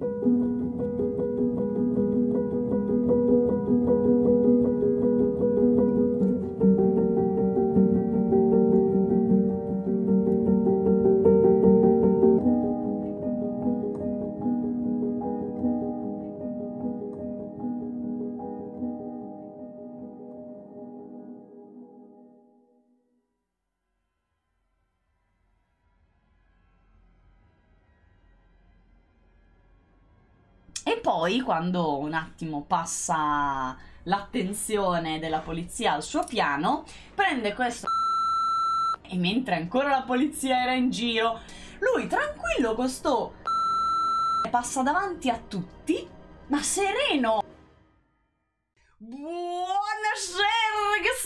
Thank you. quando un attimo passa l'attenzione della polizia al suo piano, prende questo e mentre ancora la polizia era in giro, lui tranquillo con sto passa davanti a tutti, ma sereno. Buh!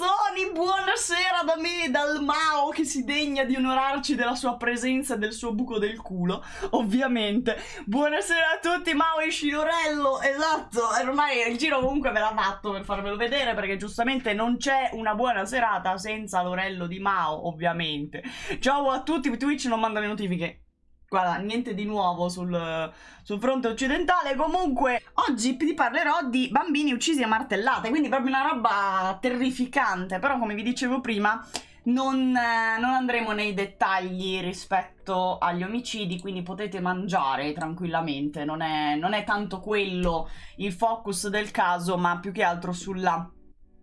Ragazzoni, buonasera da me, dal Mao che si degna di onorarci della sua presenza e del suo buco del culo, ovviamente. Buonasera a tutti, Mao e Sciorello, esatto, ormai il giro comunque ve l'ha fatto per farvelo vedere perché giustamente non c'è una buona serata senza l'orello di Mao, ovviamente. Ciao a tutti, Twitch non manda le notifiche. Guarda, niente di nuovo sul, sul, fronte occidentale. Comunque, oggi vi parlerò di bambini uccisi a martellate, quindi proprio una roba terrificante. Però, come vi dicevo prima, non, eh, non andremo nei dettagli rispetto agli omicidi, quindi potete mangiare tranquillamente. Non è, non è tanto quello il focus del caso, ma più che altro sulla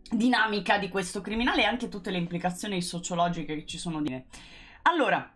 dinamica di questo criminale e anche tutte le implicazioni sociologiche che ci sono di me. Allora,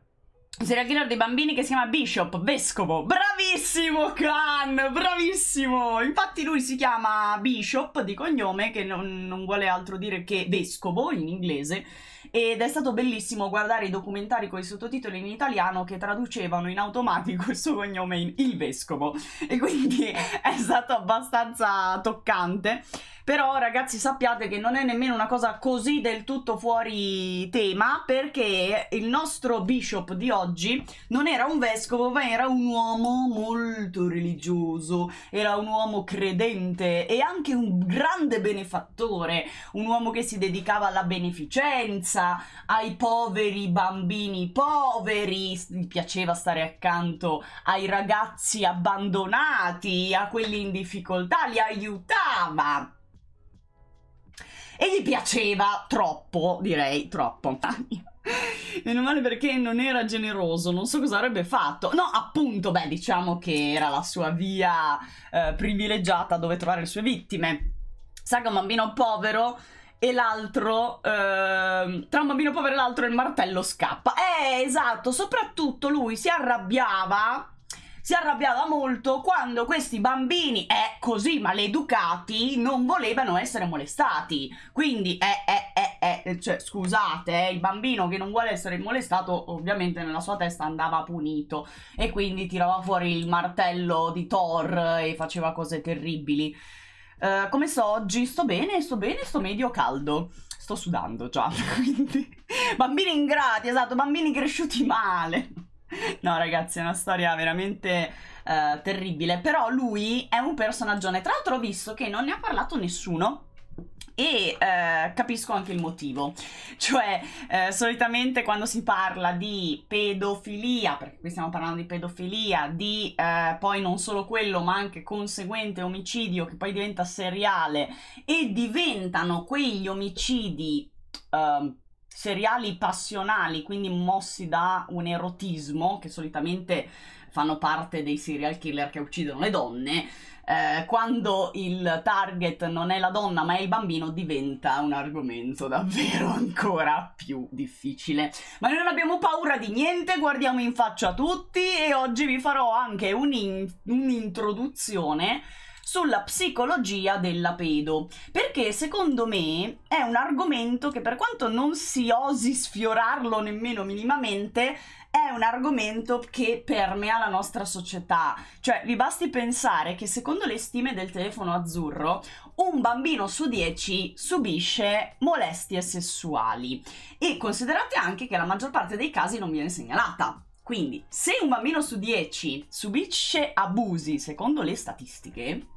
serial killer dei bambini che si chiama Bishop, vescovo. Bravissimo Khan, bravissimo. Infatti lui si chiama Bishop di cognome che non, non, vuole altro dire che vescovo in inglese. Ed è stato bellissimo guardare i documentari con i sottotitoli in italiano che traducevano in automatico il suo cognome in il vescovo. E quindi è stato abbastanza toccante. Però ragazzi sappiate che non è nemmeno una cosa così del tutto fuori tema perché il nostro bishop di oggi non era un vescovo ma era un uomo molto religioso, era un uomo credente e anche un grande benefattore, un uomo che si dedicava alla beneficenza, ai poveri bambini poveri, gli piaceva stare accanto ai ragazzi abbandonati, a quelli in difficoltà, li aiutava e gli piaceva troppo, direi troppo. Meno male perché non era generoso, non so cosa avrebbe fatto. No, appunto, beh, diciamo che era la sua via eh, privilegiata dove trovare le sue vittime. Saga un bambino povero e l'altro, eh, tra un bambino povero e l'altro, il martello scappa. Eh, esatto, soprattutto lui si arrabbiava si arrabbiava molto quando questi bambini, eh, così maleducati, non volevano essere molestati. Quindi, eh, eh, eh, cioè, scusate, eh, il bambino che non vuole essere molestato, ovviamente nella sua testa andava punito. E quindi tirava fuori il martello di Thor e faceva cose terribili. Uh, come sto oggi? Sto bene, sto bene, sto medio caldo. Sto sudando già, quindi... Bambini ingrati, esatto, bambini cresciuti male. No, ragazzi, è una storia veramente uh, terribile. Però lui è un personaggio. Tra l'altro, ho visto che non ne ha parlato nessuno e eh, capisco anche il motivo, cioè eh, solitamente quando si parla di pedofilia, perché qui stiamo parlando di pedofilia, di eh, poi non solo quello ma anche conseguente omicidio che poi diventa seriale e diventano quegli omicidi ehm, seriali passionali, quindi mossi da un erotismo che solitamente fanno parte dei serial killer che uccidono le donne. Eh, quando il target non è la donna ma è il bambino diventa un argomento davvero ancora più difficile. Ma noi non abbiamo paura di niente, guardiamo in faccia a tutti e oggi vi farò anche un'introduzione sulla psicologia della pedo, perché secondo me è un argomento che per quanto non si osi sfiorarlo nemmeno minimamente, è un argomento che permea la nostra società. Cioè, vi basti pensare che secondo le stime del telefono azzurro, un bambino su dieci subisce molestie sessuali e considerate anche che la maggior parte dei casi non viene segnalata. Quindi, se un bambino su dieci subisce abusi, secondo le statistiche,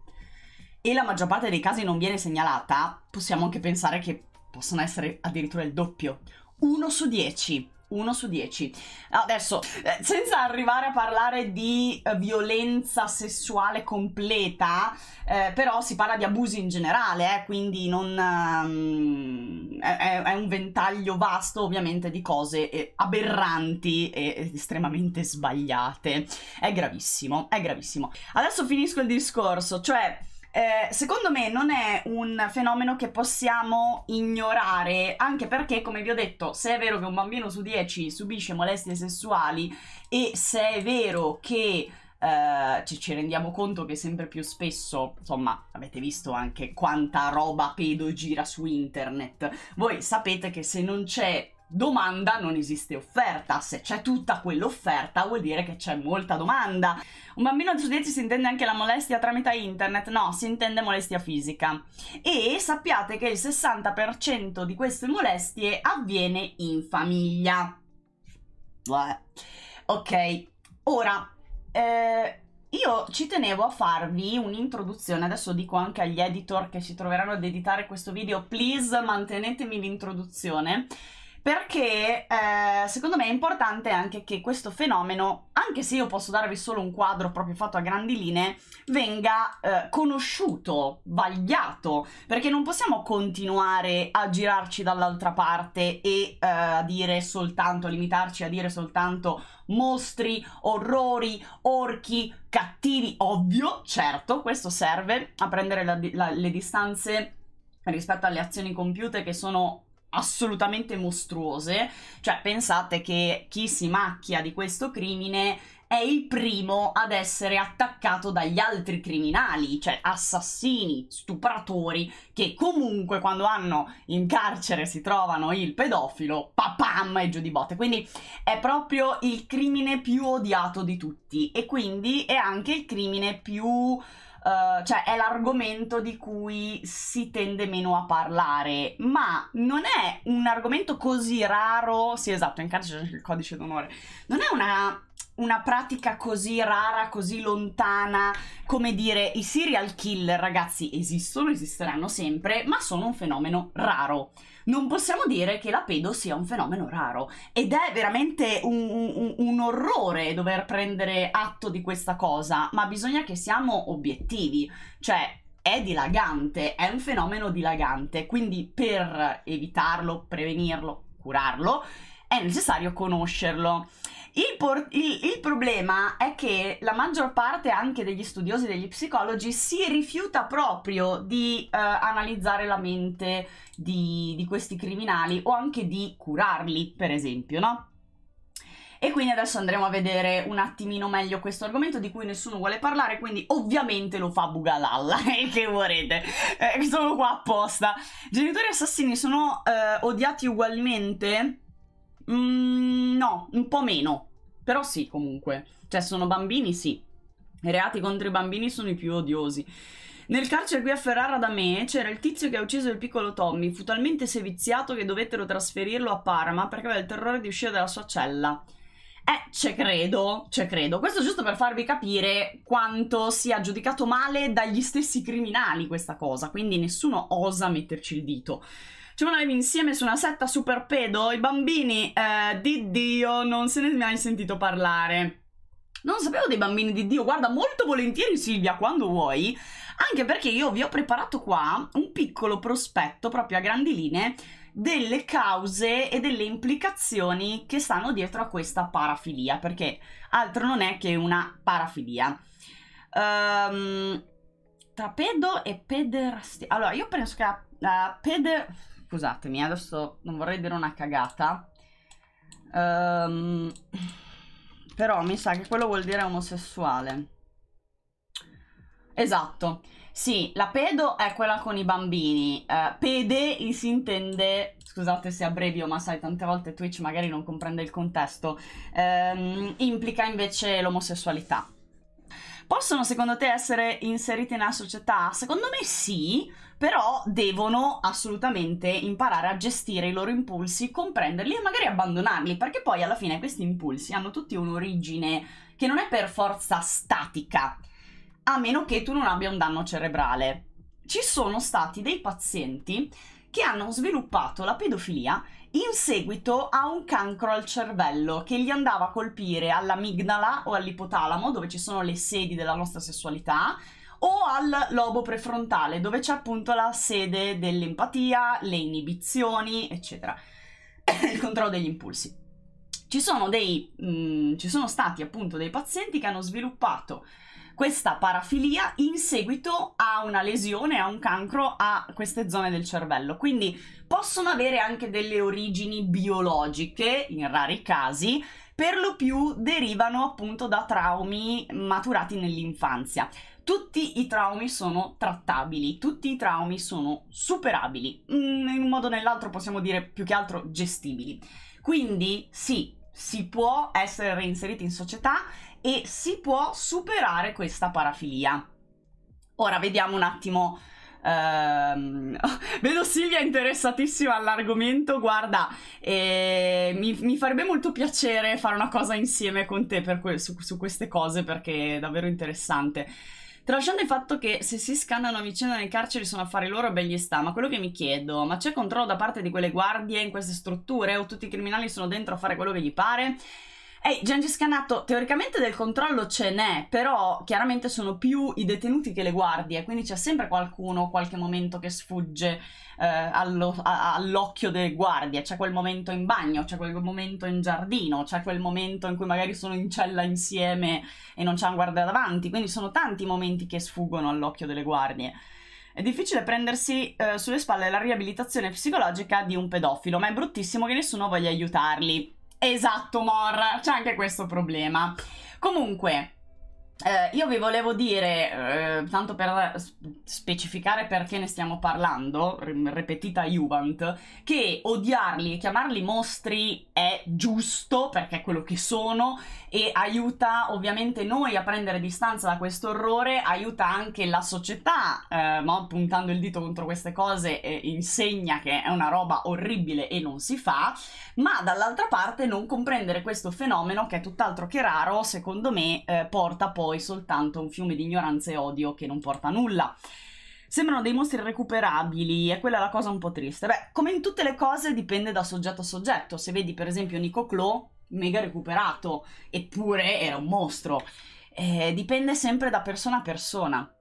e la maggior parte dei casi non viene segnalata, possiamo anche pensare che possono essere addirittura il doppio. Uno su dieci. 1 su 10. Adesso, eh, senza arrivare a parlare di eh, violenza sessuale completa, eh, però si parla di abusi in generale, eh, quindi non, um, è, è, un ventaglio vasto ovviamente di cose eh, aberranti e estremamente sbagliate. È gravissimo, è gravissimo. Adesso finisco il discorso, cioè eh, secondo me non è un fenomeno che possiamo ignorare, anche perché, come vi ho detto, se è vero che un bambino su 10 subisce molestie sessuali e se è vero che eh, ci, ci rendiamo conto che sempre più spesso, insomma, avete visto anche quanta roba pedo gira su internet, voi sapete che se non c'è domanda non esiste offerta. Se c'è tutta quell'offerta vuol dire che c'è molta domanda. Un bambino su 10 si intende anche la molestia tramite internet? No, si intende molestia fisica. E sappiate che il 60% di queste molestie avviene in famiglia. Ok, ora... Eh, io ci tenevo a farvi un'introduzione, adesso dico anche agli editor che si troveranno ad editare questo video, please mantenetemi l'introduzione, perché eh, secondo me è importante anche che questo fenomeno, anche se io posso darvi solo un quadro proprio fatto a grandi linee, venga eh, conosciuto, vagliato, perché non possiamo continuare a girarci dall'altra parte e eh, a dire soltanto, a limitarci a dire soltanto mostri, orrori, orchi, cattivi, ovvio, certo, questo serve a prendere la, la, le distanze rispetto alle azioni compiute che sono assolutamente mostruose. Cioè, pensate che chi si macchia di questo crimine è il primo ad essere attaccato dagli altri criminali, cioè assassini, stupratori, che comunque quando hanno in carcere si trovano il pedofilo, papam e giù di botte. Quindi è proprio il crimine più odiato di tutti e quindi è anche il crimine più eh, cioè è l'argomento di cui si tende meno a parlare, ma non è un argomento così raro, sì esatto, in carcere c'è il codice d'onore, non è una, una pratica così rara, così lontana, come dire i serial killer ragazzi esistono, esisteranno sempre, ma sono un fenomeno raro non possiamo dire che la pedo sia un fenomeno raro ed è veramente un, un, un orrore dover prendere atto di questa cosa, ma bisogna che siamo obiettivi, cioè è dilagante, è un fenomeno dilagante, quindi per evitarlo, prevenirlo, curarlo, è necessario conoscerlo. Il, por- il, il, problema è che la maggior parte anche degli studiosi, e degli psicologi, si rifiuta proprio di eh, analizzare la mente di, di questi criminali o anche di curarli, per esempio, no? E quindi adesso andremo a vedere un attimino meglio questo argomento di cui nessuno vuole parlare, quindi ovviamente lo fa Bugalalla, eh, che vorrete, eh, sono qua apposta. Genitori assassini sono eh, odiati ugualmente? Mm, no, un po' meno, però sì, comunque. Cioè, sono bambini, sì. I reati contro i bambini sono i più odiosi. Nel carcere qui a Ferrara da me c'era il tizio che ha ucciso il piccolo Tommy. Fu talmente seviziato che dovettero trasferirlo a Parma perché aveva il terrore di uscire dalla sua cella. Eh, ce credo, ce credo. Questo giusto per farvi capire quanto sia giudicato male dagli stessi criminali questa cosa, quindi nessuno osa metterci il dito ci vanno live insieme su una setta super pedo. I bambini eh, di Dio non se ne è mai sentito parlare. Non sapevo dei bambini di Dio, guarda molto volentieri Silvia quando vuoi, anche perché io vi ho preparato qua un piccolo prospetto proprio a grandi linee delle cause e delle implicazioni che stanno dietro a questa parafilia, perché altro non è che una parafilia. Um, tra pedo e pederastia. Allora, io penso che la, la peder scusatemi, adesso non vorrei dire una cagata. Um, però mi sa che quello vuol dire omosessuale. Esatto. Sì, la pedo è quella con i bambini. Eh, pede si intende. Scusate se abbrevio, ma sai, tante volte Twitch magari non comprende il contesto. Ehm, implica invece l'omosessualità. Possono secondo te essere inserite nella società? Secondo me sì, però devono assolutamente imparare a gestire i loro impulsi, comprenderli e magari abbandonarli, perché poi alla fine questi impulsi hanno tutti un'origine che non è per forza statica, a meno che tu non abbia un danno cerebrale. Ci sono stati dei pazienti che hanno sviluppato la pedofilia in seguito a un cancro al cervello che gli andava a colpire all'amignala o all'ipotalamo, dove ci sono le sedi della nostra sessualità, o al lobo prefrontale, dove c'è appunto la sede dell'empatia, le inibizioni, eccetera, il controllo degli impulsi. Ci sono, dei, mh, mm, ci sono stati appunto dei pazienti che hanno sviluppato questa parafilia in seguito a una lesione, a un cancro a queste zone del cervello. Quindi possono avere anche delle origini biologiche, in rari casi, per lo più derivano appunto da traumi maturati nell'infanzia tutti i traumi sono trattabili, tutti i traumi sono superabili, mm, in un modo o nell'altro possiamo dire più che altro gestibili. Quindi sì, si può essere reinseriti in società e si può superare questa parafilia. Ora vediamo un attimo Um, vedo Silvia interessatissima all'argomento. Guarda, eh, mi, mi, farebbe molto piacere fare una cosa insieme con te que- su, su, queste cose perché è davvero interessante. Tralasciando il fatto che se si scannano a vicenda nei carceri sono affari loro, ben gli sta, ma quello che mi chiedo, ma c'è controllo da parte di quelle guardie in queste strutture o tutti i criminali sono dentro a fare quello che gli pare? Eh, Gianni Scannato, teoricamente del controllo ce n'è, però chiaramente sono più i detenuti che le guardie, quindi c'è sempre qualcuno, qualche momento che sfugge eh, allo, a, all'occhio delle guardie, c'è quel momento in bagno, c'è quel momento in giardino, c'è quel momento in cui magari sono in cella insieme e non c'è un guardia davanti, quindi sono tanti i momenti che sfuggono all'occhio delle guardie. È difficile prendersi eh, sulle spalle la riabilitazione psicologica di un pedofilo, ma è bruttissimo che nessuno voglia aiutarli. Esatto, Mor, c'è anche questo problema. Comunque, eh, io vi volevo dire, eh, tanto per specificare perché ne stiamo parlando, ripetita Juvent, che odiarli e chiamarli mostri è giusto perché è quello che sono e aiuta ovviamente noi a prendere distanza da questo orrore, aiuta anche la società, eh, no? puntando il dito contro queste cose eh, insegna che è una roba orribile e non si fa, ma dall'altra parte non comprendere questo fenomeno che è tutt'altro che raro, secondo me, eh, porta poi soltanto un fiume di ignoranza e odio che non porta a nulla sembrano dei mostri irrecuperabili e quella è la cosa un po' triste. Beh, come in tutte le cose dipende da soggetto a soggetto. Se vedi per esempio Nico Clo, mega recuperato, eppure era un mostro. Eh, dipende sempre da persona a persona.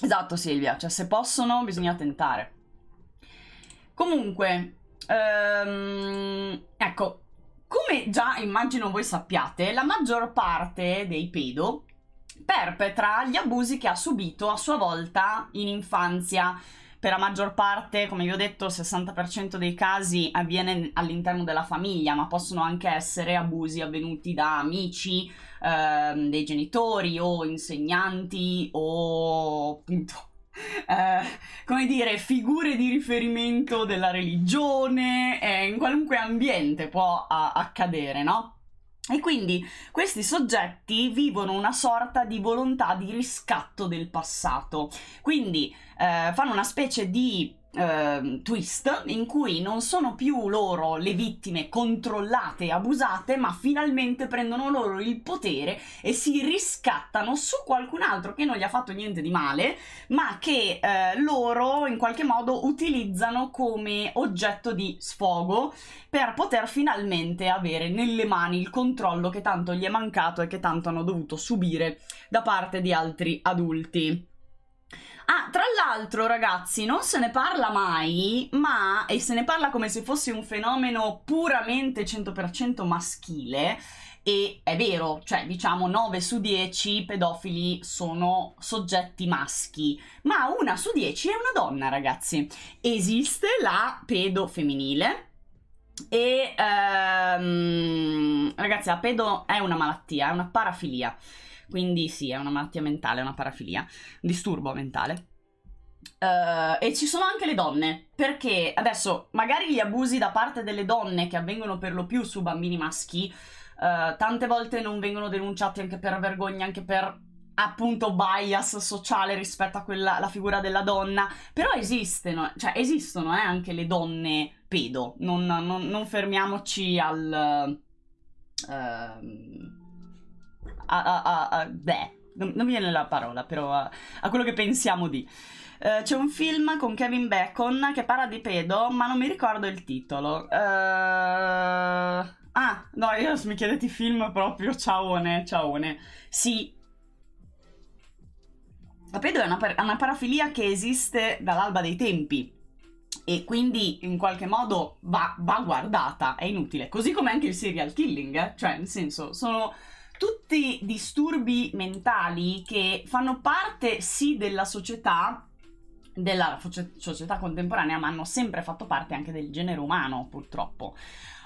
Esatto Silvia, cioè se possono bisogna tentare. Comunque, ehm, ecco, come già immagino voi sappiate, la maggior parte dei pedo perpetra gli abusi che ha subito a sua volta in infanzia per la maggior parte, come vi ho detto, il 60% dei casi avviene all'interno della famiglia, ma possono anche essere abusi avvenuti da amici, ehm, dei genitori o insegnanti o appunto eh, come dire, figure di riferimento della religione, eh, in qualunque ambiente può a- accadere, no? E quindi questi soggetti vivono una sorta di volontà di riscatto del passato, quindi eh, fanno una specie di eh, twist in cui non sono più loro le vittime controllate e abusate, ma finalmente prendono loro il potere e si riscattano su qualcun altro che non gli ha fatto niente di male, ma che eh, loro in qualche modo utilizzano come oggetto di sfogo per poter finalmente avere nelle mani il controllo che tanto gli è mancato e che tanto hanno dovuto subire da parte di altri adulti. Ah, tra l'altro, ragazzi, non se ne parla mai, ma e se ne parla come se fosse un fenomeno puramente 100% maschile. E è vero, cioè diciamo 9 su 10 pedofili sono soggetti maschi, ma una su 10 è una donna, ragazzi. Esiste la pedo femminile, e ehm, ragazzi, la pedo è una malattia, è una parafilia. Quindi sì, è una malattia mentale, è una parafilia, un disturbo mentale. Uh, e ci sono anche le donne, perché adesso magari gli abusi da parte delle donne che avvengono per lo più su bambini maschi, uh, tante volte non vengono denunciati anche per vergogna, anche per appunto bias sociale rispetto a quella alla figura della donna, però esistono, cioè esistono eh, anche le donne pedo, non, non, non fermiamoci al... Uh, a, a, a, beh, non, non, viene la parola, però a, quello che pensiamo di. Uh, c'è un film con Kevin Bacon che parla di pedo, ma non mi ricordo il titolo. Uh... Ah, no, io mi chiedete film proprio, ciaone, ciaone. Sì. La pedo è una, par- una parafilia che esiste dall'alba dei tempi e quindi in qualche modo va, va, guardata, è inutile. Così come anche il serial killing, eh. cioè nel senso sono tutti disturbi mentali che fanno parte sì della società, della società contemporanea, ma hanno sempre fatto parte anche del genere umano, purtroppo.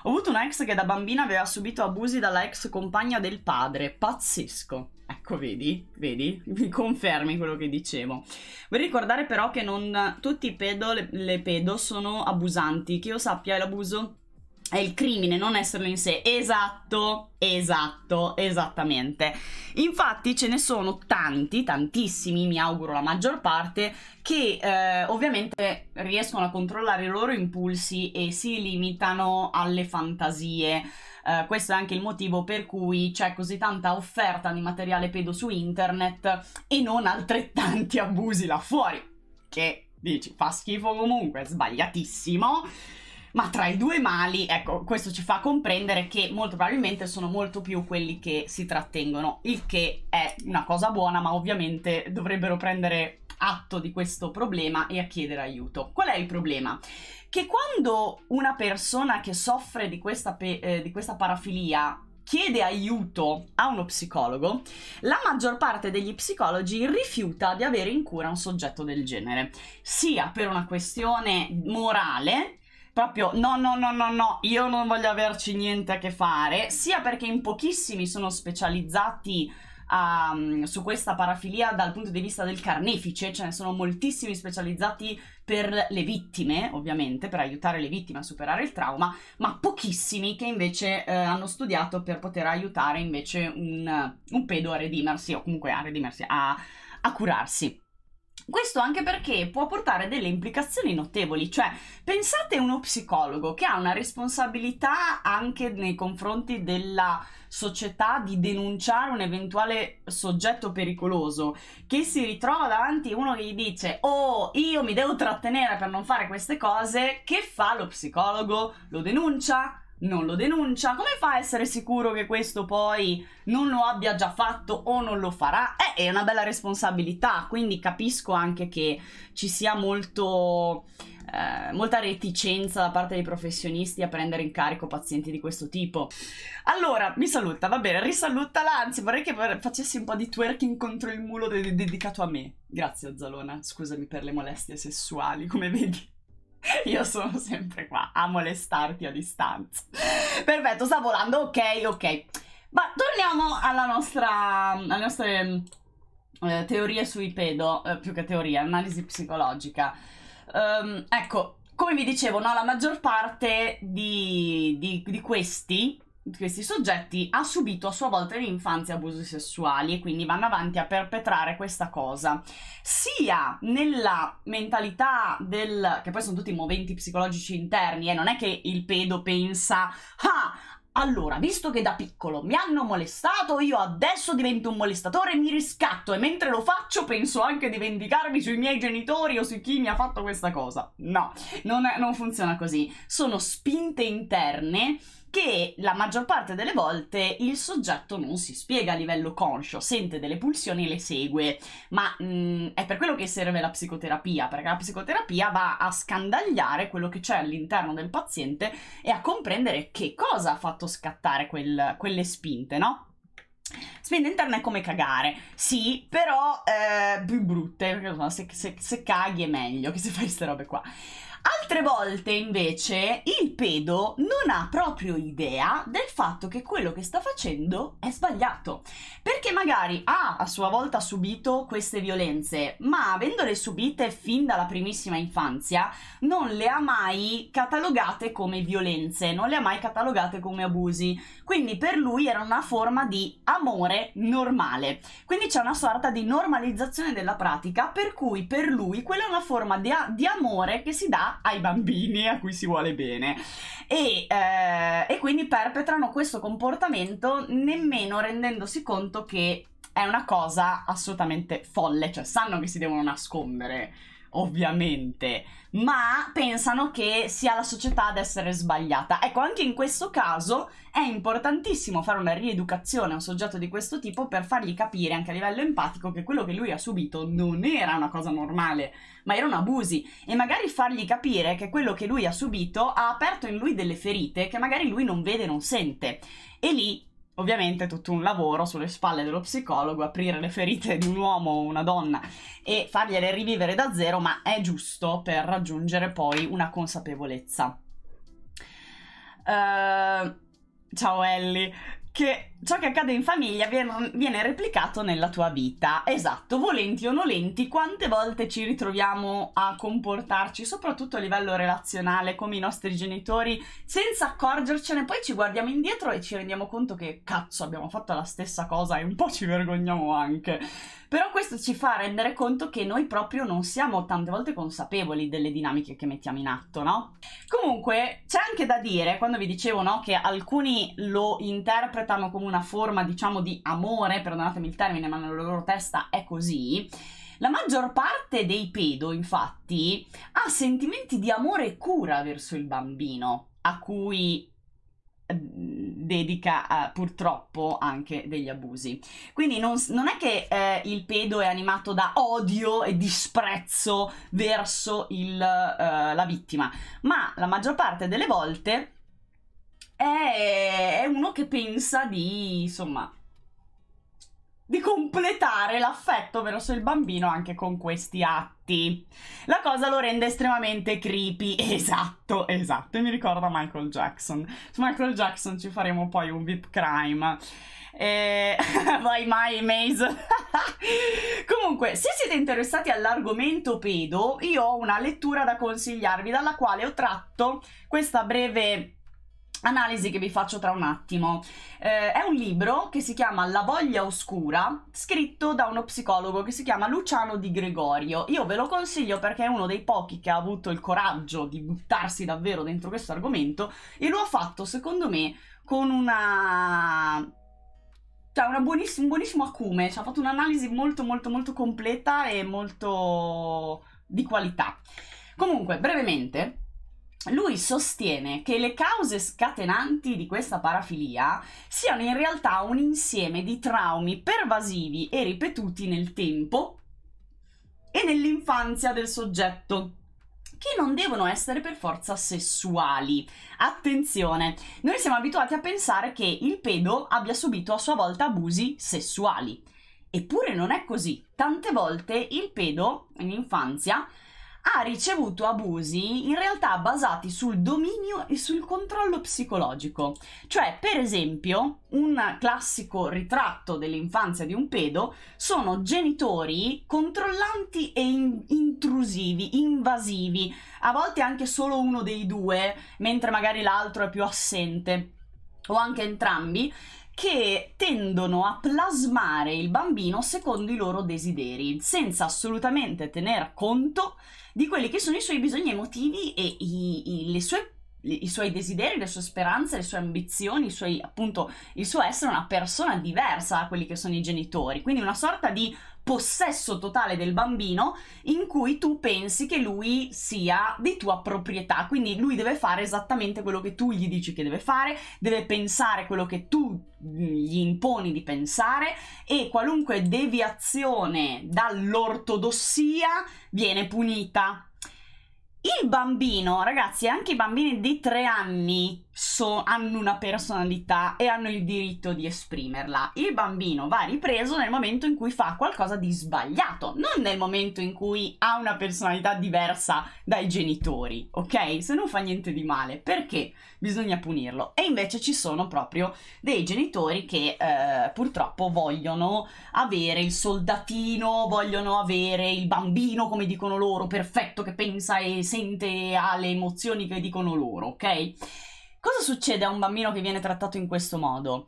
Ho avuto una ex che da bambina aveva subito abusi dalla ex compagna del padre, pazzesco. Ecco, vedi, vedi, mi confermi quello che dicevo. Vorrei ricordare però che non tutti i pedo, le, le pedo sono abusanti, che io sappia l'abuso è il crimine non esserlo in sé. Esatto, esatto, esattamente. Infatti ce ne sono tanti, tantissimi, mi auguro la maggior parte, che eh, ovviamente riescono a controllare i loro impulsi e si limitano alle fantasie. Eh, questo è anche il motivo per cui c'è così tanta offerta di materiale pedo su internet e non altrettanti abusi là fuori. Che dici, fa schifo comunque, sbagliatissimo ma tra i due mali, ecco, questo ci fa comprendere che molto probabilmente sono molto più quelli che si trattengono, il che è una cosa buona, ma ovviamente dovrebbero prendere atto di questo problema e a chiedere aiuto. Qual è il problema? Che quando una persona che soffre di questa, pe- eh, di questa parafilia chiede aiuto a uno psicologo, la maggior parte degli psicologi rifiuta di avere in cura un soggetto del genere, sia per una questione morale, proprio no, no, no, no, no, io non voglio averci niente a che fare, sia perché in pochissimi sono specializzati um, su questa parafilia dal punto di vista del carnefice, ce ne sono moltissimi specializzati per le vittime, ovviamente, per aiutare le vittime a superare il trauma, ma pochissimi che invece eh, hanno studiato per poter aiutare invece un, un pedo a redimersi o comunque a redimersi, a, a curarsi. Questo anche perché può portare delle implicazioni notevoli, cioè pensate a uno psicologo che ha una responsabilità anche nei confronti della società di denunciare un eventuale soggetto pericoloso che si ritrova davanti a uno che gli dice oh io mi devo trattenere per non fare queste cose, che fa lo psicologo? Lo denuncia? non lo denuncia, come fa a essere sicuro che questo poi non lo abbia già fatto o non lo farà? Eh, è una bella responsabilità, quindi capisco anche che ci sia molto, eh, molta reticenza da parte dei professionisti a prendere in carico pazienti di questo tipo. Allora, mi saluta, va bene, risalutala, anzi vorrei che facessi un po' di twerking contro il mulo de- dedicato a me. Grazie Zalona, scusami per le molestie sessuali, come vedi. Io sono sempre qua a molestarti a distanza. Perfetto, sta volando, ok, ok. Ma torniamo alla nostra, alle nostre eh, teorie sui pedo, eh, più che teoria, analisi psicologica. Um, ecco, come vi dicevo, no, la maggior parte di, di, di questi questi soggetti ha subito a sua volta in infanzia abusi sessuali e quindi vanno avanti a perpetrare questa cosa sia nella mentalità del che poi sono tutti moventi psicologici interni e eh, non è che il pedo pensa ah allora, visto che da piccolo mi hanno molestato, io adesso divento un molestatore e mi riscatto e mentre lo faccio penso anche di vendicarmi sui miei genitori o su chi mi ha fatto questa cosa. No, non, è, non funziona così. Sono spinte interne che la maggior parte delle volte il soggetto non si spiega a livello conscio, sente delle pulsioni e le segue, ma mh, mm, è per quello che serve la psicoterapia, perché la psicoterapia va a scandagliare quello che c'è all'interno del paziente e a comprendere che cosa ha fatto scattare quel, quelle spinte, no? Spinte interna è come cagare, sì, però eh, più brutte, perché se, se, se caghi è meglio che se fai queste robe qua. Altre volte invece il pedo non ha proprio idea del fatto che quello che sta facendo è sbagliato, perché magari ha ah, a sua volta subito queste violenze, ma avendole subite fin dalla primissima infanzia non le ha mai catalogate come violenze, non le ha mai catalogate come abusi. Quindi per lui era una forma di amore normale. Quindi c'è una sorta di normalizzazione della pratica per cui per lui quella è una forma di, di amore che si dà ai bambini a cui si vuole bene. E, eh, e quindi perpetrano questo comportamento nemmeno rendendosi conto che è una cosa assolutamente folle, cioè sanno che si devono nascondere ovviamente, ma pensano che sia la società ad essere sbagliata. Ecco, anche in questo caso è importantissimo fare una rieducazione a un soggetto di questo tipo per fargli capire anche a livello empatico che quello che lui ha subito non era una cosa normale, ma erano abusi e magari fargli capire che quello che lui ha subito ha aperto in lui delle ferite che magari lui non vede, non sente. E lì ovviamente tutto un lavoro sulle spalle dello psicologo, aprire le ferite di un uomo o una donna e fargliele rivivere da zero, ma è giusto per raggiungere poi una consapevolezza. Uh, ciao Ellie, che ciò che accade in famiglia viene, viene, replicato nella tua vita. Esatto, volenti o nolenti, quante volte ci ritroviamo a comportarci, soprattutto a livello relazionale, come i nostri genitori, senza accorgercene, poi ci guardiamo indietro e ci rendiamo conto che cazzo abbiamo fatto la stessa cosa e un po' ci vergogniamo anche. Però questo ci fa rendere conto che noi proprio non siamo tante volte consapevoli delle dinamiche che mettiamo in atto, no? Comunque c'è anche da dire, quando vi dicevo no, che alcuni lo interpretano come una forma diciamo di amore, perdonatemi il termine, ma nella loro testa è così. La maggior parte dei pedo, infatti, ha sentimenti di amore e cura verso il bambino, a cui mm, dedica eh, purtroppo anche degli abusi. Quindi non, non è che eh, il pedo è animato da odio e disprezzo verso il, eh, la vittima, ma la maggior parte delle volte è, è uno che pensa di, insomma, di completare l'affetto verso il bambino anche con questi atti. La cosa lo rende estremamente creepy. Esatto, esatto. E mi ricorda Michael Jackson. Su Michael Jackson ci faremo poi un VIP crime. E... Vai mai, Maze. Comunque, se siete interessati all'argomento pedo, io ho una lettura da consigliarvi dalla quale ho tratto questa breve analisi che vi faccio tra un attimo. Eh, è un libro che si chiama La voglia oscura, scritto da uno psicologo che si chiama Luciano Di Gregorio. Io ve lo consiglio perché è uno dei pochi che ha avuto il coraggio di buttarsi davvero dentro questo argomento e lo ha fatto, secondo me, con una cioè una buoniss- un buonissimo acume, ci ha fatto un'analisi molto molto molto completa e molto di qualità. Comunque, brevemente, lui sostiene che le cause scatenanti di questa parafilia siano in realtà un insieme di traumi pervasivi e ripetuti nel tempo e nell'infanzia del soggetto che non devono essere per forza sessuali. Attenzione, noi siamo abituati a pensare che il pedo abbia subito a sua volta abusi sessuali. Eppure non è così. Tante volte il pedo in infanzia ha ricevuto abusi in realtà basati sul dominio e sul controllo psicologico. Cioè, per esempio, un classico ritratto dell'infanzia di un pedo sono genitori controllanti e in intrusivi, invasivi, a volte anche solo uno dei due, mentre magari l'altro è più assente o anche entrambi, che tendono a plasmare il bambino secondo i loro desideri, senza assolutamente tener conto di quelli che sono i suoi bisogni emotivi e i, i, sue, i suoi desideri, le sue speranze, le sue ambizioni, suoi, appunto il suo essere una persona diversa da quelli che sono i genitori. Quindi una sorta di possesso totale del bambino in cui tu pensi che lui sia di tua proprietà, quindi lui deve fare esattamente quello che tu gli dici che deve fare, deve pensare quello che tu mm, gli imponi di pensare e qualunque deviazione dall'ortodossia viene punita. Il bambino, ragazzi, anche i bambini di tre anni So, hanno una personalità e hanno il diritto di esprimerla. Il bambino va ripreso nel momento in cui fa qualcosa di sbagliato, non nel momento in cui ha una personalità diversa dai genitori, ok? Se non fa niente di male, perché bisogna punirlo? E invece ci sono proprio dei genitori che eh, purtroppo vogliono avere il soldatino, vogliono avere il bambino, come dicono loro, perfetto, che pensa e sente e ha le emozioni che dicono loro, ok? Cosa succede a un bambino che viene trattato in questo modo?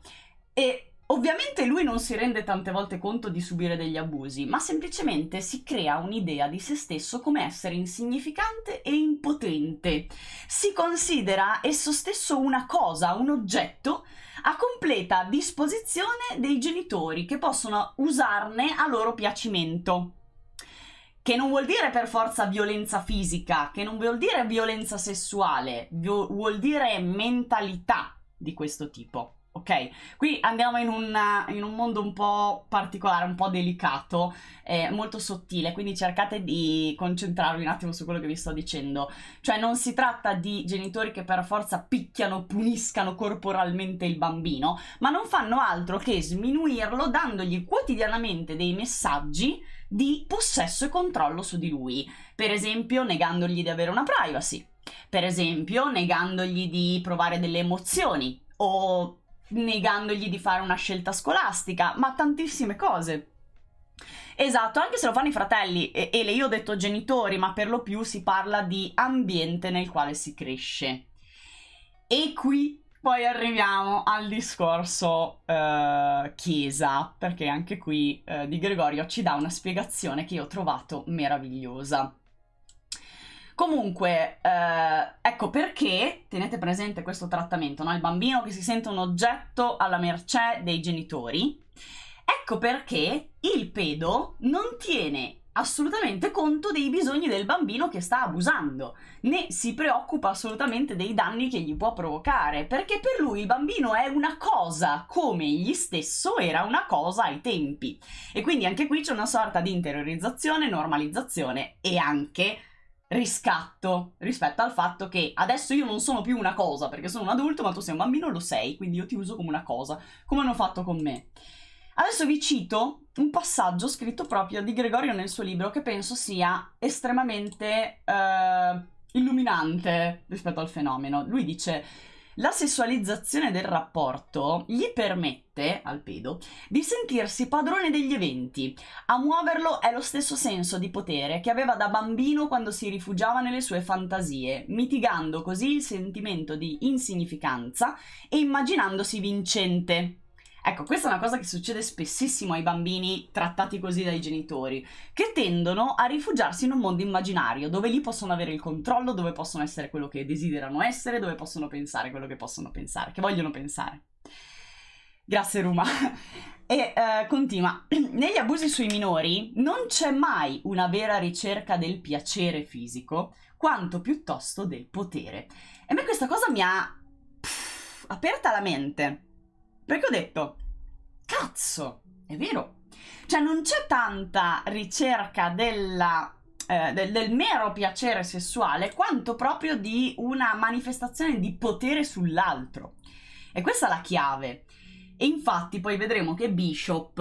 E ovviamente lui non si rende tante volte conto di subire degli abusi, ma semplicemente si crea un'idea di se stesso come essere insignificante e impotente. Si considera esso stesso una cosa, un oggetto a completa disposizione dei genitori che possono usarne a loro piacimento che non vuol dire per forza violenza fisica, che non vuol dire violenza sessuale, vuol dire mentalità di questo tipo. Ok, qui andiamo in, una, in un mondo un po' particolare, un po' delicato, eh, molto sottile, quindi cercate di concentrarvi un attimo su quello che vi sto dicendo. Cioè non si tratta di genitori che per forza picchiano, puniscano corporalmente il bambino, ma non fanno altro che sminuirlo dandogli quotidianamente dei messaggi di possesso e controllo su di lui, per esempio negandogli di avere una privacy, per esempio negandogli di provare delle emozioni o negandogli di fare una scelta scolastica, ma tantissime cose. Esatto, anche se lo fanno i fratelli, e, e io ho detto genitori, ma per lo più si parla di ambiente nel quale si cresce. E qui poi arriviamo al discorso eh, Chiesa, perché anche qui eh, Di Gregorio ci dà una spiegazione che io ho trovato meravigliosa. Comunque, eh, ecco perché tenete presente questo trattamento, no? il bambino che si sente un oggetto alla mercé dei genitori. Ecco perché il pedo non tiene assolutamente conto dei bisogni del bambino che sta abusando, né si preoccupa assolutamente dei danni che gli può provocare, perché per lui il bambino è una cosa come egli stesso era una cosa ai tempi. E quindi anche qui c'è una sorta di interiorizzazione, normalizzazione e anche riscatto rispetto al fatto che adesso io non sono più una cosa perché sono un adulto, ma tu sei un bambino, lo sei, quindi io ti uso come una cosa, come hanno fatto con me. Adesso vi cito un passaggio scritto proprio di Gregorio nel suo libro che penso sia estremamente eh, illuminante rispetto al fenomeno. Lui dice... La sessualizzazione del rapporto gli permette, al pedo, di sentirsi padrone degli eventi. A muoverlo è lo stesso senso di potere che aveva da bambino quando si rifugiava nelle sue fantasie, mitigando così il sentimento di insignificanza e immaginandosi vincente. Ecco, questa è una cosa che succede spessissimo ai bambini trattati così dai genitori, che tendono a rifugiarsi in un mondo immaginario, dove lì possono avere il controllo, dove possono essere quello che desiderano essere, dove possono pensare quello che possono pensare, che vogliono pensare. Grazie Ruma. E uh, continua, negli abusi sui minori non c'è mai una vera ricerca del piacere fisico, quanto piuttosto del potere. E a me questa cosa mi ha pff, aperta la mente, perché ho detto, cazzo, è vero. Cioè non c'è tanta ricerca della eh, del, del, mero piacere sessuale quanto proprio di una manifestazione di potere sull'altro. E questa è la chiave. E infatti poi vedremo che Bishop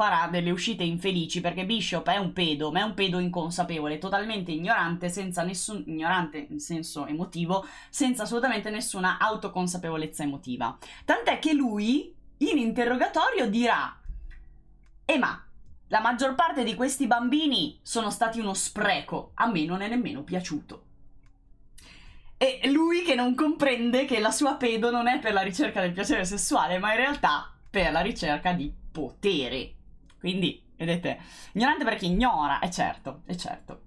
farà delle uscite infelici perché Bishop è un pedo, ma è un pedo inconsapevole, totalmente ignorante, senza nessun ignorante in senso emotivo, senza assolutamente nessuna autoconsapevolezza emotiva. Tant'è che lui in interrogatorio dirà: "E eh, ma la maggior parte di questi bambini sono stati uno spreco, a me non è nemmeno piaciuto". E lui che non comprende che la sua pedo non è per la ricerca del piacere sessuale, ma in realtà per la ricerca di potere. Quindi, vedete, ignorante perché ignora, è certo, è certo.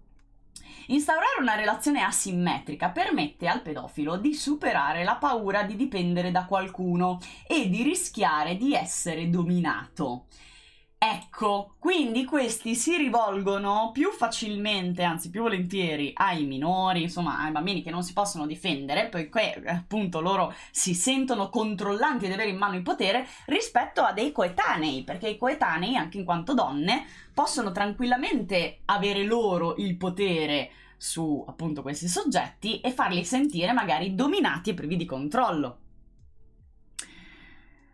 Instaurare una relazione asimmetrica permette al pedofilo di superare la paura di dipendere da qualcuno e di rischiare di essere dominato. Ecco, quindi questi si rivolgono più facilmente, anzi più volentieri, ai minori, insomma ai bambini che non si possono difendere, perché appunto loro si sentono controllanti ed avere in mano il potere rispetto a dei coetanei, perché i coetanei, anche in quanto donne, possono tranquillamente avere loro il potere su appunto questi soggetti e farli sentire magari dominati e privi di controllo.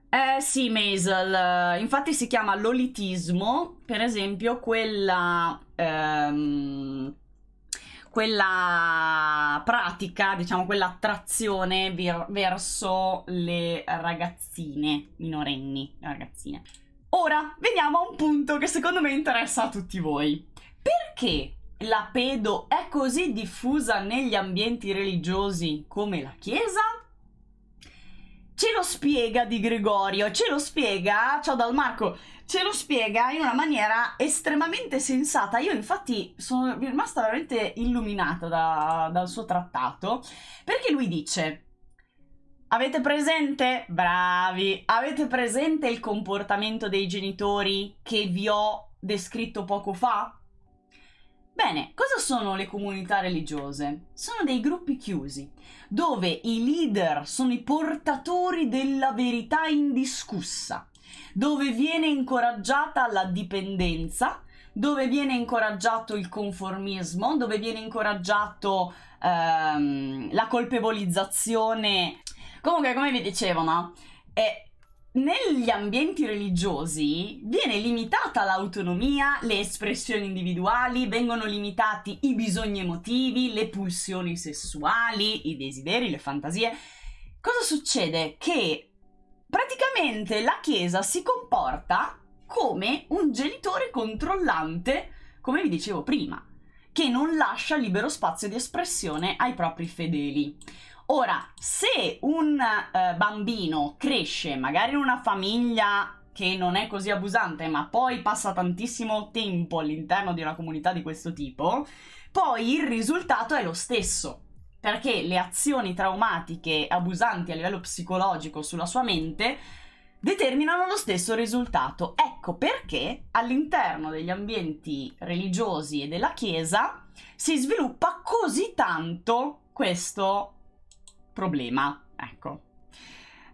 Eh sì, Maisel, eh, infatti si chiama lolitismo, per esempio quella, ehm, quella pratica, diciamo quella attrazione verso le ragazzine minorenni, le ragazzine. Ora, veniamo a un punto che secondo me interessa a tutti voi. Perché la pedo è così diffusa negli ambienti religiosi come la Chiesa? ce lo spiega di Gregorio, ce lo spiega, ciao dal Marco, ce lo spiega in una maniera estremamente sensata. Io infatti sono rimasta veramente illuminata da, dal suo trattato, perché lui dice... Avete presente? Bravi! Avete presente il comportamento dei genitori che vi ho descritto poco fa? Bene, cosa sono le comunità religiose? Sono dei gruppi chiusi, dove i leader sono i portatori della verità indiscussa, dove viene incoraggiata la dipendenza, dove viene incoraggiato il conformismo, dove viene incoraggiato ehm, la colpevolizzazione. Comunque, come vi dicevo, no? È negli ambienti religiosi viene limitata l'autonomia, le espressioni individuali, vengono limitati i bisogni emotivi, le pulsioni sessuali, i desideri, le fantasie. Cosa succede? Che praticamente la Chiesa si comporta come un genitore controllante, come vi dicevo prima, che non lascia libero spazio di espressione ai propri fedeli. Ora, se un eh, bambino cresce magari in una famiglia che non è così abusante, ma poi passa tantissimo tempo all'interno di una comunità di questo tipo, poi il risultato è lo stesso. Perché le azioni traumatiche abusanti a livello psicologico sulla sua mente determinano lo stesso risultato. Ecco perché all'interno degli ambienti religiosi e della Chiesa si sviluppa così tanto questo problema. Ecco.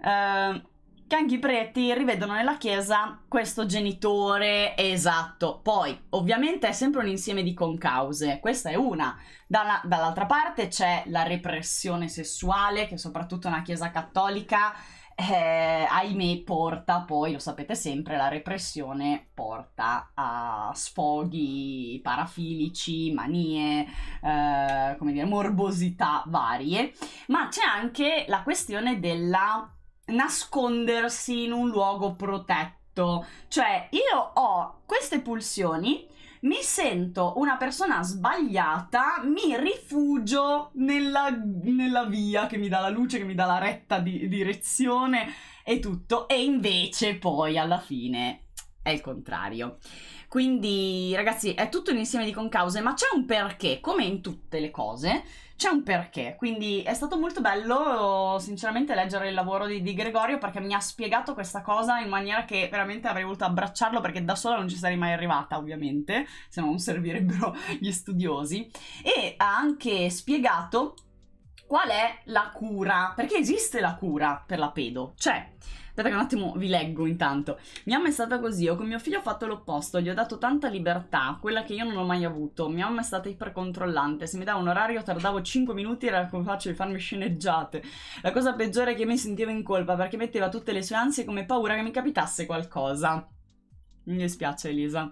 Uh, ehm, anche i preti rivedono nella Chiesa questo genitore esatto. Poi, ovviamente, è sempre un insieme di concause, questa è una. Dalla, dall'altra parte c'è la repressione sessuale, che soprattutto nella Chiesa cattolica eh, ahimè porta poi, lo sapete sempre, la repressione porta a sfoghi parafilici, manie, eh, come dire, morbosità varie, ma c'è anche la questione della nascondersi in un luogo protetto, cioè io ho queste pulsioni mi sento una persona sbagliata, mi rifugio nella, nella via che mi dà la luce, che mi dà la retta di direzione e tutto, e invece poi alla fine è il contrario. Quindi ragazzi è tutto un insieme di concause, ma c'è un perché, come in tutte le cose c'è un perché, quindi è stato molto bello sinceramente leggere il lavoro di, di, Gregorio perché mi ha spiegato questa cosa in maniera che veramente avrei voluto abbracciarlo perché da sola non ci sarei mai arrivata ovviamente, se non servirebbero gli studiosi e ha anche spiegato qual è la cura? Perché esiste la cura per la pedo? Cioè, aspetta che un attimo vi leggo intanto. Mia mamma è stata così, io con mio figlio ho fatto l'opposto, gli ho dato tanta libertà, quella che io non ho mai avuto. Mia mamma è stata ipercontrollante, se mi dava un orario tardavo 5 minuti era come faccio di farmi sceneggiate. La cosa peggiore è che mi sentivo in colpa perché metteva tutte le sue ansie come paura che mi capitasse qualcosa. Mi dispiace Elisa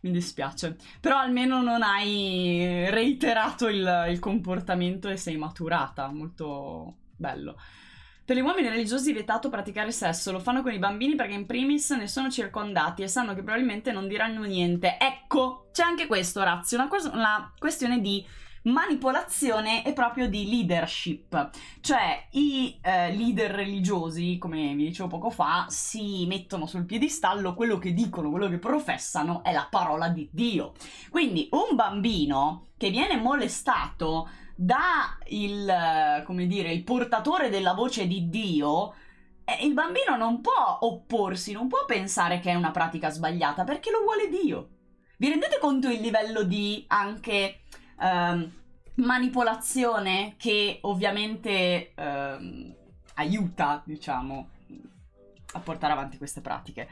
mi dispiace. Però almeno non hai reiterato il, il comportamento e sei maturata, molto bello. Per gli uomini religiosi è vietato praticare sesso, lo fanno con i bambini perché in primis ne sono circondati e sanno che probabilmente non diranno niente. Ecco, c'è anche questo, Razzi, una, una questione di manipolazione e proprio di leadership, cioè i eh, leader religiosi, come vi dicevo poco fa, si mettono sul piedistallo, quello che dicono, quello che professano è la parola di Dio. Quindi un bambino che viene molestato da il, come dire, il portatore della voce di Dio, il bambino non può opporsi, non può pensare che è una pratica sbagliata perché lo vuole Dio. Vi rendete conto il livello di anche um, manipolazione che ovviamente um, aiuta, diciamo, a portare avanti queste pratiche.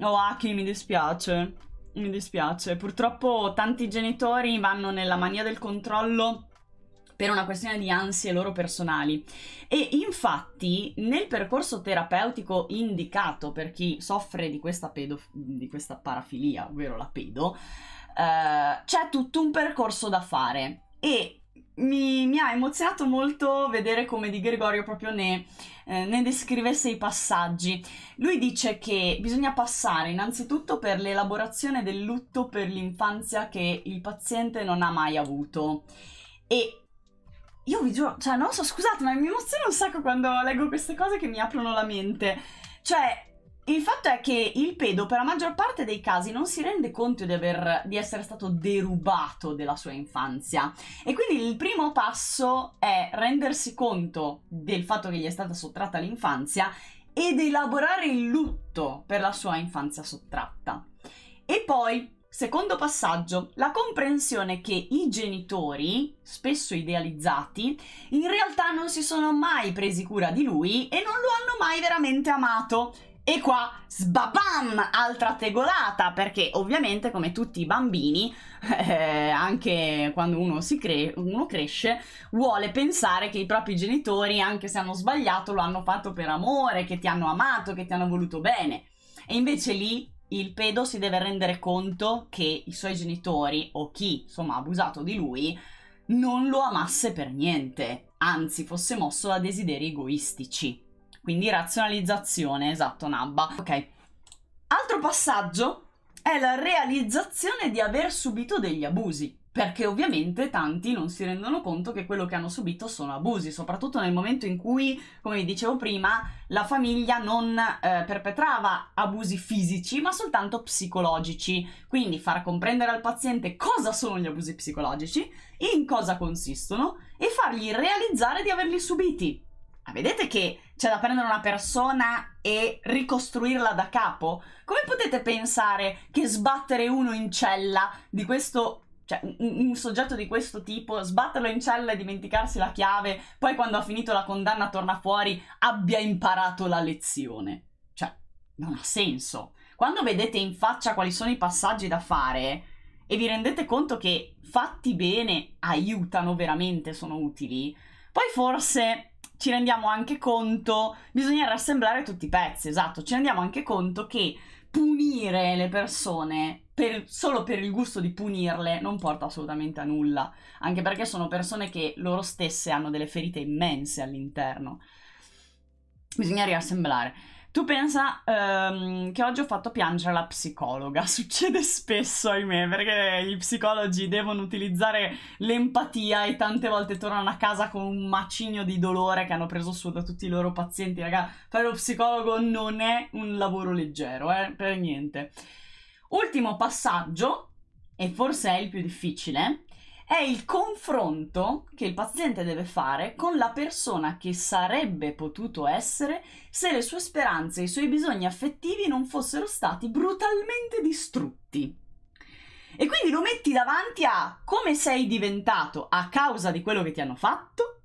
Oh, Aki, mi dispiace. Mi dispiace. Purtroppo tanti genitori vanno nella mania del controllo per una questione di ansie loro personali. E infatti nel percorso terapeutico indicato per chi soffre di questa, pedof- di questa parafilia, ovvero la pedo, eh, c'è tutto un percorso da fare e mi, mi, ha emozionato molto vedere come Di Gregorio proprio ne, eh, ne, descrivesse i passaggi. Lui dice che bisogna passare innanzitutto per l'elaborazione del lutto per l'infanzia che il paziente non ha mai avuto. E io vi giuro, cioè non so, scusate, ma mi emoziona un sacco quando leggo queste cose che mi aprono la mente. Cioè, il fatto è che il pedo per la maggior parte dei casi non si rende conto di, aver, di, essere stato derubato della sua infanzia e quindi il primo passo è rendersi conto del fatto che gli è stata sottratta l'infanzia ed elaborare il lutto per la sua infanzia sottratta. E poi, secondo passaggio, la comprensione che i genitori, spesso idealizzati, in realtà non si sono mai presi cura di lui e non lo hanno mai veramente amato e qua, sbabam, altra tegolata, perché ovviamente come tutti i bambini, eh, anche quando uno, cre- uno cresce, vuole pensare che i propri genitori, anche se hanno sbagliato, lo hanno fatto per amore, che ti hanno amato, che ti hanno voluto bene. E invece lì il pedo si deve rendere conto che i suoi genitori o chi insomma ha abusato di lui non lo amasse per niente, anzi fosse mosso da desideri egoistici. Quindi razionalizzazione, esatto, nabba. Ok. Altro passaggio è la realizzazione di aver subito degli abusi perché ovviamente tanti non si rendono conto che quello che hanno subito sono abusi, soprattutto nel momento in cui, come vi dicevo prima, la famiglia non eh, perpetrava abusi fisici, ma soltanto psicologici. Quindi far comprendere al paziente cosa sono gli abusi psicologici, in cosa consistono e fargli realizzare di averli subiti. Ma vedete che cioè da prendere una persona e ricostruirla da capo? Come potete pensare che sbattere uno in cella di questo cioè un, un, soggetto di questo tipo, sbatterlo in cella e dimenticarsi la chiave, poi quando ha finito la condanna torna fuori, abbia imparato la lezione. Cioè, non ha senso. Quando vedete in faccia quali sono i passaggi da fare e vi rendete conto che fatti bene aiutano veramente, sono utili, poi forse ci rendiamo anche conto, bisogna rassemblare tutti i pezzi, esatto, ci rendiamo anche conto che punire le persone per, solo per il gusto di punirle non porta assolutamente a nulla, anche perché sono persone che loro stesse hanno delle ferite immense all'interno. Bisogna riassemblare. Tu pensa um, che oggi ho fatto piangere la psicologa, succede spesso, ahimè, perché gli psicologi devono utilizzare l'empatia e tante volte tornano a casa con un macigno di dolore che hanno preso su da tutti i loro pazienti. Raga, fare lo psicologo non è un lavoro leggero, eh, per niente. Ultimo passaggio, e forse è il più difficile, è il confronto che il paziente deve fare con la persona che sarebbe potuto essere se le sue speranze e i suoi bisogni affettivi non fossero stati brutalmente distrutti. E quindi lo metti davanti a come sei diventato a causa di quello che ti hanno fatto,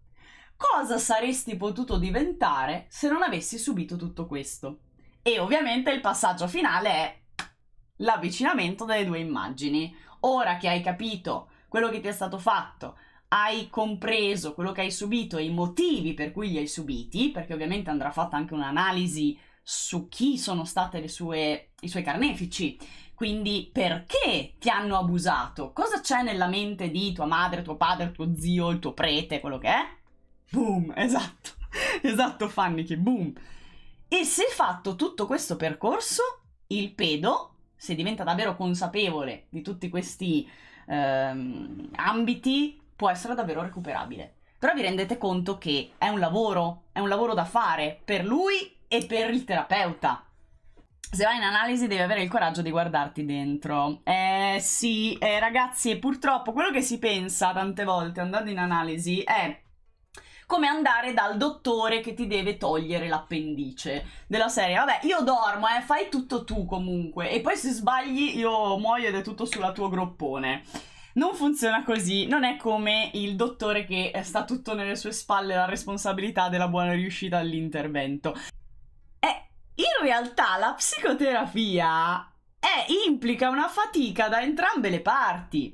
cosa saresti potuto diventare se non avessi subito tutto questo. E ovviamente il passaggio finale è l'avvicinamento delle due immagini. Ora che hai capito quello che ti è stato fatto, hai compreso quello che hai subito e i motivi per cui li hai subiti, perché ovviamente andrà fatta anche un'analisi su chi sono stati i suoi carnefici, quindi perché ti hanno abusato? Cosa c'è nella mente di tua madre, tuo padre, tuo zio, il tuo prete, quello che è? Boom, esatto, esatto Fanny che boom. E se fatto tutto questo percorso, il pedo, se diventa davvero consapevole di tutti questi ehm, ambiti può essere davvero recuperabile. Però vi rendete conto che è un lavoro, è un lavoro da fare per lui e per il terapeuta. Se vai in analisi devi avere il coraggio di guardarti dentro. Eh sì, eh, ragazzi, purtroppo quello che si pensa tante volte andando in analisi è come andare dal dottore che ti deve togliere l'appendice della serie. Vabbè, io dormo, eh, fai tutto tu comunque. E poi se sbagli io muoio ed è tutto sulla tua groppone. Non funziona così, non è come il dottore che eh, sta tutto nelle sue spalle la responsabilità della buona riuscita all'intervento. Eh, in realtà la psicoterapia è, eh, implica una fatica da entrambe le parti.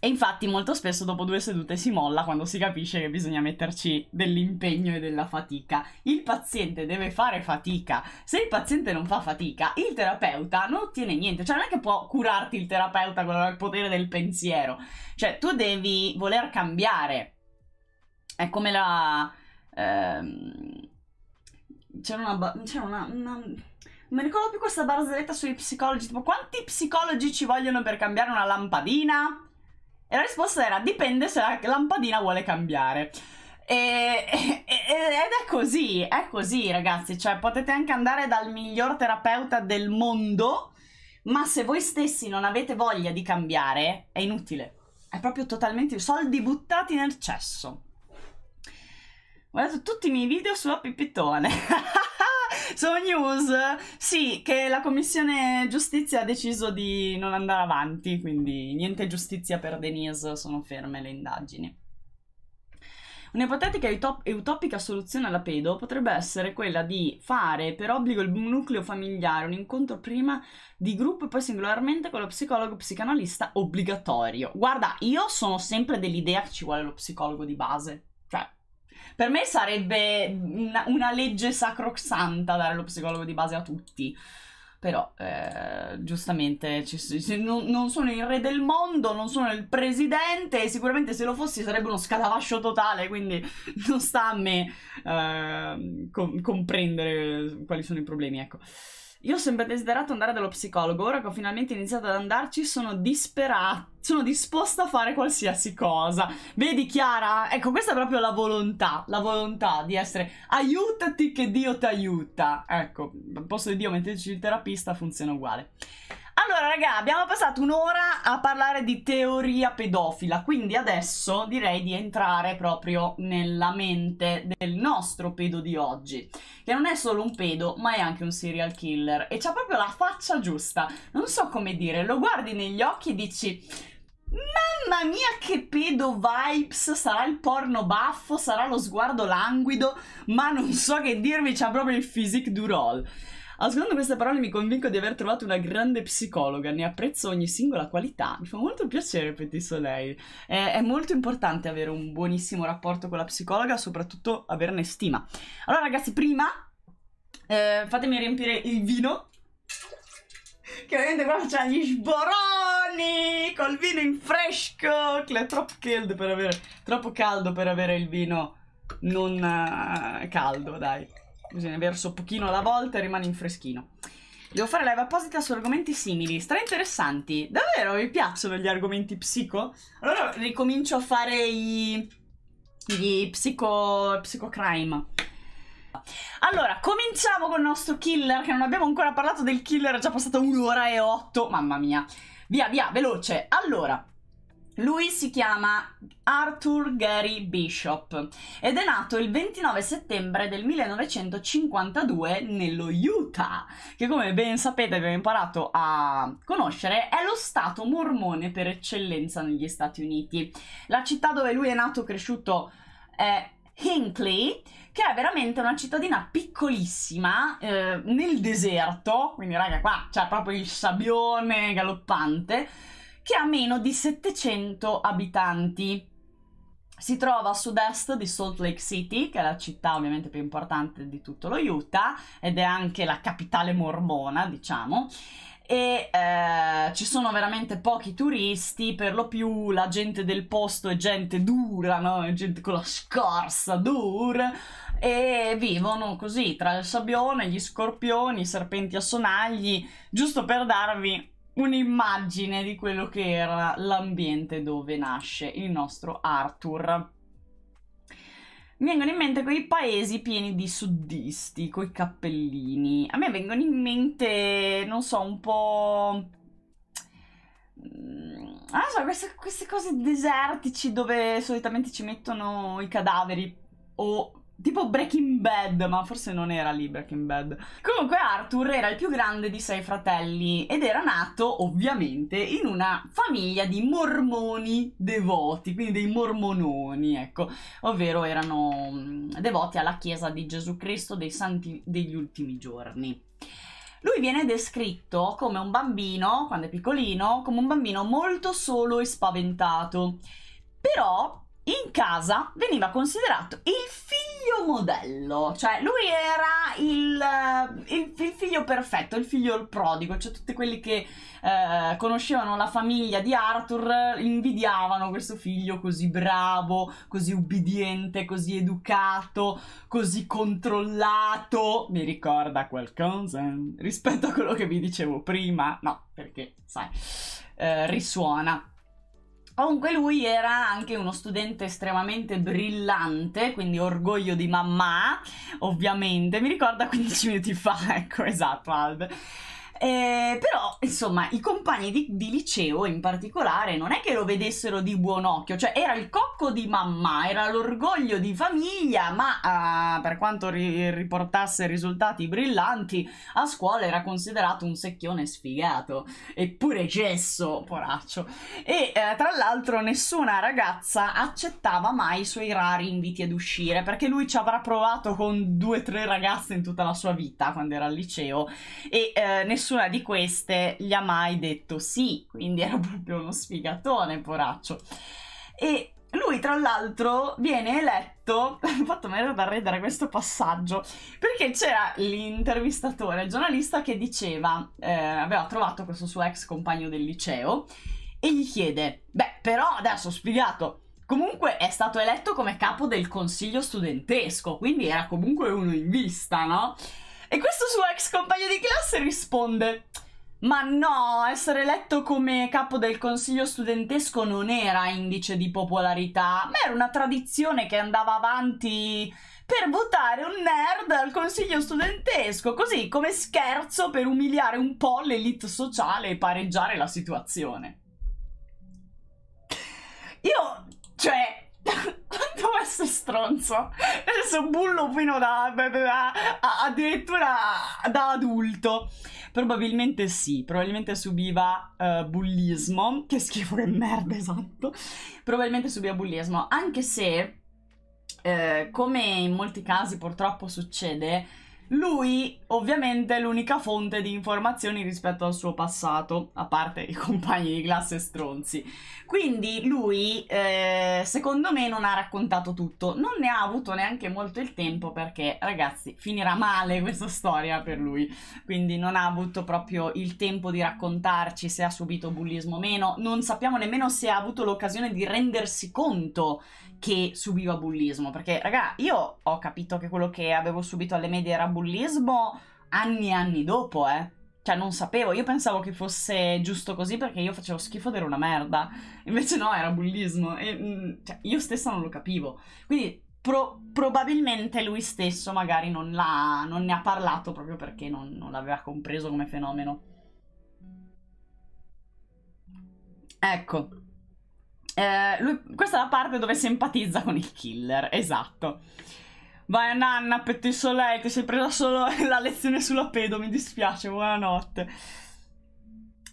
E infatti molto spesso dopo due sedute si molla quando si capisce che bisogna metterci dell'impegno e della fatica. Il paziente deve fare fatica. Se il paziente non fa fatica, il terapeuta non ottiene niente. Cioè non è che può curarti il terapeuta con il potere del pensiero. Cioè tu devi voler cambiare. È come la... Ehm, c'era una... C'era una, una non mi ricordo più questa barzelletta sui psicologi, tipo quanti psicologi ci vogliono per cambiare una lampadina? E la risposta era dipende se la lampadina vuole cambiare. E, ed è così, è così ragazzi, cioè potete anche andare dal miglior terapeuta del mondo, ma se voi stessi non avete voglia di cambiare, è inutile. È proprio totalmente soldi buttati nel cesso. Guardate tutti i miei video sulla pipitone. So News, sì, che la Commissione Giustizia ha deciso di non andare avanti, quindi niente giustizia per Denise, sono ferme le indagini. Un'ipotetica e utopica soluzione alla pedo potrebbe essere quella di fare per obbligo il nucleo familiare un incontro prima di gruppo e poi singolarmente con lo psicologo psicanalista obbligatorio. Guarda, io sono sempre dell'idea che ci vuole lo psicologo di base. Per me sarebbe una, una legge sacrosanta dare lo psicologo di base a tutti però eh, giustamente non, non, sono il re del mondo, non sono il presidente e sicuramente se lo fossi sarebbe uno scalavascio totale, quindi non sta a me eh, com comprendere quali sono i problemi, ecco. Io ho sempre desiderato andare dallo psicologo, ora che ho finalmente iniziato ad andarci sono disperata, sono disposta a fare qualsiasi cosa. Vedi Chiara? Ecco, questa è proprio la volontà, la volontà di essere aiutati che Dio ti aiuta. Ecco, al posto di Dio metterci il terapista funziona uguale. Allora raga, abbiamo passato un'ora a parlare di teoria pedofila, quindi adesso direi di entrare proprio nella mente del nostro pedo di oggi, che non è solo un pedo, ma è anche un serial killer e c'ha proprio la faccia giusta. Non so come dire, lo guardi negli occhi e dici Mamma mia che pedo vibes, sarà il porno baffo, sarà lo sguardo languido, ma non so che dirvi, c'ha proprio il physique du roll. Ascoltando queste parole mi convinco di aver trovato una grande psicologa, ne apprezzo ogni singola qualità. Mi fa molto piacere Petit Soleil. È, è molto importante avere un buonissimo rapporto con la psicologa, soprattutto averne stima. Allora ragazzi, prima eh, fatemi riempire il vino. Che ovviamente qua facciamo gli sboroni col vino in fresco. Che è troppo caldo per avere, troppo caldo per avere il vino non uh, caldo, dai. Bisogna verso pochino alla volta e rimane in freschino. Devo fare live apposita su argomenti simili, stra interessanti. Davvero mi piacciono gli argomenti psico? Allora ricomincio a fare i. gli psico, psicocrime. Allora, cominciamo col nostro killer, che non abbiamo ancora parlato del killer, è già passata un'ora e otto, mamma mia. Via, via, veloce. Allora, lui si chiama Arthur Gary Bishop ed è nato il 29 settembre del 1952 nello Utah, che come ben sapete abbiamo imparato a conoscere è lo stato mormone per eccellenza negli Stati Uniti. La città dove lui è nato e cresciuto è Hinckley, che è veramente una cittadina piccolissima eh, nel deserto, quindi raga qua c'è proprio il sabbione galoppante che ha meno di 700 abitanti. Si trova a sud-est di Salt Lake City, che è la città ovviamente più importante di tutto lo Utah ed è anche la capitale mormona, diciamo. E eh, ci sono veramente pochi turisti, per lo più la gente del posto è gente dura, no? È gente con la scorsa dura e vivono così tra il sabbione, gli scorpioni, i serpenti a sonagli, giusto per darvi un'immagine di quello che era l'ambiente dove nasce il nostro Arthur. Mi vengono in mente quei paesi pieni di suddisti, coi cappellini. A me vengono in mente, non so, un po'... Mm, non so, queste, queste cose desertici dove solitamente ci mettono i cadaveri o Tipo Breaking Bad, ma forse non era lì Breaking Bad. Comunque Arthur era il più grande di sei fratelli ed era nato ovviamente in una famiglia di mormoni devoti, quindi dei mormononi, ecco, ovvero erano mm, devoti alla Chiesa di Gesù Cristo dei Santi degli ultimi giorni. Lui viene descritto come un bambino, quando è piccolino, come un bambino molto solo e spaventato. Però in casa veniva considerato il figlio modello, cioè lui era il, eh, il, il figlio perfetto, il figlio prodigo, cioè tutti quelli che eh, conoscevano la famiglia di Arthur eh, invidiavano questo figlio così bravo, così ubbidiente, così educato, così controllato. Mi ricorda qualcosa rispetto a quello che vi dicevo prima? No, perché sai, eh, risuona. Comunque lui era anche uno studente estremamente brillante, quindi orgoglio di mamma, ovviamente, mi ricorda 15 minuti fa, ecco, esatto, Albe. Eh, però, insomma, i compagni di, di, liceo in particolare non è che lo vedessero di buon occhio, cioè era il cocco di mamma, era l'orgoglio di famiglia, ma uh, per quanto ri- riportasse risultati brillanti, a scuola era considerato un secchione sfigato, eppure gesso, poraccio. E uh, tra l'altro nessuna ragazza accettava mai i suoi rari inviti ad uscire, perché lui ci avrà provato con due o tre ragazze in tutta la sua vita quando era al liceo e uh, nessuno nessuna di queste gli ha mai detto sì, quindi era proprio uno sfigatone, poraccio. E lui, tra l'altro, viene eletto. Fatto me da ridere questo passaggio perché c'era l'intervistatore, il giornalista che diceva: eh, aveva trovato questo suo ex compagno del liceo e gli chiede: Beh, però adesso ho sfigato. Comunque è stato eletto come capo del consiglio studentesco, quindi era comunque uno in vista, no? E questo suo ex compagno di classe risponde ma no, essere eletto come capo del consiglio studentesco non era indice di popolarità, ma era una tradizione che andava avanti per votare un nerd al consiglio studentesco, così come scherzo per umiliare un po' l'elite sociale e pareggiare la situazione. Io, cioè, dove sei stronzo? Adesso bullo fino da, addirittura da adulto. Probabilmente sì, probabilmente subiva uh, bullismo. Che schifo, che merda, esatto. Probabilmente subiva bullismo, anche se, eh, come in molti casi purtroppo succede, lui ovviamente è l'unica fonte di informazioni rispetto al suo passato, a parte i compagni di classe stronzi. Quindi lui, eh, secondo me, non ha raccontato tutto, non ne ha avuto neanche molto il tempo perché, ragazzi, finirà male questa storia per lui. Quindi non ha avuto proprio il tempo di raccontarci se ha subito bullismo o meno, non sappiamo nemmeno se ha avuto l'occasione di rendersi conto che subiva bullismo. Perché, raga, io ho capito che quello che avevo subito alle medie era bullismo anni e anni dopo, eh. Cioè, non sapevo, io pensavo che fosse giusto così perché io facevo schifo ed era una merda. Invece no, era bullismo. E, mm, cioè, io stessa non lo capivo. Quindi pro- probabilmente lui stesso magari non, l'ha, non, ne ha parlato proprio perché non, non l'aveva compreso come fenomeno. Ecco. Eh, lui, questa è la parte dove simpatizza con il killer, esatto. Vai nanna, petto petit soleil, ti sei presa solo la lezione sulla pedo, mi dispiace, buonanotte.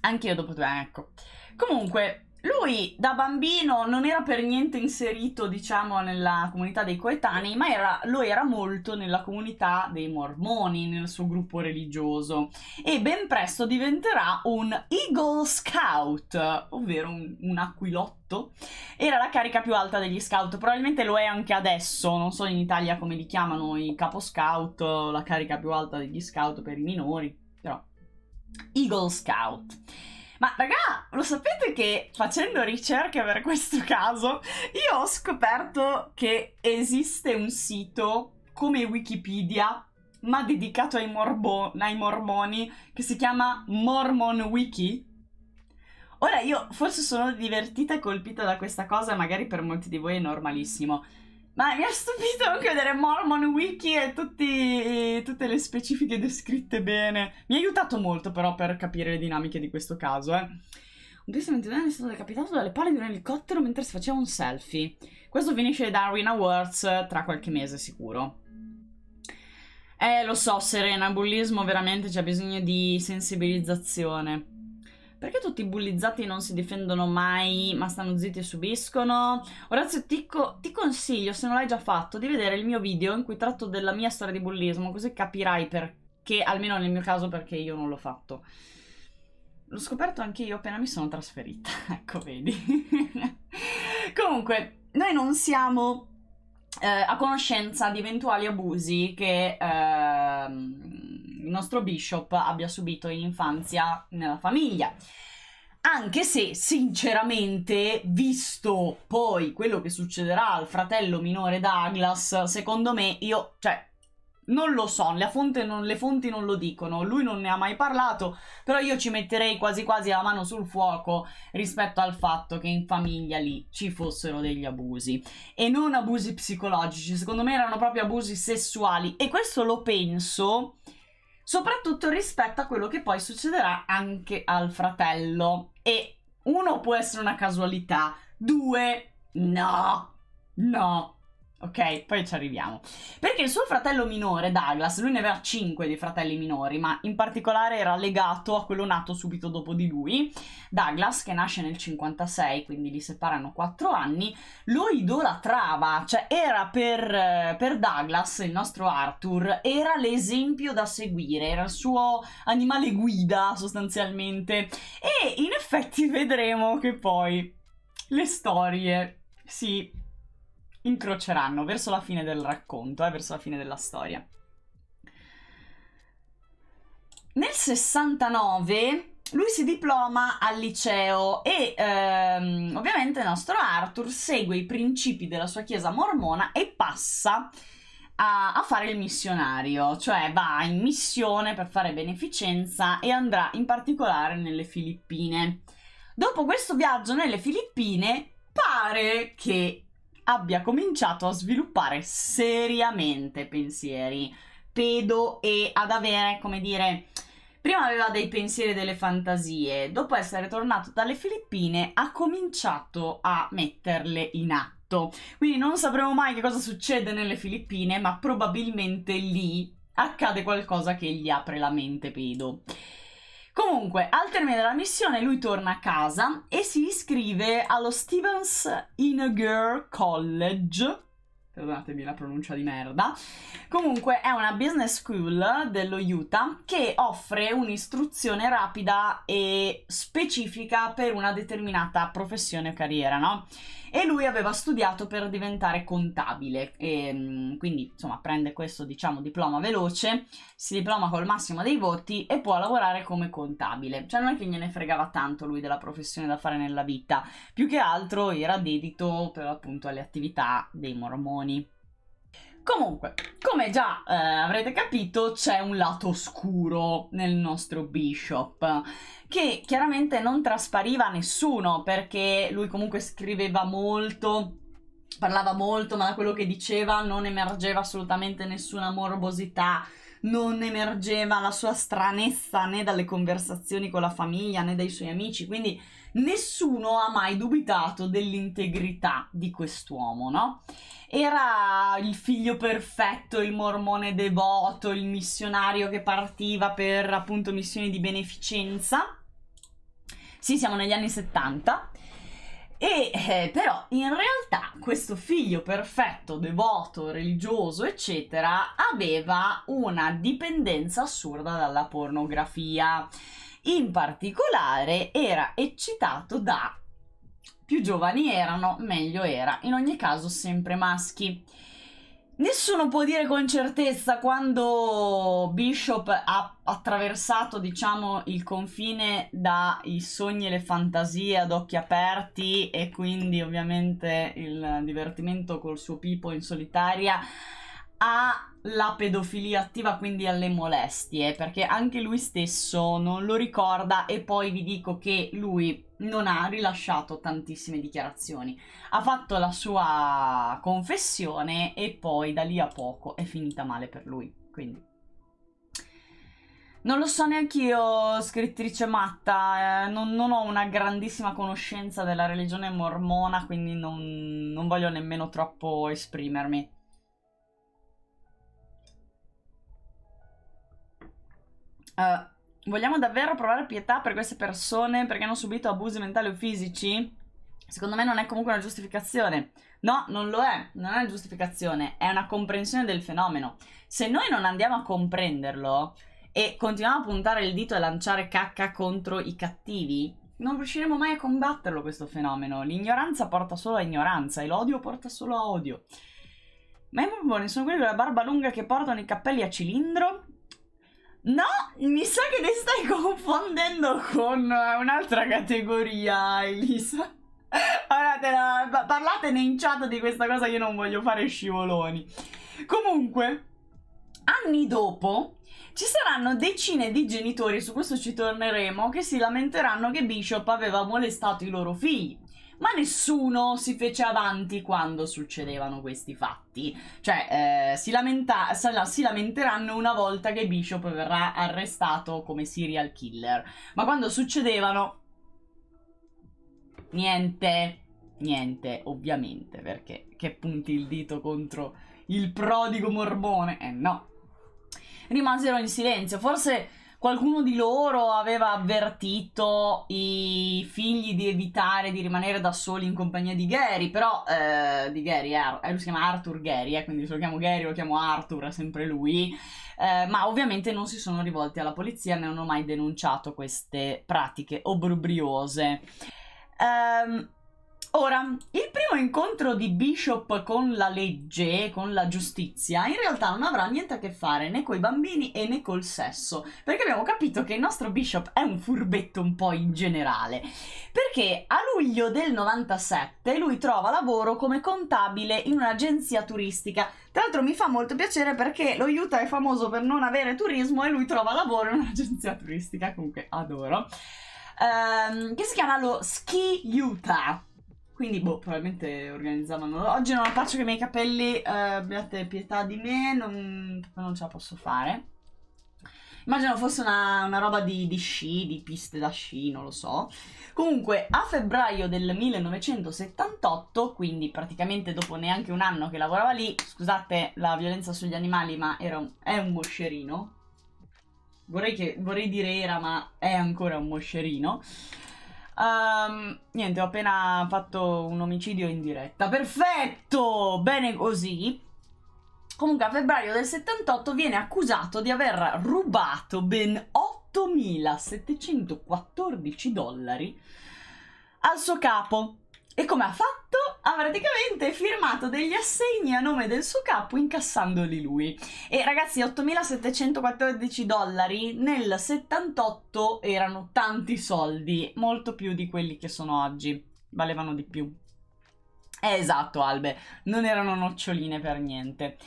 Anche io dopo due, ecco. Comunque, lui da bambino non era per niente inserito, diciamo, nella comunità dei coetanei, ma era, lo era molto nella comunità dei mormoni, nel suo gruppo religioso. E ben presto diventerà un Eagle Scout, ovvero un, un aquilotto. Era la carica più alta degli scout, probabilmente lo è anche adesso, non so in Italia come li chiamano i capo scout, la carica più alta degli scout per i minori, però Eagle Scout. Ma raga, lo sapete che facendo ricerche per questo caso, io ho scoperto che esiste un sito come Wikipedia, ma dedicato ai, morbo- ai mormoni, che si chiama Mormon Wiki. Ora io forse sono divertita e colpita da questa cosa, magari per molti di voi è normalissimo. Ma mi ha stupito anche vedere Mormon Wiki e tutti, tutte le specifiche descritte bene. Mi ha aiutato molto però per capire le dinamiche di questo caso, eh. Un pessimentiano è stato decapitato dalle palle di un elicottero mentre si faceva un selfie. Questo finisce da Arena Awards eh, tra qualche mese sicuro. Eh, lo so, Serena, bullismo veramente c'è bisogno di sensibilizzazione. Perché tutti i bullizzati non si difendono mai, ma stanno zitti e subiscono? Orazio, ti, co ti consiglio, se non l'hai già fatto, di vedere il mio video in cui tratto della mia storia di bullismo, così capirai perché, almeno nel mio caso, perché io non l'ho fatto. L'ho scoperto anche io appena mi sono trasferita, ecco, vedi. Comunque, noi non siamo eh, a conoscenza di eventuali abusi che... Eh, il nostro Bishop abbia subito in infanzia nella famiglia. Anche se, sinceramente, visto poi quello che succederà al fratello minore Douglas, secondo me io, cioè, non lo so, le fonti non, le fonti non, lo dicono, lui non ne ha mai parlato, però io ci metterei quasi quasi la mano sul fuoco rispetto al fatto che in famiglia lì ci fossero degli abusi. E non abusi psicologici, secondo me erano proprio abusi sessuali. E questo lo penso soprattutto rispetto a quello che poi succederà anche al fratello. E uno può essere una casualità, due no, no, Ok, poi ci arriviamo. Perché il suo fratello minore, Douglas, lui ne aveva cinque di fratelli minori, ma in particolare era legato a quello nato subito dopo di lui. Douglas, che nasce nel 56, quindi li separano quattro anni, lo idolatrava, cioè era per, eh, per Douglas, il nostro Arthur, era l'esempio da seguire, era il suo animale guida sostanzialmente. E in effetti vedremo che poi le storie Sì, incroceranno verso la fine del racconto, eh, verso la fine della storia. Nel 69 lui si diploma al liceo e ehm, ovviamente il nostro Arthur segue i principi della sua chiesa mormona e passa a, a, fare il missionario, cioè va in missione per fare beneficenza e andrà in particolare nelle Filippine. Dopo questo viaggio nelle Filippine pare che abbia cominciato a sviluppare seriamente pensieri pedo e ad avere, come dire, prima aveva dei pensieri e delle fantasie, dopo essere tornato dalle Filippine ha cominciato a metterle in atto. Quindi non sapremo mai che cosa succede nelle Filippine, ma probabilmente lì accade qualcosa che gli apre la mente pedo. Comunque, al termine della missione lui torna a casa e si iscrive allo Stevens Inner College. Perdonatemi la pronuncia di merda. Comunque è una business school dello Utah che offre un'istruzione rapida e specifica per una determinata professione o carriera, no? e lui aveva studiato per diventare contabile e, ehm, quindi insomma prende questo diciamo diploma veloce, si diploma col massimo dei voti e può lavorare come contabile, cioè non è che gliene fregava tanto lui della professione da fare nella vita, più che altro era dedito per appunto alle attività dei mormoni. Comunque, come già eh, avrete capito, c'è un lato oscuro nel nostro bishop che chiaramente non traspariva a nessuno perché lui comunque scriveva molto parlava molto, ma da quello che diceva non emergeva assolutamente nessuna morbosità, non emergeva la sua stranezza né dalle conversazioni con la famiglia né dai suoi amici, quindi nessuno ha mai dubitato dell'integrità di quest'uomo, no? Era il figlio perfetto, il mormone devoto, il missionario che partiva per appunto missioni di beneficenza sì, siamo negli anni 70. E eh, però in realtà questo figlio perfetto, devoto, religioso, eccetera, aveva una dipendenza assurda dalla pornografia. In particolare era eccitato da più giovani erano, meglio era, in ogni caso sempre maschi. Nessuno può dire con certezza quando Bishop ha attraversato, diciamo, il confine dai sogni e le fantasie ad occhi aperti e quindi ovviamente il divertimento col suo pipo in solitaria alla pedofilia attiva, quindi alle molestie, perché anche lui stesso non lo ricorda e poi vi dico che lui non ha rilasciato tantissime dichiarazioni. Ha fatto la sua confessione e poi da lì a poco è finita male per lui. Quindi. Non lo so neanche io, scrittrice matta, eh, non, non, ho una grandissima conoscenza della religione mormona, quindi non, non voglio nemmeno troppo esprimermi. Uh, vogliamo davvero provare pietà per queste persone perché hanno subito abusi mentali o fisici? Secondo me non è comunque una giustificazione. No, non lo è, non è una giustificazione, è una comprensione del fenomeno. Se noi non andiamo a comprenderlo e continuiamo a puntare il dito e lanciare cacca contro i cattivi, non riusciremo mai a combatterlo questo fenomeno. L'ignoranza porta solo a ignoranza e l'odio porta solo a odio. Ma i borboni sono quelli con la barba lunga che portano i cappelli a cilindro No, mi sa che ne stai confondendo con eh, un'altra categoria, Elisa. Ora la... parlatene in chat di questa cosa, io non voglio fare scivoloni. Comunque, anni dopo ci saranno decine di genitori, su questo ci torneremo, che si lamenteranno che Bishop aveva molestato i loro figli ma nessuno si fece avanti quando succedevano questi fatti. Cioè, eh, si, lamenta- si lamenteranno una volta che Bishop verrà arrestato come serial killer, ma quando succedevano... Niente, niente, ovviamente, perché che punti il dito contro il prodigo mormone? Eh no. Rimasero in silenzio, forse qualcuno di loro aveva avvertito i figli di evitare di rimanere da soli in compagnia di Gary, però eh, di Gary, eh, lui si chiama Arthur Gary, eh, quindi se lo chiamo Gary lo chiamo Arthur, è sempre lui, eh, ma ovviamente non si sono rivolti alla polizia, non hanno mai denunciato queste pratiche obbrubriose. Um, Ora, il primo incontro di Bishop con la legge, con la giustizia, in realtà non avrà niente a che fare né coi bambini né col sesso, perché abbiamo capito che il nostro Bishop è un furbetto un po' in generale, perché a luglio del 97 lui trova lavoro come contabile in un'agenzia turistica. Tra l'altro mi fa molto piacere perché lo Utah è famoso per non avere turismo e lui trova lavoro in un'agenzia turistica, comunque adoro. Um, che si chiama lo Ski Utah. Quindi, boh, probabilmente organizzavano. Oggi non la faccio che i miei capelli, eh, abbiate pietà di me, non, non ce la posso fare. Immagino fosse una, una roba di, di, sci, di piste da sci, non lo so. Comunque, a febbraio del 1978, quindi praticamente dopo neanche un anno che lavorava lì, scusate la violenza sugli animali, ma un, è un moscerino. Vorrei, che, vorrei, dire era, ma è ancora un moscerino. Um, niente, ho appena fatto un omicidio in diretta. Perfetto! Bene così. Comunque a febbraio del 78 viene accusato di aver rubato ben 8.714 dollari al suo capo, e come ha fatto? Ha praticamente firmato degli assegni a nome del suo capo incassandoli lui. E ragazzi, 8.714 dollari nel 78 erano tanti soldi, molto più di quelli che sono oggi. Valevano di più. Eh, esatto, Albe, non erano noccioline per niente.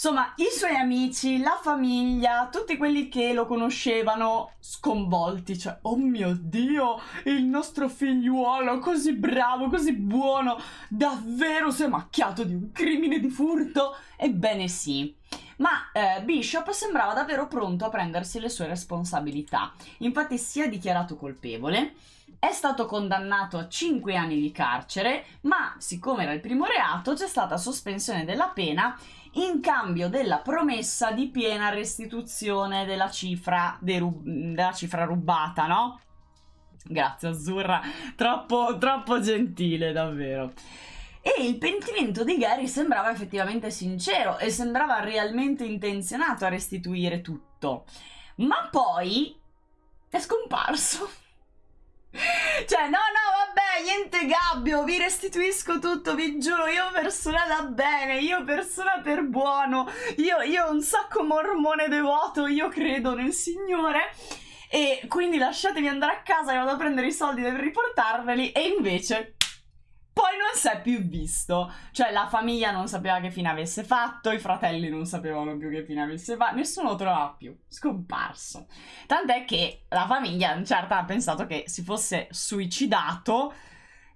Insomma, i suoi amici, la famiglia, tutti quelli che lo conoscevano sconvolti, cioè, oh mio Dio, il nostro figliuolo così bravo, così buono, davvero si è macchiato di un crimine di furto? Ebbene sì. Ma eh, Bishop sembrava davvero pronto a prendersi le sue responsabilità. Infatti si è dichiarato colpevole, è stato condannato a 5 anni di carcere, ma siccome era il primo reato c'è stata sospensione della pena in cambio della promessa di piena restituzione della cifra, derub- della cifra rubata, no? Grazie Azzurra, troppo, troppo gentile davvero. E il pentimento di Gary sembrava effettivamente sincero e sembrava realmente intenzionato a restituire tutto. Ma poi è scomparso. cioè, no, no, vabbè Vabbè, niente gabbio, vi restituisco tutto, vi giuro, io persona da bene, io persona per buono, io, io un sacco mormone devoto, io credo nel Signore e quindi lasciatemi andare a casa e vado a prendere i soldi per riportarveli e invece poi non si è più visto. Cioè, la famiglia non sapeva che fine avesse fatto, i fratelli non sapevano più che fine avesse fatto, nessuno lo trovava più, scomparso. Tant'è che la famiglia, in certa, ha pensato che si fosse suicidato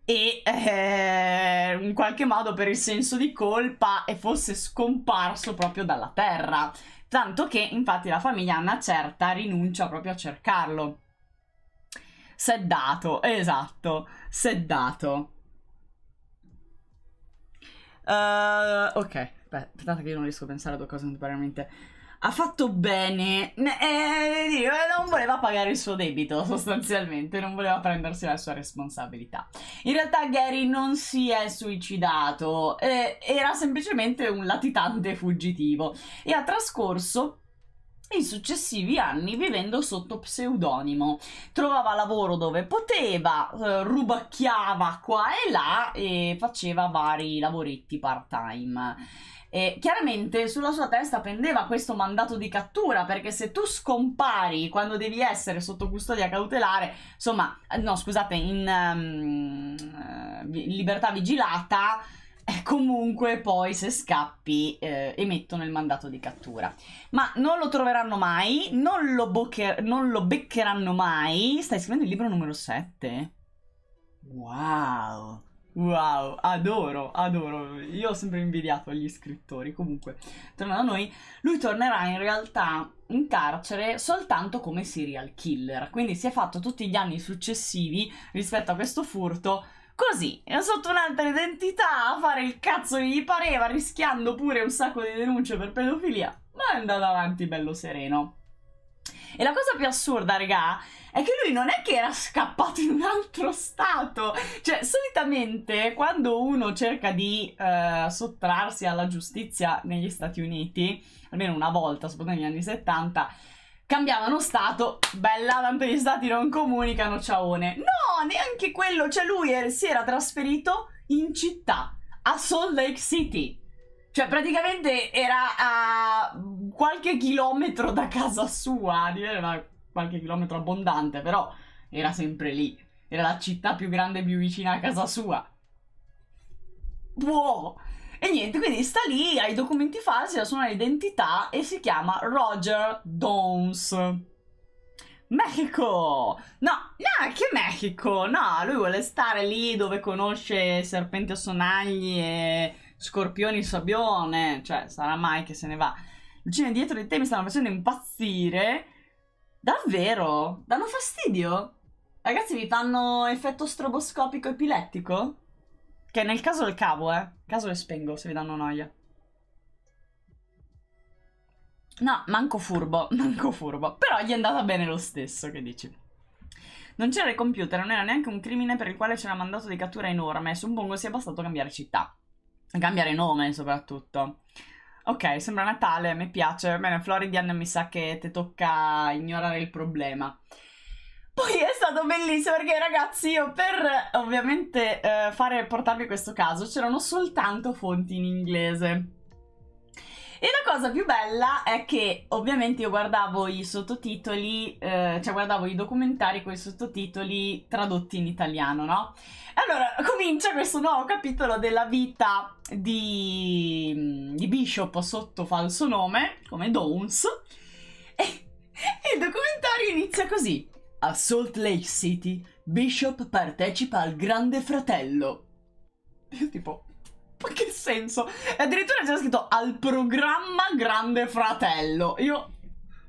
e eh, in qualche modo per il senso di colpa e fosse scomparso proprio dalla terra. Tanto che, infatti, la famiglia a una certa rinuncia proprio a cercarlo. Se dato, esatto, se dato. Uh, ok, beh, aspettate che io non riesco a pensare a due cose contemporaneamente. Ha fatto bene, eh, eh, eh, non voleva pagare il suo debito sostanzialmente, non voleva prendersi la sua responsabilità. In realtà Gary non si è suicidato, eh, era semplicemente un latitante fuggitivo e ha trascorso nei successivi anni vivendo sotto pseudonimo. Trovava lavoro dove poteva, eh, rubacchiava qua e là e faceva vari lavoretti part-time. E chiaramente sulla sua testa pendeva questo mandato di cattura perché se tu scompari quando devi essere sotto custodia cautelare, insomma, no, scusate, in um, libertà vigilata eh, comunque poi se scappi eh, emettono il mandato di cattura. Ma non lo troveranno mai, non lo, bocher- non lo beccheranno mai. Stai scrivendo il libro numero 7? Wow! Wow, adoro, adoro. Io ho sempre invidiato gli scrittori. Comunque, tornando a noi, lui tornerà in realtà in carcere soltanto come serial killer. Quindi si è fatto tutti gli anni successivi rispetto a questo furto Così, sotto un'altra identità, a fare il cazzo che gli pareva, rischiando pure un sacco di denunce per pedofilia, ma è andato avanti bello sereno. E la cosa più assurda, regà, è che lui non è che era scappato in un altro stato. Cioè, solitamente quando uno cerca di eh, sottrarsi alla giustizia negli Stati Uniti, almeno una volta, soprattutto negli anni 70, cambiavano stato, bella, tanto gli stati non comunicano, ciaone. No, neanche quello, cioè lui er si era trasferito in città, a Salt Lake City. Cioè praticamente era a qualche chilometro da casa sua, era qualche chilometro abbondante, però era sempre lì. Era la città più grande e più vicina a casa sua. Wow! E niente, quindi sta lì, ha i documenti falsi, la sua identità e si chiama Roger Downs. Mexico! No, no, che Mexico? No, lui vuole stare lì dove conosce serpenti a sonagli e scorpioni sabbione, cioè sarà mai che se ne va. Lucine dietro di te mi stanno facendo impazzire. Davvero? Danno fastidio? Ragazzi, vi fanno effetto stroboscopico epilettico? Che nel caso del cavo, eh. Caso le spengo se vi danno noia. No, manco furbo, manco furbo. Però gli è andata bene lo stesso, che dici? Non c'era il computer, non era neanche un crimine per il quale c'era mandato di cattura enorme. Suppongo sia bastato cambiare città. Cambiare nome, soprattutto. Ok, sembra Natale, mi piace. Bene, Floridian mi sa che ti tocca ignorare il problema. Poi è stato bellissimo perché ragazzi io per ovviamente eh, fare, portarvi questo caso c'erano soltanto fonti in inglese. E la cosa più bella è che ovviamente io guardavo i sottotitoli, eh, cioè guardavo i documentari con i sottotitoli tradotti in italiano, no? Allora comincia questo nuovo capitolo della vita di, di Bishop sotto falso nome, come Downs, e, e il documentario inizia così. A Salt Lake City, Bishop partecipa al Grande Fratello. Io tipo, ma che senso? E addirittura c'è scritto al programma Grande Fratello. Io ho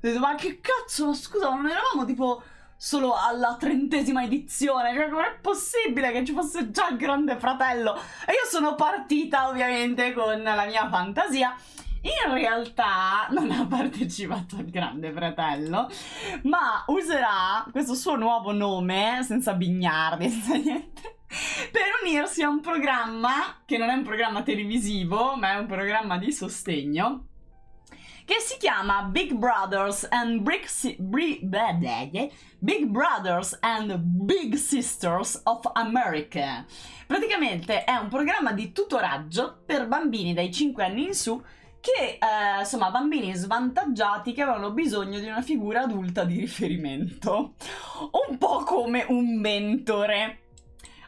detto, ma che cazzo, scusa, ma non eravamo tipo solo alla trentesima edizione? Cioè, com'è possibile che ci fosse già il Grande Fratello? E io sono partita ovviamente con la mia fantasia in realtà non ha partecipato al Grande Fratello, ma userà questo suo nuovo nome, senza bignardi, senza niente, per unirsi a un programma, che non è un programma televisivo, ma è un programma di sostegno, che si chiama Big Brothers and Big, si- Big Brothers and Big Sisters of America. Praticamente è un programma di tutoraggio per bambini dai 5 anni in su che eh, insomma bambini svantaggiati che avevano bisogno di una figura adulta di riferimento, un po' come un mentore.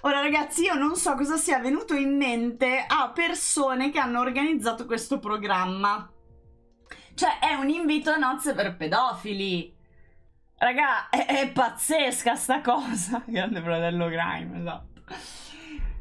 Ora ragazzi io non so cosa sia venuto in mente a persone che hanno organizzato questo programma. Cioè è un invito a nozze per pedofili. Raga, è, è pazzesca sta cosa. Grande fratello Grime, esatto.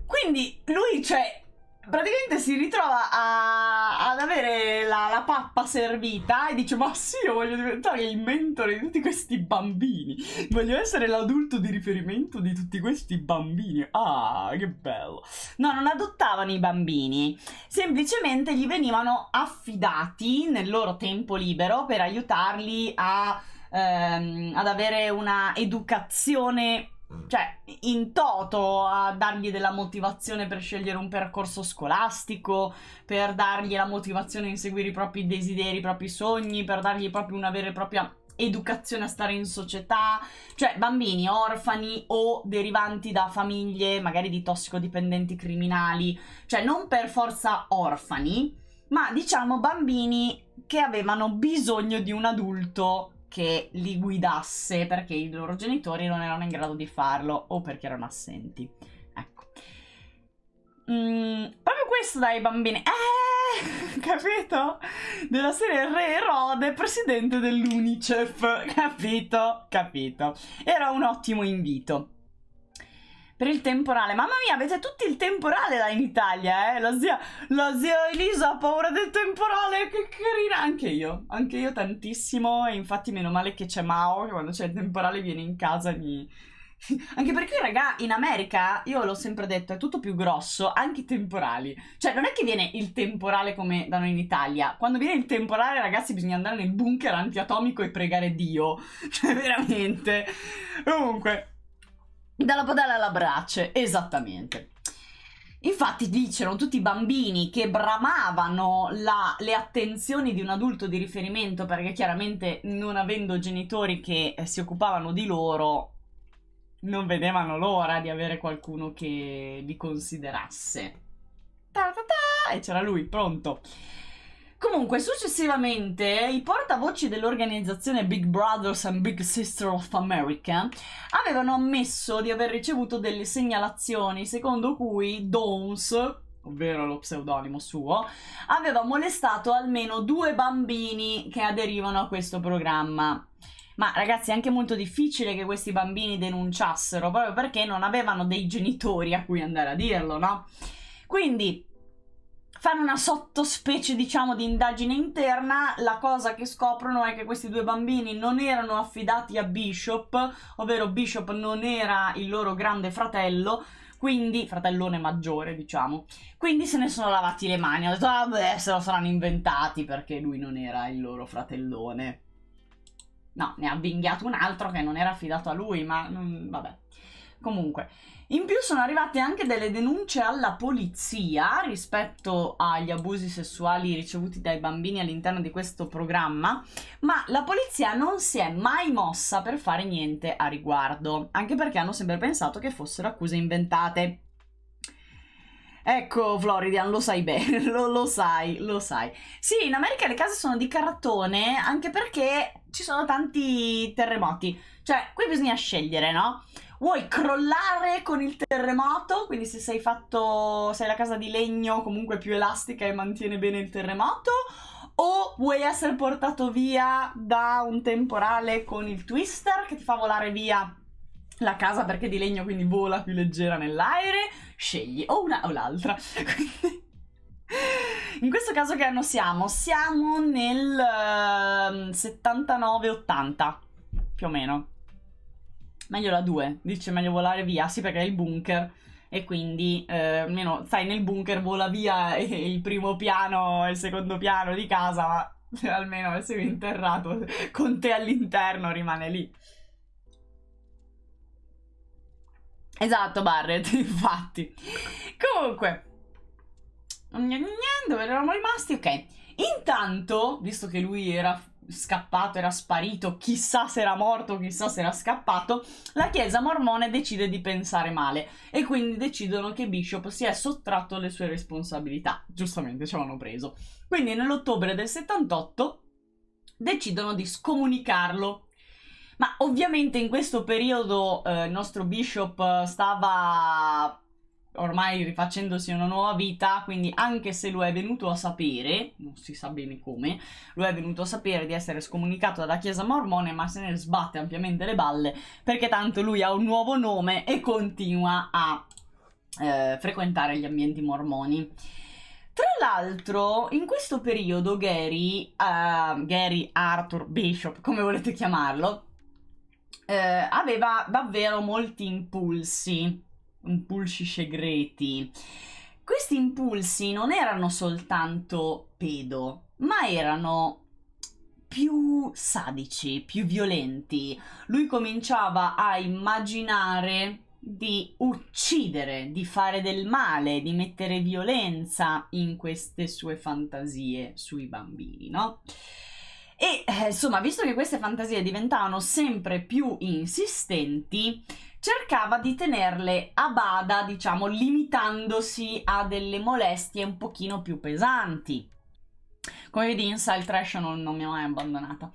Quindi lui, cioè, praticamente si ritrova a, ad avere la, la, pappa servita e dice ma sì io voglio diventare il mentore di tutti questi bambini voglio essere l'adulto di riferimento di tutti questi bambini ah che bello no non adottavano i bambini semplicemente gli venivano affidati nel loro tempo libero per aiutarli a, ehm, ad avere una educazione Mm. cioè, in toto a dargli della motivazione per scegliere un percorso scolastico, per dargli la motivazione a inseguire i propri desideri, i propri sogni, per dargli proprio una vera e propria educazione a stare in società, cioè bambini orfani o derivanti da famiglie magari di tossicodipendenti criminali, cioè non per forza orfani, ma diciamo bambini che avevano bisogno di un adulto che li guidasse perché i loro genitori non erano in grado di farlo o perché erano assenti. Ecco. Mm, proprio questo dai bambini. Eh, capito? Della serie Re Erode, presidente dell'UNICEF. Capito? Capito. Era un ottimo invito per il temporale. Mamma mia, avete tutti il temporale là in Italia, eh? La zia, la zia Elisa ha paura del temporale, che carina! Anche io, anche io tantissimo. E infatti, meno male che c'è Mao, che quando c'è il temporale viene in casa e mi. Anche perché, raga, in America, io l'ho sempre detto, è tutto più grosso, anche i temporali. Cioè, non è che viene il temporale come da noi in Italia. Quando viene il temporale, ragazzi, bisogna andare nel bunker antiatomico e pregare Dio. Cioè, veramente. Comunque, dalla padella alla brace, esattamente. Infatti lì c'erano tutti i bambini che bramavano la, le attenzioni di un adulto di riferimento perché chiaramente non avendo genitori che eh, si occupavano di loro non vedevano l'ora di avere qualcuno che li considerasse. Ta ta ta! E c'era lui, pronto. Comunque, successivamente, i portavoci dell'organizzazione Big Brothers and Big Sister of America avevano ammesso di aver ricevuto delle segnalazioni secondo cui Downs, ovvero lo pseudonimo suo, aveva molestato almeno due bambini che aderivano a questo programma. Ma ragazzi è anche molto difficile che questi bambini denunciassero proprio perché non avevano dei genitori a cui andare a dirlo, no? Quindi fanno una sottospecie, diciamo, di indagine interna. La cosa che scoprono è che questi due bambini non erano affidati a Bishop, ovvero Bishop non era il loro grande fratello quindi fratellone maggiore diciamo quindi se ne sono lavati le mani ho detto ah se lo saranno inventati perché lui non era il loro fratellone no ne ha vinghiato un altro che non era affidato a lui ma non... vabbè comunque in più sono arrivate anche delle denunce alla polizia rispetto agli abusi sessuali ricevuti dai bambini all'interno di questo programma, ma la polizia non si è mai mossa per fare niente a riguardo, anche perché hanno sempre pensato che fossero accuse inventate. Ecco, Floridian, lo sai bene, lo, lo, sai, lo sai. Sì, in America le case sono di cartone anche perché ci sono tanti terremoti. Cioè, qui bisogna scegliere, no? vuoi crollare con il terremoto, quindi se sei fatto, sei la casa di legno comunque più elastica e mantiene bene il terremoto, o vuoi essere portato via da un temporale con il twister che ti fa volare via la casa perché è di legno quindi vola più leggera nell'aereo, scegli o una o l'altra. In questo caso che anno siamo? Siamo nel uh, ehm, 79-80 più o meno meglio la 2, dice meglio volare via, sì perché è il bunker e quindi eh, almeno stai nel bunker, vola via il primo piano e il secondo piano di casa, ma almeno sei interrato con te all'interno rimane lì. Esatto, Barrett, infatti. Comunque, dove eravamo rimasti? Ok. Intanto, visto che lui era scappato, era sparito, chissà se era morto, chissà se era scappato, la chiesa mormone decide di pensare male e quindi decidono che Bishop si è sottratto alle sue responsabilità. Giustamente ci avevano preso. Quindi nell'ottobre del 78 decidono di scomunicarlo. Ma ovviamente in questo periodo eh, il nostro bishop stava ormai rifacendosi una nuova vita, quindi anche se lo è venuto a sapere, non si sa bene come, lui è venuto a sapere di essere scomunicato dalla chiesa mormone, ma se ne sbatte ampiamente le balle perché tanto lui ha un nuovo nome e continua a eh, frequentare gli ambienti mormoni. Tra l'altro, in questo periodo Gary, uh, Gary Arthur Bishop, come volete chiamarlo, eh, aveva davvero molti impulsi impulsi segreti. Questi impulsi non erano soltanto pedo, ma erano più sadici, più violenti. Lui cominciava a immaginare di uccidere, di fare del male, di mettere violenza in queste sue fantasie sui bambini, no? E eh, insomma, visto che queste fantasie diventavano sempre più insistenti, cercava di tenerle a bada, diciamo, limitandosi a delle molestie un pochino più pesanti. Come vedi, Insa il trash non, non mi ha mai abbandonata.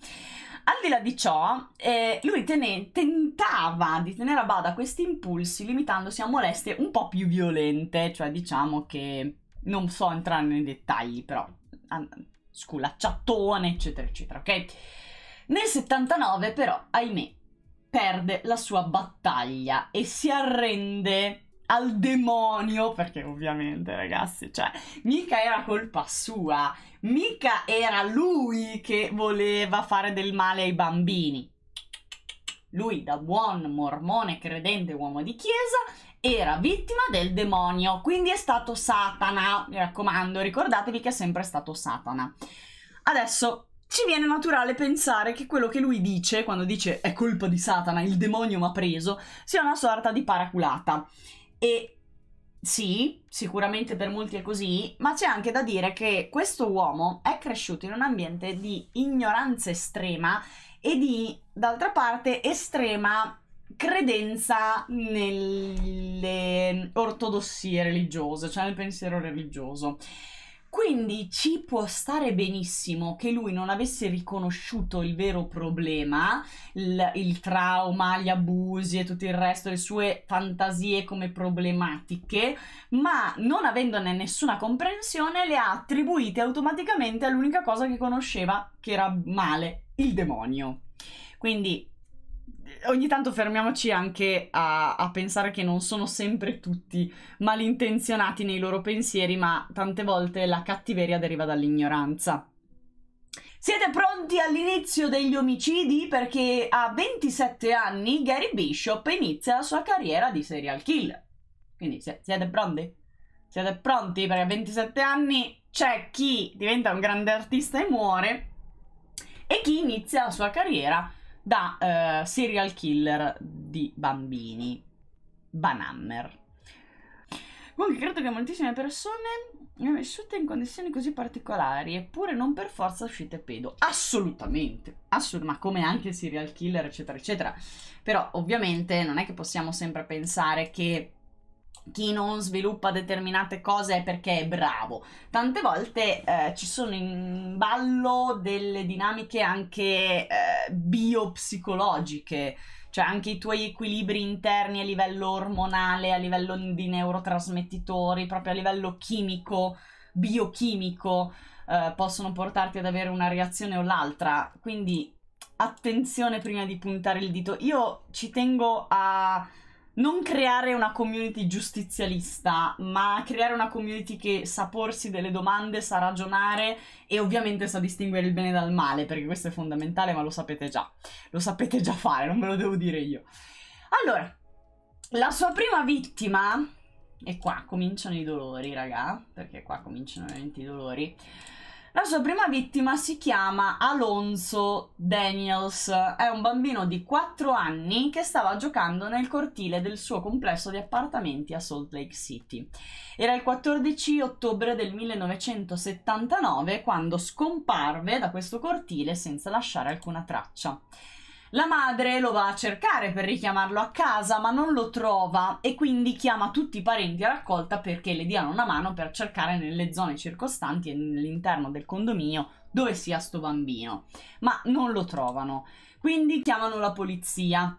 Al di là di ciò, eh, lui tene, tentava di tenere a bada questi impulsi limitandosi a molestie un po' più violente, cioè diciamo che non so entrare nei dettagli, però sculacciatone, eccetera, eccetera, ok? Nel 79 però, ahimè, perde la sua battaglia e si arrende al demonio, perché ovviamente ragazzi, cioè, mica era colpa sua, mica era lui che voleva fare del male ai bambini. Lui, da buon mormone credente uomo di chiesa, era vittima del demonio, quindi è stato Satana. Mi raccomando, ricordatevi che è sempre stato Satana. Adesso ci viene naturale pensare che quello che lui dice, quando dice è colpa di Satana, il demonio mi ha preso, sia una sorta di paraculata. E sì, sicuramente per molti è così, ma c'è anche da dire che questo uomo è cresciuto in un ambiente di ignoranza estrema e di, d'altra parte, estrema credenza nelle ortodossie religiose, cioè nel pensiero religioso. Quindi ci può stare benissimo che lui non avesse riconosciuto il vero problema, il, il, trauma, gli abusi e tutto il resto, le sue fantasie come problematiche, ma non avendone nessuna comprensione le ha attribuite automaticamente all'unica cosa che conosceva che era male, il demonio. Quindi ogni tanto fermiamoci anche a, a, pensare che non sono sempre tutti malintenzionati nei loro pensieri, ma tante volte la cattiveria deriva dall'ignoranza. Siete pronti all'inizio degli omicidi? Perché a 27 anni Gary Bishop inizia la sua carriera di serial killer. Quindi siete pronti? Siete pronti? Perché a 27 anni c'è chi diventa un grande artista e muore e chi inizia la sua carriera da uh, serial killer di bambini, Banammer. Comunque credo che moltissime persone vissute in condizioni così particolari, eppure non per forza uscite pedo. Assolutamente, assolut- ma come anche il serial killer, eccetera, eccetera. Però ovviamente non è che possiamo sempre pensare che chi non sviluppa determinate cose è perché è bravo. Tante volte eh, ci sono in ballo delle dinamiche anche eh, biopsicologiche, cioè anche i tuoi equilibri interni a livello ormonale, a livello di neurotrasmettitori, proprio a livello chimico, biochimico, eh, possono portarti ad avere una reazione o l'altra. Quindi attenzione prima di puntare il dito. Io ci tengo a non creare una community giustizialista, ma creare una community che sa porsi delle domande, sa ragionare e ovviamente sa distinguere il bene dal male, perché questo è fondamentale, ma lo sapete già. Lo sapete già fare, non ve lo devo dire io. Allora, la sua prima vittima, e qua cominciano i dolori, raga, perché qua cominciano veramente i dolori. La sua prima vittima si chiama Alonso Daniels, è un bambino di 4 anni che stava giocando nel cortile del suo complesso di appartamenti a Salt Lake City. Era il 14 ottobre del 1979 quando scomparve da questo cortile senza lasciare alcuna traccia. La madre lo va a cercare per richiamarlo a casa, ma non lo trova e quindi chiama tutti i parenti a raccolta perché le diano una mano per cercare nelle zone circostanti e nell'interno del condominio dove sia sto bambino, ma non lo trovano. Quindi chiamano la polizia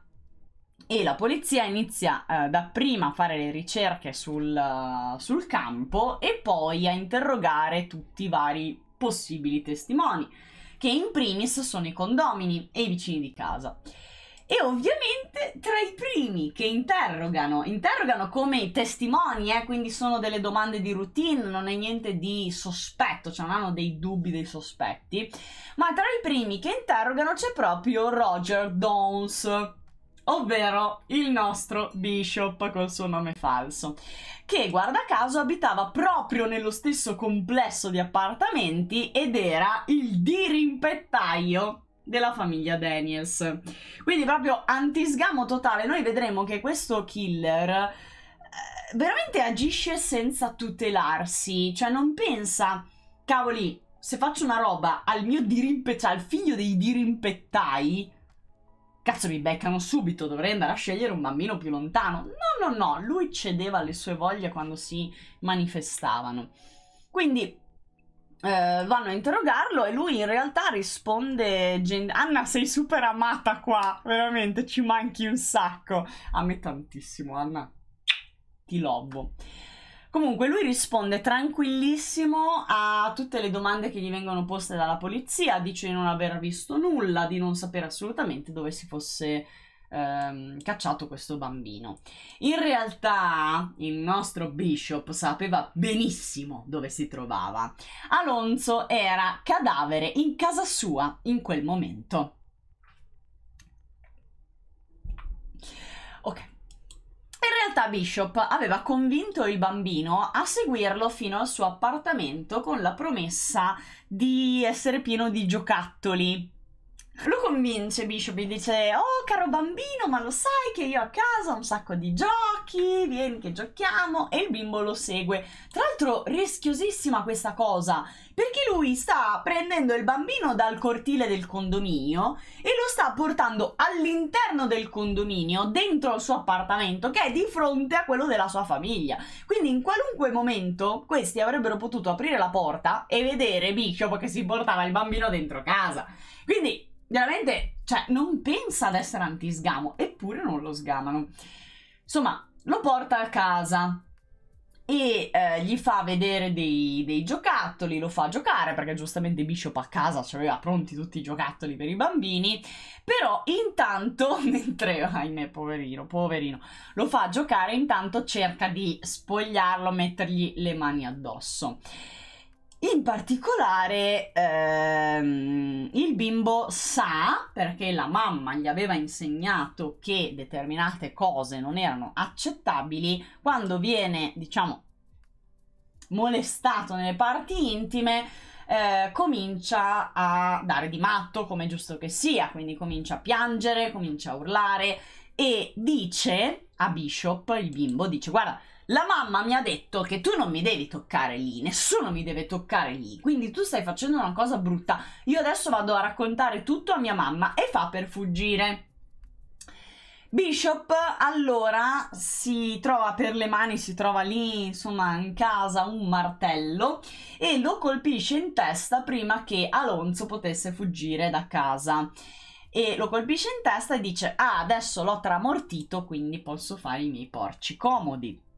e la polizia inizia eh, dapprima a fare le ricerche sul, uh, sul campo e poi a interrogare tutti i vari possibili testimoni che in primis sono i condomini e i vicini di casa. E ovviamente tra i primi che interrogano, interrogano come testimoni, eh, quindi sono delle domande di routine, non è niente di sospetto, cioè non hanno dei dubbi, dei sospetti, ma tra i primi che interrogano c'è proprio Roger Downs ovvero il nostro Bishop col suo nome falso, che guarda caso abitava proprio nello stesso complesso di appartamenti ed era il dirimpettaio della famiglia Daniels. Quindi proprio antisgamo totale, noi vedremo che questo killer eh, veramente agisce senza tutelarsi, cioè non pensa, cavoli, se faccio una roba al mio dirimpettaio, cioè al figlio dei dirimpettai, Cazzo, mi beccano subito, dovrei andare a scegliere un bambino più lontano. No, no, no, lui cedeva alle sue voglie quando si manifestavano. Quindi eh, vanno a interrogarlo e lui in realtà risponde: Anna, sei super amata qua, veramente ci manchi un sacco. A me tantissimo, Anna. Ti lobbo. Comunque lui risponde tranquillissimo a tutte le domande che gli vengono poste dalla polizia, dice di non aver visto nulla, di non sapere assolutamente dove si fosse ehm, cacciato questo bambino. In realtà il nostro bishop sapeva benissimo dove si trovava. Alonso era cadavere in casa sua in quel momento. Ok realtà Bishop aveva convinto il bambino a seguirlo fino al suo appartamento con la promessa di essere pieno di giocattoli lo convince Bishop, e dice, oh caro bambino, ma lo sai che io a casa ho un sacco di giochi, vieni che giochiamo, e il bimbo lo segue. Tra l'altro rischiosissima questa cosa, perché lui sta prendendo il bambino dal cortile del condominio e lo sta portando all'interno del condominio, dentro il suo appartamento, che è di fronte a quello della sua famiglia. Quindi in qualunque momento questi avrebbero potuto aprire la porta e vedere Bishop che si portava il bambino dentro casa. Quindi veramente, cioè, non pensa ad essere anti-sgamo, eppure non lo sgamano. Insomma, lo porta a casa e eh, gli fa vedere dei, dei, giocattoli, lo fa giocare perché giustamente Bishop a casa ce l'aveva pronti tutti i giocattoli per i bambini, però intanto, mentre, ahimè, poverino, poverino, lo fa giocare, intanto cerca di spogliarlo, mettergli le mani addosso. In particolare ehm, il bimbo sa, perché la mamma gli aveva insegnato che determinate cose non erano accettabili, quando viene, diciamo, molestato nelle parti intime, eh, comincia a dare di matto, come è giusto che sia, quindi comincia a piangere, comincia a urlare e dice a Bishop, il bimbo, dice guarda, la mamma mi ha detto che tu non mi devi toccare lì, nessuno mi deve toccare lì, quindi tu stai facendo una cosa brutta. Io adesso vado a raccontare tutto a mia mamma e fa per fuggire. Bishop allora si trova per le mani, si trova lì insomma in casa un martello e lo colpisce in testa prima che Alonso potesse fuggire da casa e lo colpisce in testa e dice ah adesso l'ho tramortito quindi posso fare i miei porci comodi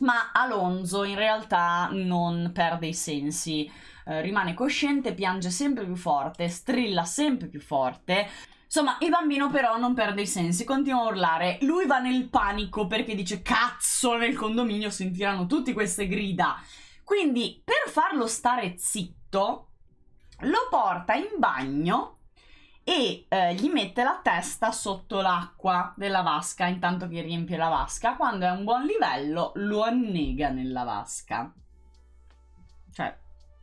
ma Alonso in realtà non perde i sensi, eh, rimane cosciente, piange sempre più forte, strilla sempre più forte. Insomma, il bambino però non perde i sensi, continua a urlare. Lui va nel panico perché dice cazzo nel condominio sentiranno tutte queste grida. Quindi, per farlo stare zitto, lo porta in bagno e eh, gli mette la testa sotto l'acqua della vasca intanto che riempie la vasca. Quando è a un buon livello lo annega nella vasca. Cioè,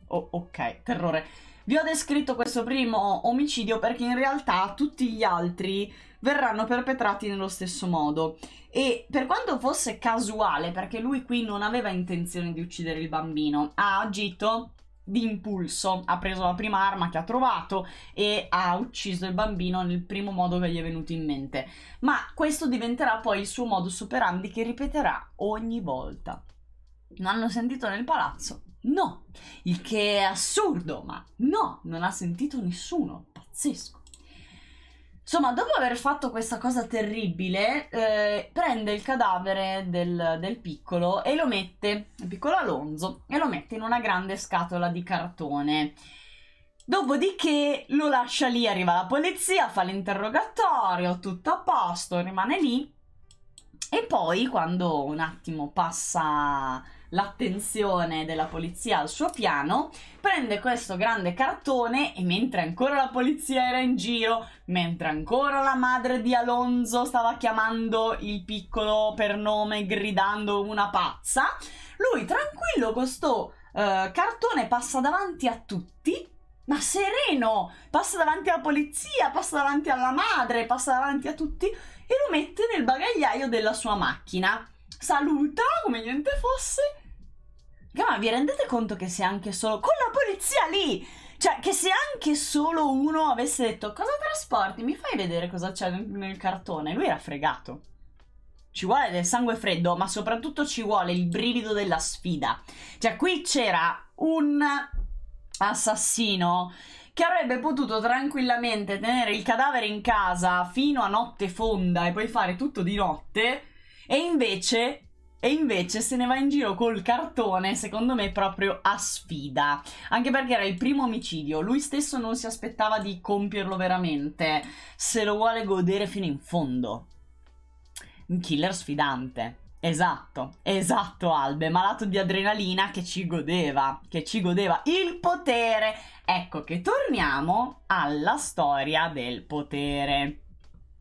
oh, ok, terrore. Vi ho descritto questo primo omicidio perché in realtà tutti gli altri verranno perpetrati nello stesso modo. E per quanto fosse casuale, perché lui qui non aveva intenzione di uccidere il bambino, ha agito di impulso ha preso la prima arma che ha trovato e ha ucciso il bambino nel primo modo che gli è venuto in mente. Ma questo diventerà poi il suo modus operandi che ripeterà ogni volta. Non hanno sentito nel palazzo? No. Il che è assurdo, ma no, non ha sentito nessuno. Pazzesco. Insomma, dopo aver fatto questa cosa terribile, eh, prende il cadavere del, del, piccolo e lo mette, il piccolo Alonso, e lo mette in una grande scatola di cartone. Dopodiché lo lascia lì, arriva la polizia, fa l'interrogatorio, tutto a posto, rimane lì. E poi, quando un attimo passa l'attenzione della polizia al suo piano, prende questo grande cartone e mentre ancora la polizia era in giro, mentre ancora la madre di Alonso stava chiamando il piccolo per nome gridando una pazza, lui tranquillo con sto eh, cartone passa davanti a tutti ma sereno, passa davanti alla polizia, passa davanti alla madre, passa davanti a tutti e lo mette nel bagagliaio della sua macchina. Saluta come niente fosse ma vi rendete conto che se anche solo con la polizia lì? Cioè, che se anche solo uno avesse detto cosa trasporti, mi fai vedere cosa c'è nel, nel cartone, lui era fregato. Ci vuole del sangue freddo, ma soprattutto ci vuole il brivido della sfida. Cioè, qui c'era un assassino che avrebbe potuto tranquillamente tenere il cadavere in casa fino a notte fonda e poi fare tutto di notte e invece e invece se ne va in giro col cartone, secondo me, proprio a sfida. Anche perché era il primo omicidio, lui stesso non si aspettava di compierlo veramente. Se lo vuole godere fino in fondo. Un killer sfidante. Esatto, esatto Albe, malato di adrenalina che ci godeva, che ci godeva il potere. Ecco che torniamo alla storia del potere,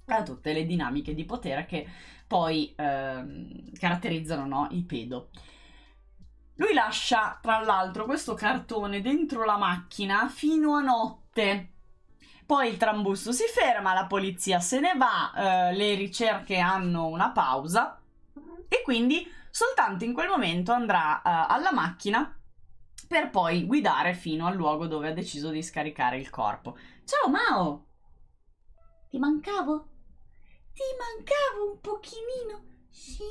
a tutte le dinamiche di potere che poi ehm, caratterizzano no, i pedo. Lui lascia tra l'altro questo cartone dentro la macchina fino a notte. Poi il trambusto si ferma, la polizia se ne va, eh, le ricerche hanno una pausa e quindi soltanto in quel momento andrà eh, alla macchina per poi guidare fino al luogo dove ha deciso di scaricare il corpo. Ciao Mao! Ti mancavo? Ti mancavo un pochino. Sì.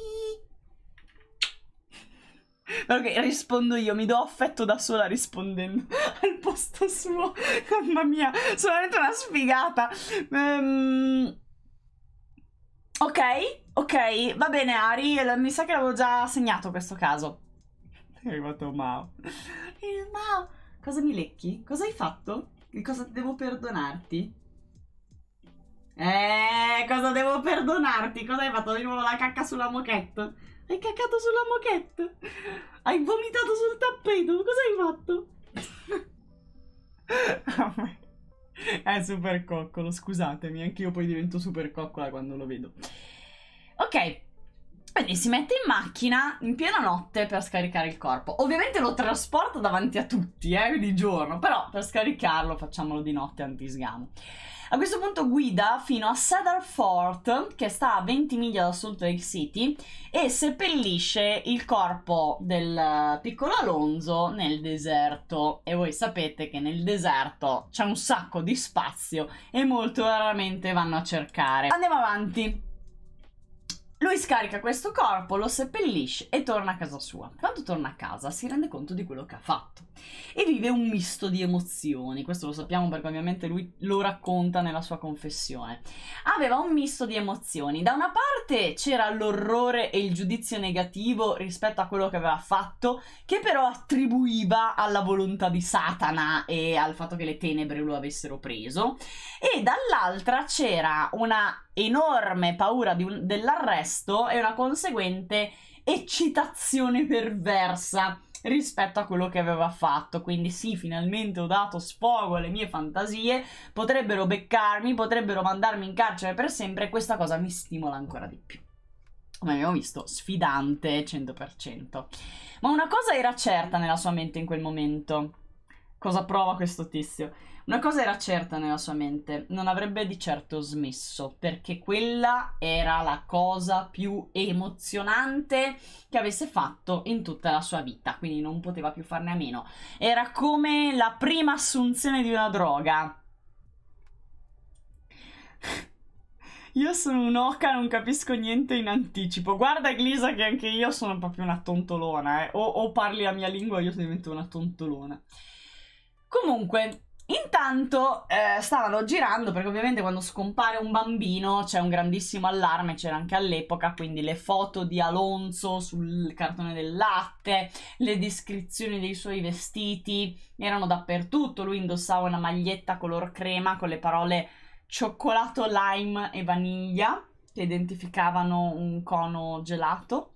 Ok, rispondo io, mi do affetto da sola rispondendo al posto suo. Mamma mia, sono veramente una sfigata. Um... Ok, ok, va bene Ari, mi sa che l'avevo già segnato questo caso. È arrivato Mao. Eh, Mao, cosa mi lecchi? Cosa hai fatto? Cosa devo perdonarti? Eh, cosa devo perdonarti? Cosa hai fatto? Di nuovo la cacca sulla moquette? Hai caccato sulla moquette? Hai vomitato sul tappeto? Cosa hai fatto? È super coccolo, scusatemi, anch'io poi divento super coccola quando lo vedo. Ok, quindi si mette in macchina in piena notte per scaricare il corpo. Ovviamente lo trasporta davanti a tutti, eh, di giorno, però per scaricarlo facciamolo di notte antisgamo. sgamo a questo punto guida fino a Cedar Fort, che sta a 20 miglia da Salt Lake City, e seppellisce il corpo del eh, piccolo Alonso nel deserto. E voi sapete che nel deserto c'è un sacco di spazio e molto raramente vanno a cercare. Andiamo avanti. Lui scarica questo corpo, lo seppellisce e torna a casa sua. Quando torna a casa si rende conto di quello che ha fatto e vive un misto di emozioni. Questo lo sappiamo perché ovviamente lui lo racconta nella sua confessione. Aveva un misto di emozioni. Da una parte c'era l'orrore e il giudizio negativo rispetto a quello che aveva fatto, che però attribuiva alla volontà di Satana e al fatto che le tenebre lo avessero preso. E dall'altra c'era una enorme paura un, dell'arresto e una conseguente eccitazione perversa rispetto a quello che aveva fatto. Quindi sì, finalmente ho dato sfogo alle mie fantasie, potrebbero beccarmi, potrebbero mandarmi in carcere per sempre e questa cosa mi stimola ancora di più. Come abbiamo visto, sfidante 100%. Ma una cosa era certa nella sua mente in quel momento. Cosa prova questo tizio? Una cosa era certa nella sua mente, non avrebbe di certo smesso, perché quella era la cosa più emozionante che avesse fatto in tutta la sua vita, quindi non poteva più farne a meno. Era come la prima assunzione di una droga. Io sono un'oca, non capisco niente in anticipo. Guarda Glisa che anche io sono proprio una tontolona, eh. o, o parli la mia lingua io divento una tontolona. Comunque, Intanto eh, stavano girando perché ovviamente quando scompare un bambino c'è un grandissimo allarme, c'era anche all'epoca, quindi le foto di Alonso sul cartone del latte, le descrizioni dei suoi vestiti erano dappertutto, lui indossava una maglietta color crema con le parole cioccolato, lime e vaniglia che identificavano un cono gelato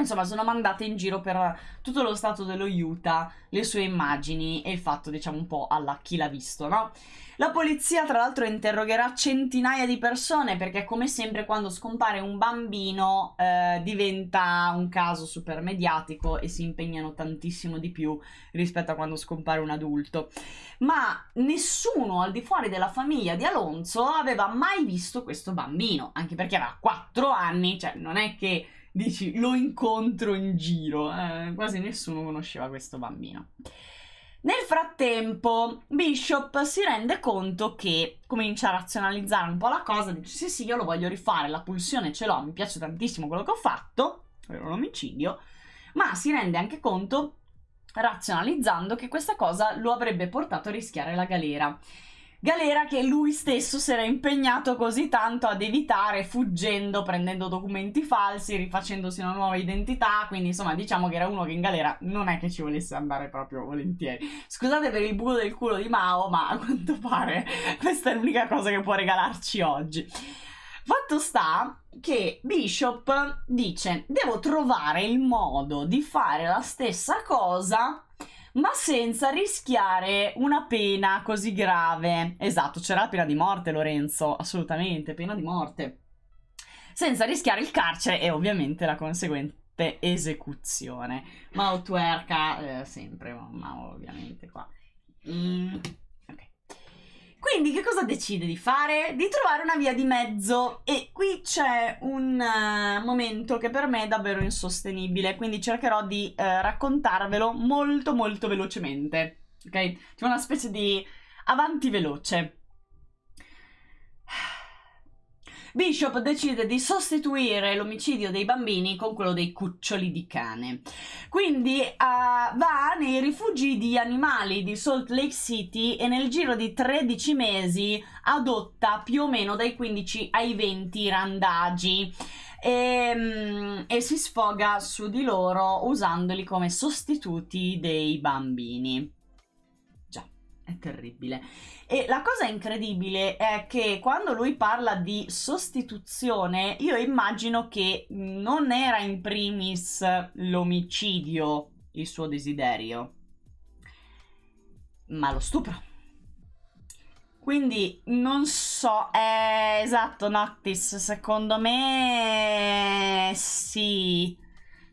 Insomma, sono mandate in giro per tutto lo stato dello Utah le sue immagini e il fatto, diciamo, un po' alla chi l'ha visto, no? La polizia, tra l'altro, interrogherà centinaia di persone perché, come sempre, quando scompare un bambino eh, diventa un caso super mediatico e si impegnano tantissimo di più rispetto a quando scompare un adulto. Ma nessuno al di fuori della famiglia di Alonso aveva mai visto questo bambino, anche perché aveva 4 anni, cioè non è che dici lo incontro in giro, eh, quasi nessuno conosceva questo bambino. Nel frattempo, Bishop si rende conto che comincia a razionalizzare un po' la cosa, dice sì sì, io lo voglio rifare, la pulsione ce l'ho, mi piace tantissimo quello che ho fatto, era un omicidio, ma si rende anche conto razionalizzando che questa cosa lo avrebbe portato a rischiare la galera galera che lui stesso si era impegnato così tanto ad evitare fuggendo, prendendo documenti falsi, rifacendosi una nuova identità, quindi insomma diciamo che era uno che in galera non è che ci volesse andare proprio volentieri. Scusate per il buco del culo di Mao, ma a quanto pare questa è l'unica cosa che può regalarci oggi. Fatto sta che Bishop dice: Devo trovare il modo di fare la stessa cosa ma senza rischiare una pena così grave. Esatto, c'era la pena di morte, Lorenzo, assolutamente, pena di morte. Senza rischiare il carcere e ovviamente la conseguente esecuzione. Ma o twerca eh, sempre, ma ovviamente qua. Mm. Quindi che cosa decide di fare? Di trovare una via di mezzo e qui c'è un uh, momento che per me è davvero insostenibile, quindi cercherò di uh, raccontarvelo molto molto velocemente, ok? C'è una specie di avanti veloce. Bishop decide di sostituire l'omicidio dei bambini con quello dei cuccioli di cane. Quindi uh, va nei rifugi di animali di Salt Lake City e nel giro di 13 mesi adotta più o meno dai 15 ai 20 randagi. E, ehm, e, si sfoga su di loro usandoli come sostituti dei bambini. È terribile. E la cosa incredibile è che quando lui parla di sostituzione, io immagino che non era in primis l'omicidio il suo desiderio, ma lo stupro. Quindi non so, eh, esatto Noctis, secondo me sì,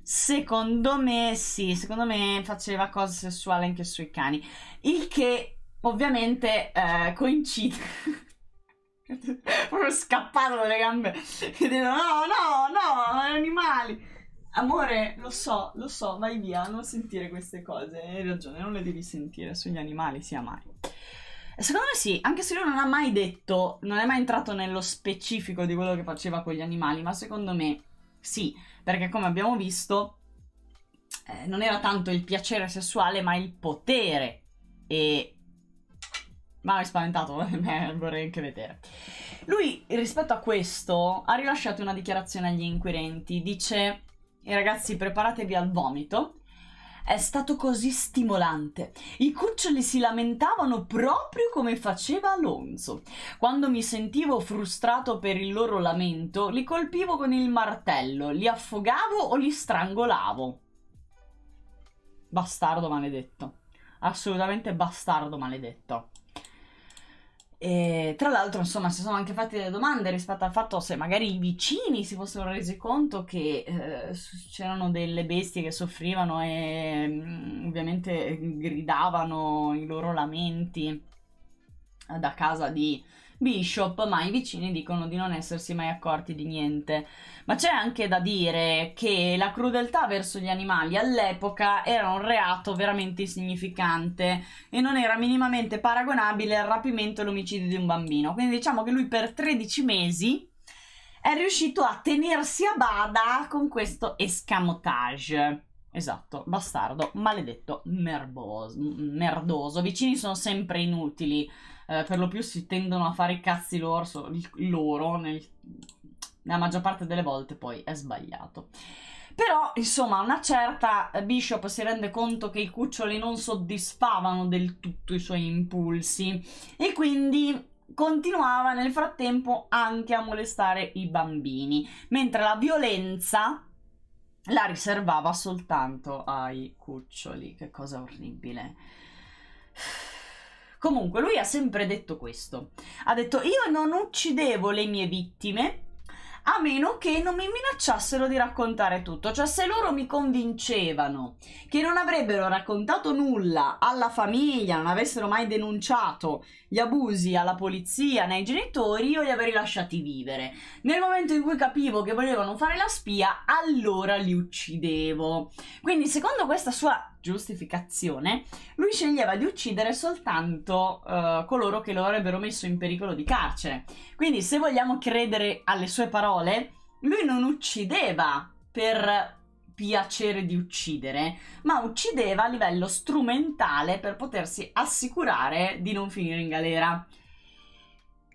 secondo me sì, secondo me faceva cose sessuali anche sui cani, il che ovviamente eh, coincide. proprio scappato dalle gambe e dico no no no animali amore lo so lo so vai via non sentire queste cose hai ragione non le devi sentire sugli animali sia mai secondo me sì anche se lui non ha mai detto non è mai entrato nello specifico di quello che faceva con gli animali ma secondo me sì perché come abbiamo visto eh, non era tanto il piacere sessuale ma il potere e ma è spaventato, Beh, vorrei anche vedere. Lui, rispetto a questo, ha rilasciato una dichiarazione agli inquirenti. Dice, ragazzi, preparatevi al vomito. È stato così stimolante. I cuccioli si lamentavano proprio come faceva Alonso. Quando mi sentivo frustrato per il loro lamento, li colpivo con il martello, li affogavo o li strangolavo. Bastardo maledetto. Assolutamente bastardo maledetto. E, tra l'altro, insomma, si sono anche fatte delle domande rispetto al fatto se magari i vicini si fossero resi conto che eh, c'erano delle bestie che soffrivano e mm, ovviamente gridavano i loro lamenti da casa di Bishop, ma i vicini dicono di non essersi mai accorti di niente. Ma c'è anche da dire che la crudeltà verso gli animali all'epoca era un reato veramente insignificante e non era minimamente paragonabile al rapimento e all'omicidio di un bambino. Quindi diciamo che lui per 13 mesi è riuscito a tenersi a bada con questo escamotage. Esatto, bastardo, maledetto, merboso, merdoso. Vicini sono sempre inutili. Eh, per lo più si tendono a fare i cazzi loro, so, loro nel, nella maggior parte delle volte poi è sbagliato. Però, insomma, una certa eh, Bishop si rende conto che i cuccioli non soddisfavano del tutto i suoi impulsi e quindi continuava nel frattempo anche a molestare i bambini, mentre la violenza la riservava soltanto ai cuccioli. Che cosa orribile. Comunque, lui ha sempre detto questo. Ha detto, io non uccidevo le mie vittime a meno che non mi minacciassero di raccontare tutto, cioè se loro mi convincevano che non avrebbero raccontato nulla alla famiglia, non avessero mai denunciato gli abusi alla polizia, nei genitori, io li avrei lasciati vivere. Nel momento in cui capivo che volevano fare la spia, allora li uccidevo. Quindi secondo questa sua giustificazione, lui sceglieva di uccidere soltanto uh, coloro che lo avrebbero messo in pericolo di carcere. Quindi, se vogliamo credere alle sue parole, lui non uccideva per piacere di uccidere, ma uccideva a livello strumentale per potersi assicurare di non finire in galera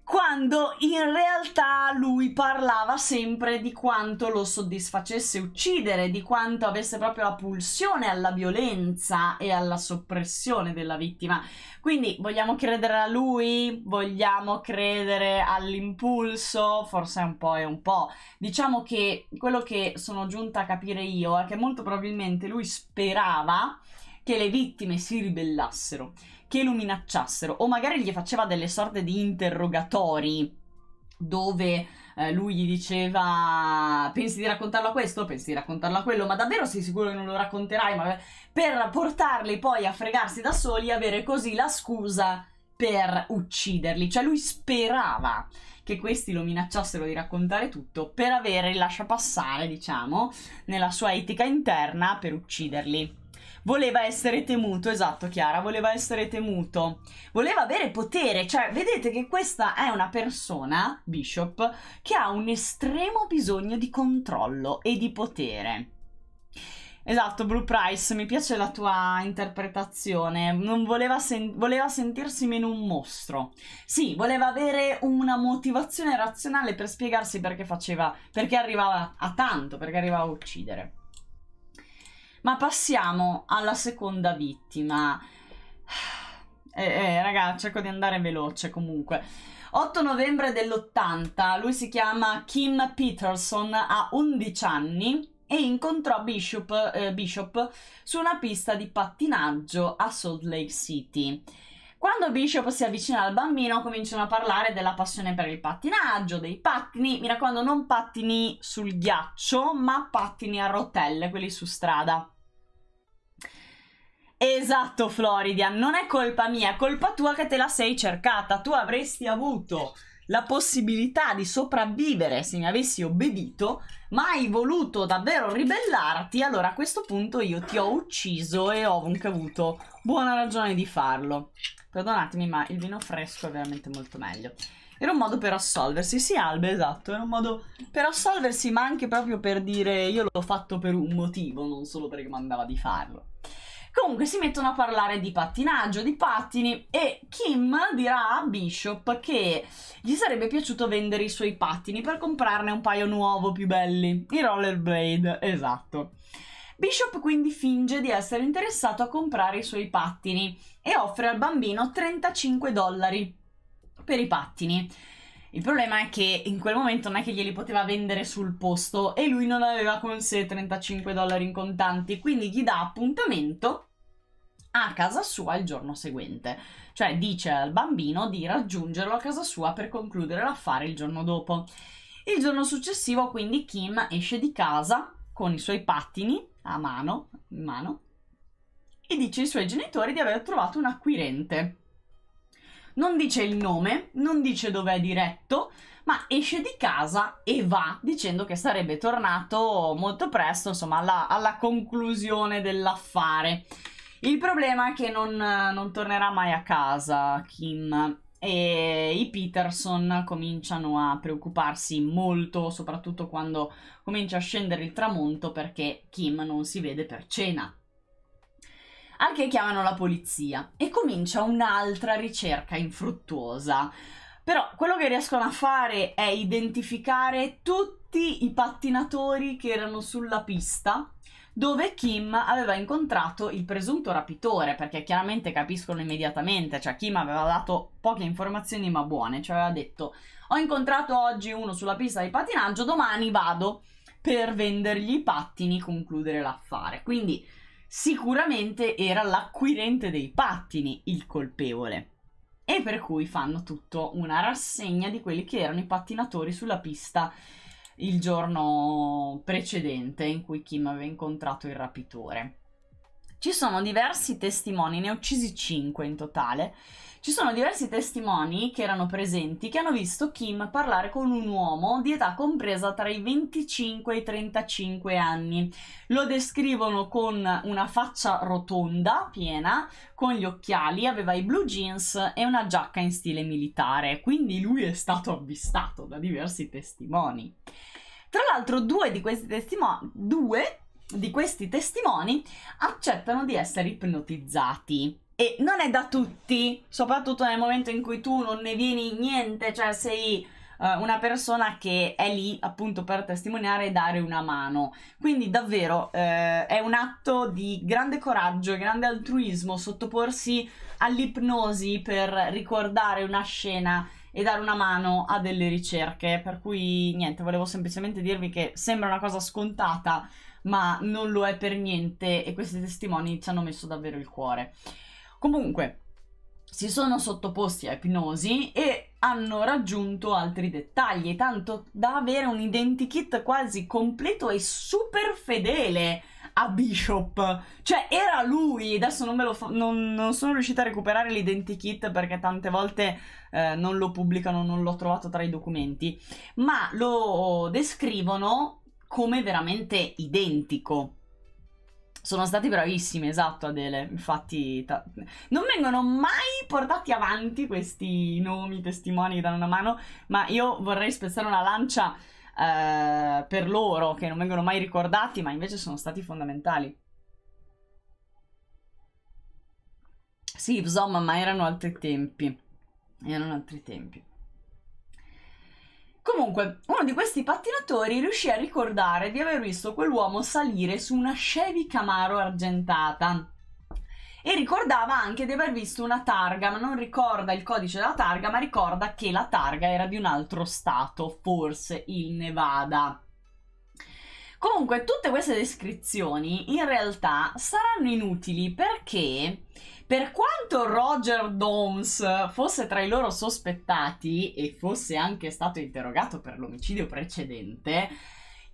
quando in realtà lui parlava sempre di quanto lo soddisfacesse uccidere, di quanto avesse proprio la pulsione alla violenza e alla soppressione della vittima. Quindi vogliamo credere a lui, vogliamo credere all'impulso, forse un po' e un po'. Diciamo che quello che sono giunta a capire io è che molto probabilmente lui sperava che le vittime si ribellassero che lo minacciassero o magari gli faceva delle sorte di interrogatori dove eh, lui gli diceva pensi di raccontarlo a questo, pensi di raccontarlo a quello, ma davvero sei sicuro che non lo racconterai? Ma... Per portarli poi a fregarsi da soli e avere così la scusa per ucciderli, cioè lui sperava che questi lo minacciassero di raccontare tutto per avere il lasciapassare, diciamo, nella sua etica interna per ucciderli. Voleva essere temuto, esatto Chiara, voleva essere temuto. Voleva avere potere, cioè vedete che questa è una persona, Bishop, che ha un estremo bisogno di controllo e di potere. Esatto, Blue Price, mi piace la tua interpretazione. Non voleva, sen- voleva, sentirsi meno un mostro. Sì, voleva avere una motivazione razionale per spiegarsi perché faceva, perché arrivava a tanto, perché arrivava a uccidere. Ma passiamo alla seconda vittima. Eh, eh raga, cerco di andare veloce comunque. 8 novembre dell'80, lui si chiama Kim Peterson, ha 11 anni e incontrò Bishop, eh, Bishop su una pista di pattinaggio a Salt Lake City. Quando Bishop si avvicina al bambino cominciano a parlare della passione per il pattinaggio, dei pattini, mi raccomando non pattini sul ghiaccio, ma pattini a rotelle, quelli su strada. Esatto Floridia, non è colpa mia, è colpa tua che te la sei cercata, tu avresti avuto la possibilità di sopravvivere se mi avessi obbedito, ma hai voluto davvero ribellarti, allora a questo punto io ti ho ucciso e ho avuto buona ragione di farlo. Perdonatemi, ma il vino fresco è veramente molto meglio. Era un modo per assolversi, sì Albe, esatto, era un modo per assolversi ma anche proprio per dire io l'ho fatto per un motivo, non solo perché mi andava di farlo. Comunque si mettono a parlare di pattinaggio, di pattini e Kim dirà a Bishop che gli sarebbe piaciuto vendere i suoi pattini per comprarne un paio nuovo più belli, i rollerblade, esatto. Bishop quindi finge di essere interessato a comprare i suoi pattini e offre al bambino 35 dollari per i pattini. Il problema è che in quel momento non è che glieli poteva vendere sul posto e lui non aveva con sé 35 dollari in contanti, quindi gli dà appuntamento a casa sua il giorno seguente, cioè dice al bambino di raggiungerlo a casa sua per concludere l'affare il giorno dopo. Il giorno successivo quindi Kim esce di casa con i suoi pattini a mano, in mano, e dice ai suoi genitori di aver trovato un acquirente. Non dice il nome, non dice dove è diretto, ma esce di casa e va dicendo che sarebbe tornato molto presto, insomma, alla, alla conclusione dell'affare. Il problema è che non, non tornerà mai a casa, Kim e i Peterson cominciano a preoccuparsi molto, soprattutto quando comincia a scendere il tramonto perché Kim non si vede per cena. Anche chiamano la polizia e comincia un'altra ricerca infruttuosa. Però quello che riescono a fare è identificare tutti i pattinatori che erano sulla pista dove Kim aveva incontrato il presunto rapitore, perché chiaramente capiscono immediatamente, cioè Kim aveva dato poche informazioni ma buone, cioè aveva detto ho incontrato oggi uno sulla pista di patinaggio, domani vado per vendergli i pattini, concludere l'affare. Quindi sicuramente era l'acquirente dei pattini il colpevole. E per cui fanno tutto una rassegna di quelli che erano i pattinatori sulla pista il giorno precedente in cui Kim aveva incontrato il rapitore. Ci sono diversi testimoni, ne ho uccisi 5 in totale. Ci sono diversi testimoni che erano presenti che hanno visto Kim parlare con un uomo di età compresa tra i 25 e i 35 anni. Lo descrivono con una faccia rotonda, piena, con gli occhiali, aveva i blue jeans e una giacca in stile militare, quindi lui è stato avvistato da diversi testimoni. Tra l'altro due di questi testimoni, due di questi testimoni accettano di essere ipnotizzati. E non è da tutti, soprattutto nel momento in cui tu non ne vieni niente, cioè sei uh, una persona che è lì appunto per testimoniare e dare una mano. Quindi davvero uh, è un atto di grande coraggio e grande altruismo sottoporsi all'ipnosi per ricordare una scena e dare una mano a delle ricerche. Per cui niente, volevo semplicemente dirvi che sembra una cosa scontata, ma non lo è per niente e questi testimoni ci hanno messo davvero il cuore. Comunque, si sono sottoposti a ipnosi e hanno raggiunto altri dettagli, tanto da avere un identikit quasi completo e super fedele a Bishop. Cioè, era lui. Adesso non, me lo fa- non, non sono riuscita a recuperare l'identikit perché tante volte eh, non lo pubblicano, non l'ho trovato tra i documenti. Ma lo descrivono come veramente identico. Sono stati bravissimi, esatto Adele, infatti ta- non vengono mai portati avanti questi nomi, testimoni che danno una mano, ma io vorrei spezzare una lancia eh, per loro, che non vengono mai ricordati, ma invece sono stati fondamentali. Sì, insomma, ma erano altri tempi. Erano altri tempi. Comunque, uno di questi pattinatori riuscì a ricordare di aver visto quell'uomo salire su una Chevy Camaro argentata e ricordava anche di aver visto una targa, ma non ricorda il codice della targa, ma ricorda che la targa era di un altro stato, forse il Nevada. Comunque, tutte queste descrizioni in realtà saranno inutili perché, per quanto Roger Downs fosse tra i loro sospettati e fosse anche stato interrogato per l'omicidio precedente,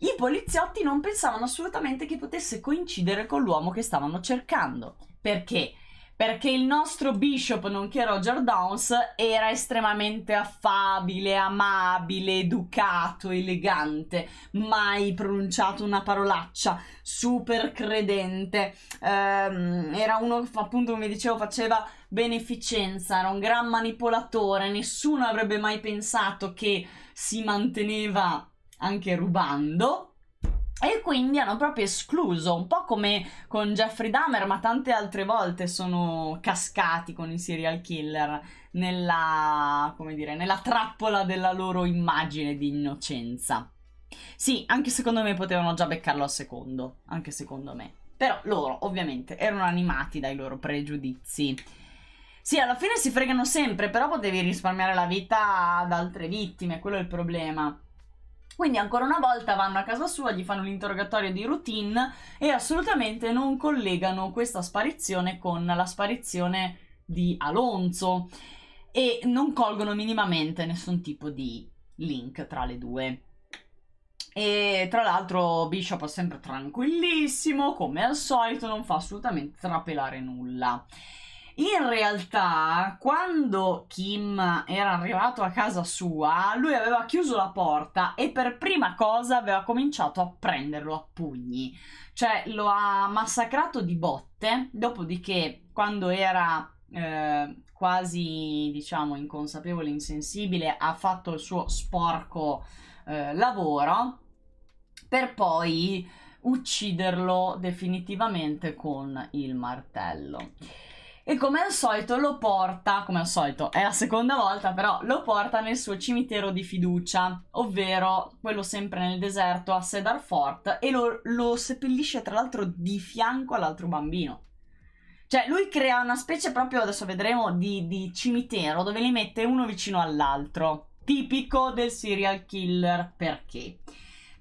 i poliziotti non pensavano assolutamente che potesse coincidere con l'uomo che stavano cercando. Perché? Perché il nostro bishop, nonché Roger Downs, era estremamente affabile, amabile, educato, elegante, mai pronunciato una parolaccia, super credente. Ehm, era uno, che, appunto, come dicevo, faceva beneficenza, era un gran manipolatore, nessuno avrebbe mai pensato che si manteneva anche rubando. E quindi hanno proprio escluso, un po' come con Jeffrey Dahmer, ma tante altre volte sono cascati con i serial killer nella, dire, nella trappola della loro immagine di innocenza. Sì, anche secondo me potevano già beccarlo al secondo, anche secondo me. Però loro ovviamente erano animati dai loro pregiudizi. Sì, alla fine si fregano sempre, però potevi risparmiare la vita ad altre vittime, quello è il problema. Quindi ancora una volta vanno a casa sua, gli fanno l'interrogatorio di routine e assolutamente non collegano questa sparizione con la sparizione di Alonso e non colgono minimamente nessun tipo di link tra le due. E tra l'altro Bishop è sempre tranquillissimo, come al solito, non fa assolutamente trapelare nulla. In realtà, quando Kim era arrivato a casa sua, lui aveva chiuso la porta e per prima cosa aveva cominciato a prenderlo a pugni. Cioè, lo ha massacrato di botte, dopodiché, quando era eh, quasi, diciamo, inconsapevole, insensibile, ha fatto il suo sporco eh, lavoro per poi ucciderlo definitivamente con il martello e come al solito lo porta, come al solito è la seconda volta però, lo porta nel suo cimitero di fiducia, ovvero quello sempre nel deserto a Cedar Fort e lo, lo seppellisce tra l'altro di fianco all'altro bambino. Cioè lui crea una specie proprio, adesso vedremo, di, di cimitero dove li mette uno vicino all'altro, tipico del serial killer perché...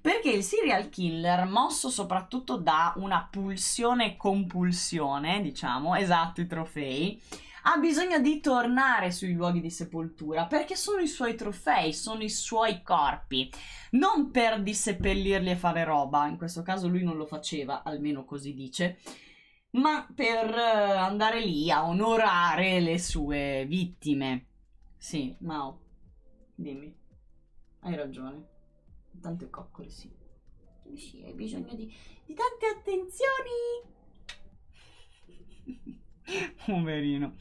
Perché il serial killer, mosso soprattutto da una pulsione compulsione, diciamo, esatto, i trofei, ha bisogno di tornare sui luoghi di sepoltura perché sono i suoi trofei, sono i suoi corpi, non per disseppellirli e fare roba, in questo caso lui non lo faceva, almeno così dice, ma per eh, andare lì a onorare le sue vittime. Sì, Mao, dimmi, hai ragione tante coccole, sì. Sì, hai bisogno di, di tante attenzioni. Poverino.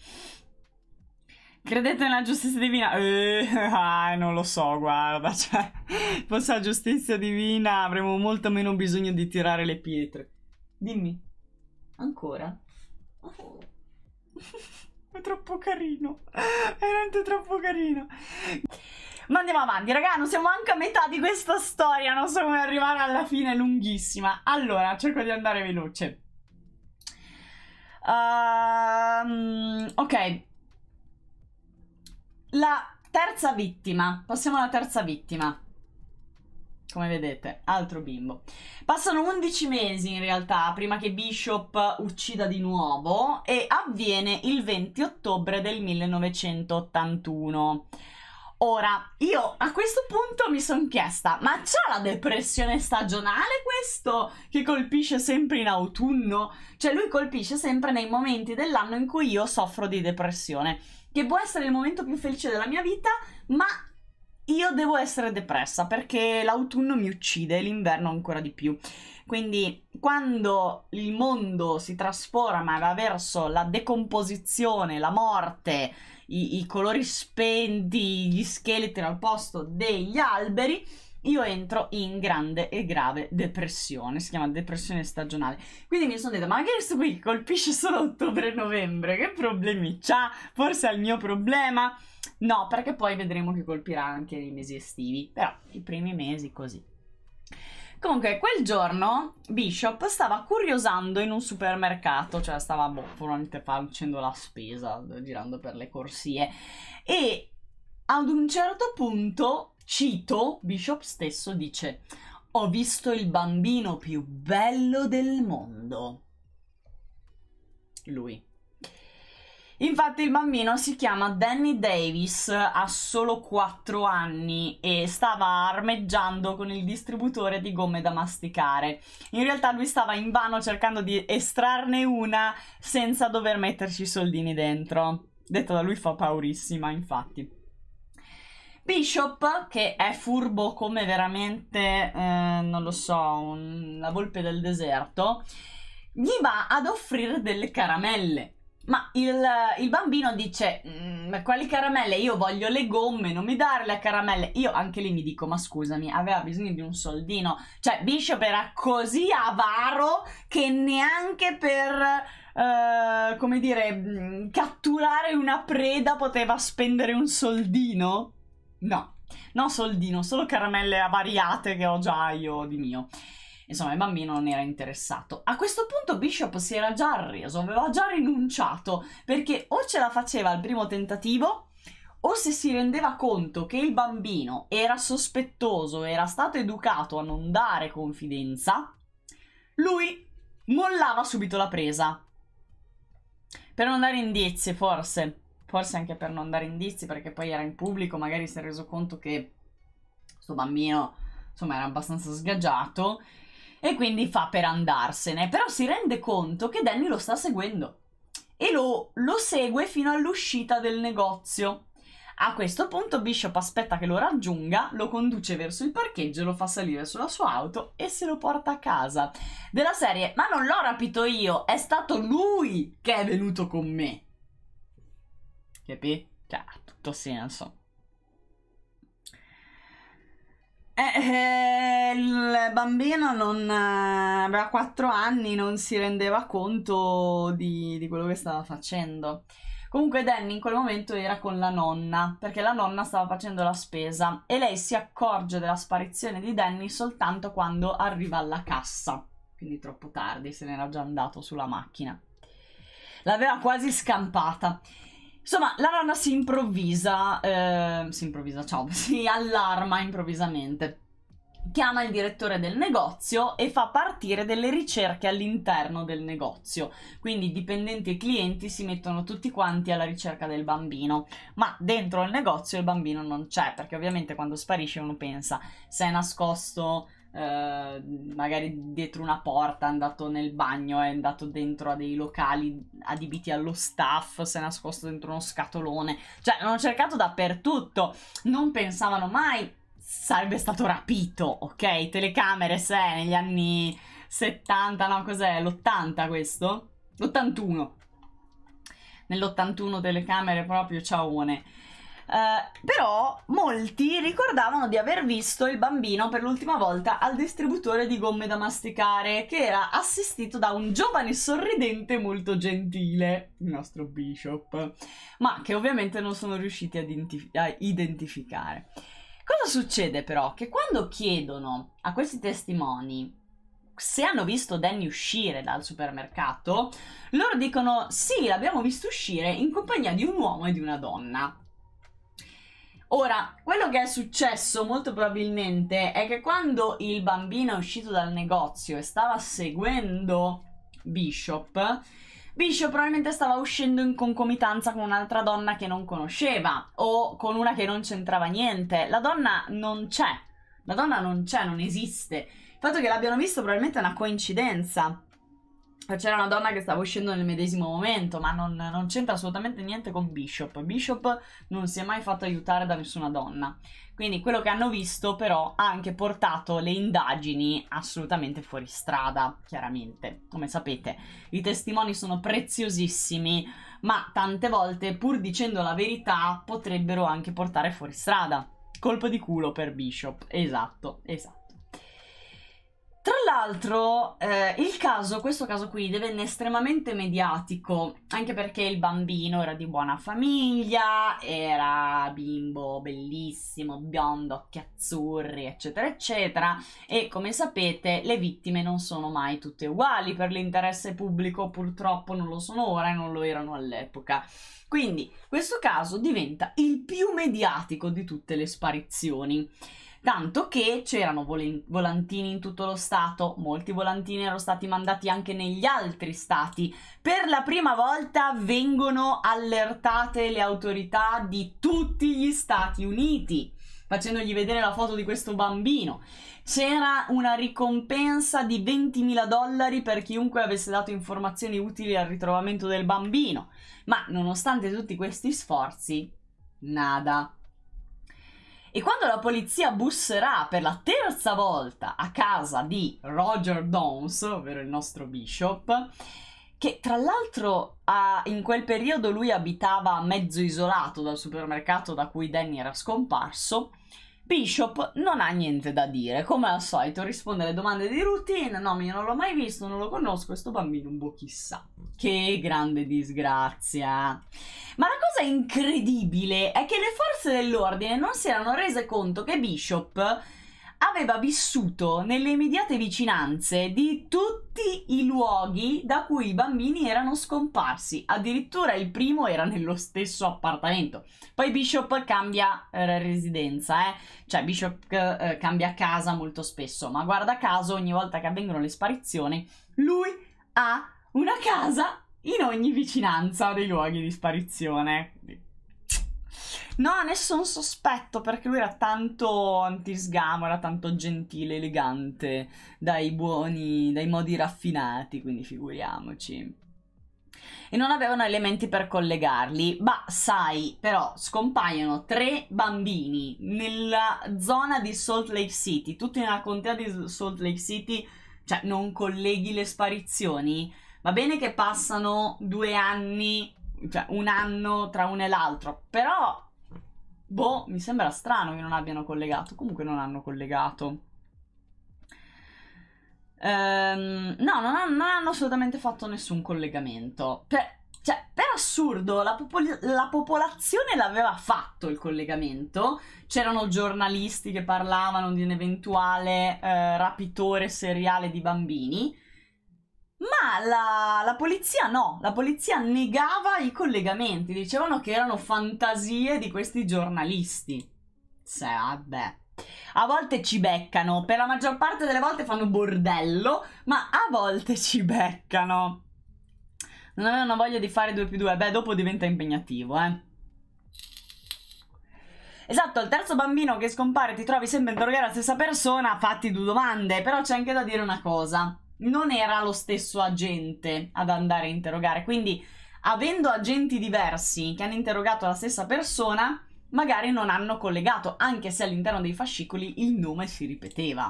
Credete nella giustizia divina? Eh, ah, non lo so, guarda, cioè, fosse la giustizia divina avremo molto meno bisogno di tirare le pietre. Dimmi. Ancora? Oh. È troppo carino. È veramente troppo carino. Ma andiamo avanti, raga, non siamo anche a metà di questa storia, non so come arrivare alla fine, lunghissima. Allora, cerco di andare veloce. Uh, ok. La terza vittima. Passiamo alla terza vittima. Come vedete, altro bimbo. Passano 11 mesi in realtà prima che Bishop uccida di nuovo e avviene il 20 ottobre del 1981. Ora, io a questo punto mi sono chiesta, ma c'è la depressione stagionale questo che colpisce sempre in autunno? Cioè lui colpisce sempre nei momenti dell'anno in cui io soffro di depressione, che può essere il momento più felice della mia vita, ma io devo essere depressa perché l'autunno mi uccide, e l'inverno ancora di più. Quindi quando il mondo si trasforma verso la decomposizione, la morte, i, i colori spenti, gli scheletri al posto degli alberi, io entro in grande e grave depressione, si chiama depressione stagionale. Quindi mi sono detta, ma magari questo qui colpisce solo ottobre e novembre, che problemi c'ha? Forse è il mio problema? No, perché poi vedremo che colpirà anche nei mesi estivi, però i primi mesi così. Comunque, quel giorno Bishop stava curiosando in un supermercato, cioè stava boh, probabilmente facendo la spesa, girando per le corsie, e ad un certo punto, cito, Bishop stesso dice, ho visto il bambino più bello del mondo. Lui. Infatti il bambino si chiama Danny Davis, ha solo 4 anni e stava armeggiando con il distributore di gomme da masticare. In realtà lui stava invano cercando di estrarne una senza dover metterci i soldini dentro. Detto da lui fa paurissima, infatti. Bishop, che è furbo come veramente, eh, non lo so, un, la volpe del deserto, gli va ad offrire delle caramelle ma il, il bambino dice: mm, Ma quali caramelle? Io voglio le gomme, non mi dare le caramelle. Io anche lì mi dico: Ma scusami, aveva bisogno di un soldino. Cioè, Bishop era così avaro che neanche per. Uh, come dire, mm, catturare una preda poteva spendere un soldino? No, no soldino, solo caramelle avariate che ho già io di mio. Insomma, il bambino non era interessato. A questo punto Bishop si era già arreso, aveva già rinunciato, perché o ce la faceva al primo tentativo, o se si rendeva conto che il bambino era sospettoso, era stato educato a non dare confidenza, lui mollava subito la presa. Per non dare indizi, forse, forse anche per non dare indizi, perché poi era in pubblico, magari si è reso conto che questo bambino, insomma, era abbastanza sgaggiato e quindi fa per andarsene, però si rende conto che Danny lo sta seguendo e lo, lo segue fino all'uscita del negozio. A questo punto Bishop aspetta che lo raggiunga, lo conduce verso il parcheggio, lo fa salire sulla sua auto e se lo porta a casa. Della serie, ma non l'ho rapito io, è stato lui che è venuto con me. Capì? Cioè, ha tutto senso. Eh, eh, il bambino non, eh, aveva 4 anni, non si rendeva conto di, di quello che stava facendo. Comunque Danny in quel momento era con la nonna, perché la nonna stava facendo la spesa e lei si accorge della sparizione di Danny soltanto quando arriva alla cassa, quindi troppo tardi, se n'era già andato sulla macchina. L'aveva quasi scampata Insomma, la rana si improvvisa, eh, si improvvisa, ciao, si allarma improvvisamente. Chiama il direttore del negozio e fa partire delle ricerche all'interno del negozio. Quindi dipendenti e clienti si mettono tutti quanti alla ricerca del bambino. Ma dentro il negozio il bambino non c'è, perché ovviamente quando sparisce uno pensa se è nascosto eh, magari dietro una porta, è andato nel bagno, è andato dentro a dei locali adibiti allo staff, si è nascosto dentro uno scatolone, cioè l'hanno cercato dappertutto, non pensavano mai sarebbe stato rapito, ok? Telecamere, se negli anni 70, no cos'è? L'80 questo? L'81. Nell'81 telecamere proprio ciaone. Eh, però molti ricordavano di aver visto il bambino per l'ultima volta al distributore di gomme da masticare, che era assistito da un giovane sorridente molto gentile, il nostro Bishop, ma che ovviamente non sono riusciti ad a identificare. Cosa succede però? Che quando chiedono a questi testimoni se hanno visto Danny uscire dal supermercato, loro dicono sì, l'abbiamo visto uscire in compagnia di un uomo e di una donna. Ora, quello che è successo molto probabilmente è che quando il bambino è uscito dal negozio e stava seguendo Bishop, Bishop probabilmente stava uscendo in concomitanza con un'altra donna che non conosceva o con una che non c'entrava niente. La donna non c'è, la donna non c'è, non esiste. Il fatto che l'abbiano visto probabilmente è una coincidenza c'era una donna che stava uscendo nel medesimo momento, ma non, non, c'entra assolutamente niente con Bishop. Bishop non si è mai fatto aiutare da nessuna donna. Quindi quello che hanno visto però ha anche portato le indagini assolutamente fuori strada, chiaramente. Come sapete, i testimoni sono preziosissimi, ma tante volte, pur dicendo la verità, potrebbero anche portare fuori strada. Colpo di culo per Bishop, esatto, esatto. Tra l'altro, eh, il caso, questo caso qui, divenne estremamente mediatico, anche perché il bambino era di buona famiglia, era bimbo bellissimo, biondo, occhi azzurri, eccetera, eccetera, e come sapete le vittime non sono mai tutte uguali per l'interesse pubblico, purtroppo non lo sono ora e non lo erano all'epoca. Quindi questo caso diventa il più mediatico di tutte le sparizioni tanto che c'erano volantini in tutto lo Stato, molti volantini erano stati mandati anche negli altri Stati. Per la prima volta vengono allertate le autorità di tutti gli Stati Uniti facendogli vedere la foto di questo bambino. C'era una ricompensa di 20.000 dollari per chiunque avesse dato informazioni utili al ritrovamento del bambino. Ma nonostante tutti questi sforzi, nada. E quando la polizia busserà per la terza volta a casa di Roger Downs, ovvero il nostro bishop, che tra l'altro ah, in quel periodo lui abitava mezzo isolato dal supermercato da cui Danny era scomparso, Bishop non ha niente da dire, come al solito risponde alle domande di routine, no, io non l'ho mai visto, non lo conosco, questo bambino un po' chissà. Che grande disgrazia. Ma la cosa incredibile è che le forze dell'ordine non si erano rese conto che Bishop aveva vissuto nelle immediate vicinanze di tutti i luoghi da cui i bambini erano scomparsi. Addirittura il primo era nello stesso appartamento. Poi Bishop cambia eh, residenza, eh? cioè Bishop eh, cambia casa molto spesso, ma guarda caso ogni volta che avvengono le sparizioni, lui ha una casa in ogni vicinanza dei luoghi di sparizione. No, nessun sospetto, perché lui era tanto antisgamo, era tanto gentile, elegante, dai buoni, dai modi raffinati, quindi figuriamoci. E non avevano elementi per collegarli, ma sai, però scompaiono tre bambini nella zona di Salt Lake City, tutti nella contea di Salt Lake City, cioè non colleghi le sparizioni. Va bene che passano due anni cioè, un anno tra uno e l'altro, però boh, mi sembra strano che non abbiano collegato, comunque non hanno collegato. Ehm, no, non hanno, non, hanno assolutamente fatto nessun collegamento. Per, cioè, per assurdo, la, popol- la popolazione l'aveva fatto il collegamento. C'erano giornalisti che parlavano di un eventuale eh, rapitore seriale di bambini ma la, la, polizia no, la polizia negava i collegamenti, dicevano che erano fantasie di questi giornalisti. Se vabbè. A volte ci beccano, per la maggior parte delle volte fanno bordello, ma a volte ci beccano. Non avevano voglia di fare 2 più 2, beh dopo diventa impegnativo, eh. Esatto, al terzo bambino che scompare ti trovi sempre a interrogare la stessa persona, fatti due domande, però c'è anche da dire una cosa non era lo stesso agente ad andare a interrogare. Quindi, avendo agenti diversi che hanno interrogato la stessa persona, magari non hanno collegato, anche se all'interno dei fascicoli il nome si ripeteva.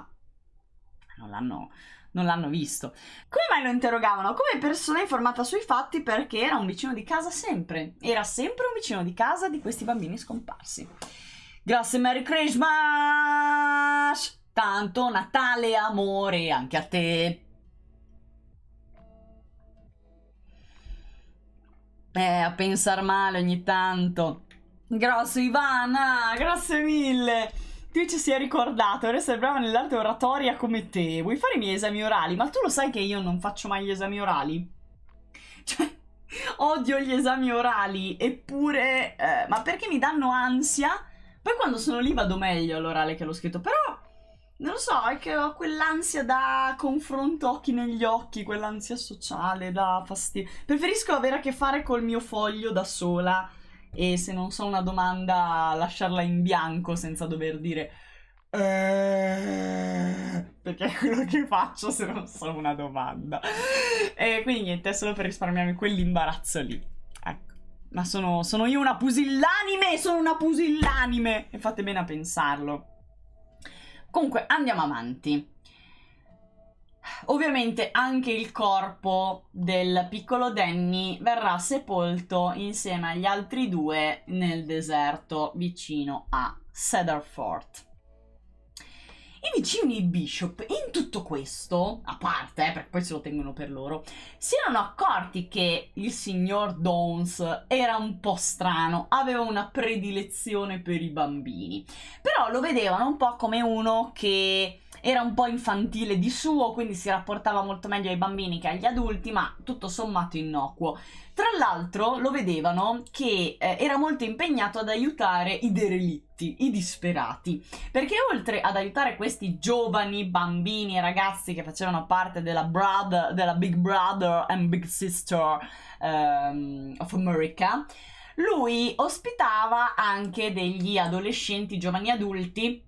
Non l'hanno, non l'hanno visto. Come mai lo interrogavano? Come persona informata sui fatti perché era un vicino di casa sempre. Era sempre un vicino di casa di questi bambini scomparsi. Grazie Merry Christmas! Tanto Natale amore anche a te! eh, a pensare male ogni tanto. Grosso Ivana, ah, grazie mille! Tu ci sei ricordato, ora sei brava nell'arte oratoria come te. Vuoi fare i miei esami orali? Ma tu lo sai che io non faccio mai gli esami orali? Cioè, odio gli esami orali, eppure... Eh, ma perché mi danno ansia? Poi quando sono lì vado meglio all'orale che l'ho scritto, però... Non lo so, è che ho quell'ansia da confronto occhi negli occhi, quell'ansia sociale, da fastidio. Preferisco avere a che fare col mio foglio da sola e se non so una domanda lasciarla in bianco senza dover dire eh, perché è quello che faccio se non so una domanda. E quindi niente, è solo per risparmiarmi quell'imbarazzo lì. Ecco. Ma sono, sono io una pusillanime, sono una pusillanime e fate bene a pensarlo. Comunque andiamo avanti. Ovviamente anche il corpo del piccolo Danny verrà sepolto insieme agli altri due nel deserto vicino a Cedar Fort. I vicini Bishop, in tutto questo, a parte, eh, perché poi se lo tengono per loro, si erano accorti che il signor Downs era un po' strano, aveva una predilezione per i bambini. Però lo vedevano un po' come uno che era un po' infantile di suo, quindi si rapportava molto meglio ai bambini che agli adulti, ma tutto sommato innocuo. Tra l'altro lo vedevano che eh, era molto impegnato ad aiutare i derelitti, i disperati, perché oltre ad aiutare questi giovani bambini e ragazzi che facevano parte della, brother, della Big Brother and Big Sister um, of America, lui ospitava anche degli adolescenti, giovani adulti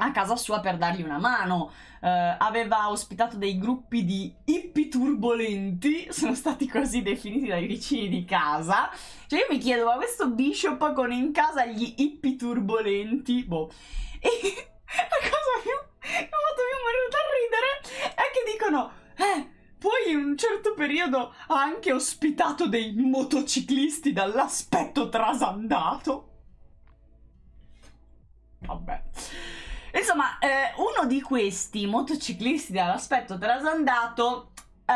a casa sua per dargli una mano. Uh, aveva ospitato dei gruppi di hippie turbolenti, sono stati così definiti dai vicini di casa. Cioè io mi chiedo, ma questo Bishop con in casa gli hippie turbolenti? Boh. E la cosa più, che mi ha fatto più morire da ridere è che dicono, eh... Poi in un certo periodo ha anche ospitato dei motociclisti dall'aspetto trasandato. Vabbè. Insomma, eh, uno di questi motociclisti dall'aspetto trasandato eh,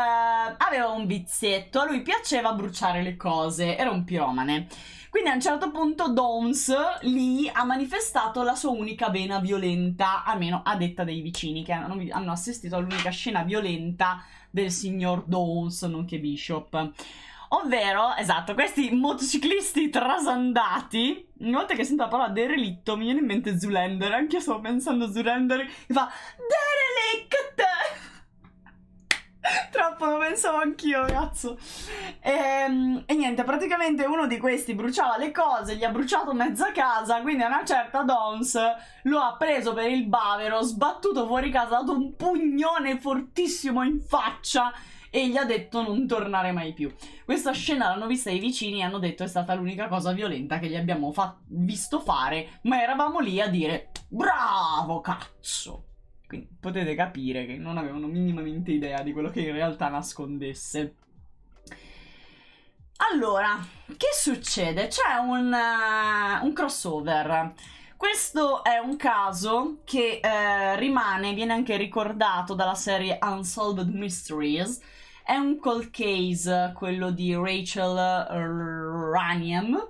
aveva un vizietto, a lui piaceva bruciare le cose, era un piromane. Quindi a un certo punto Downs lì ha manifestato la sua unica vena violenta, almeno a detta dei vicini che hanno, hanno assistito all'unica scena violenta del signor Downs, nonché Bishop. Ovvero, esatto, questi motociclisti trasandati. Ogni volta che sento la parola derelitto mi viene in mente Zulender. io stavo pensando a Zulender che fa derelict. Troppo lo pensavo anch'io, ragazzo. E, ehm, e, niente, praticamente uno di questi bruciava le cose, gli ha bruciato mezza casa, quindi a una certa Dons lo ha preso per il bavero, sbattuto fuori casa, ha dato un pugnone fortissimo in faccia e gli ha detto non tornare mai più. Questa scena l'hanno vista i vicini e hanno detto è stata l'unica cosa violenta che gli abbiamo fa- visto fare, ma eravamo lì a dire bravo cazzo. Quindi potete capire che non avevano minimamente idea di quello che in realtà nascondesse. Allora, che succede? C'è un, uh, un crossover. Questo è un caso che eh, rimane, viene anche ricordato dalla serie Unsolved Mysteries, è un cold case, quello di Rachel eh, Raniam,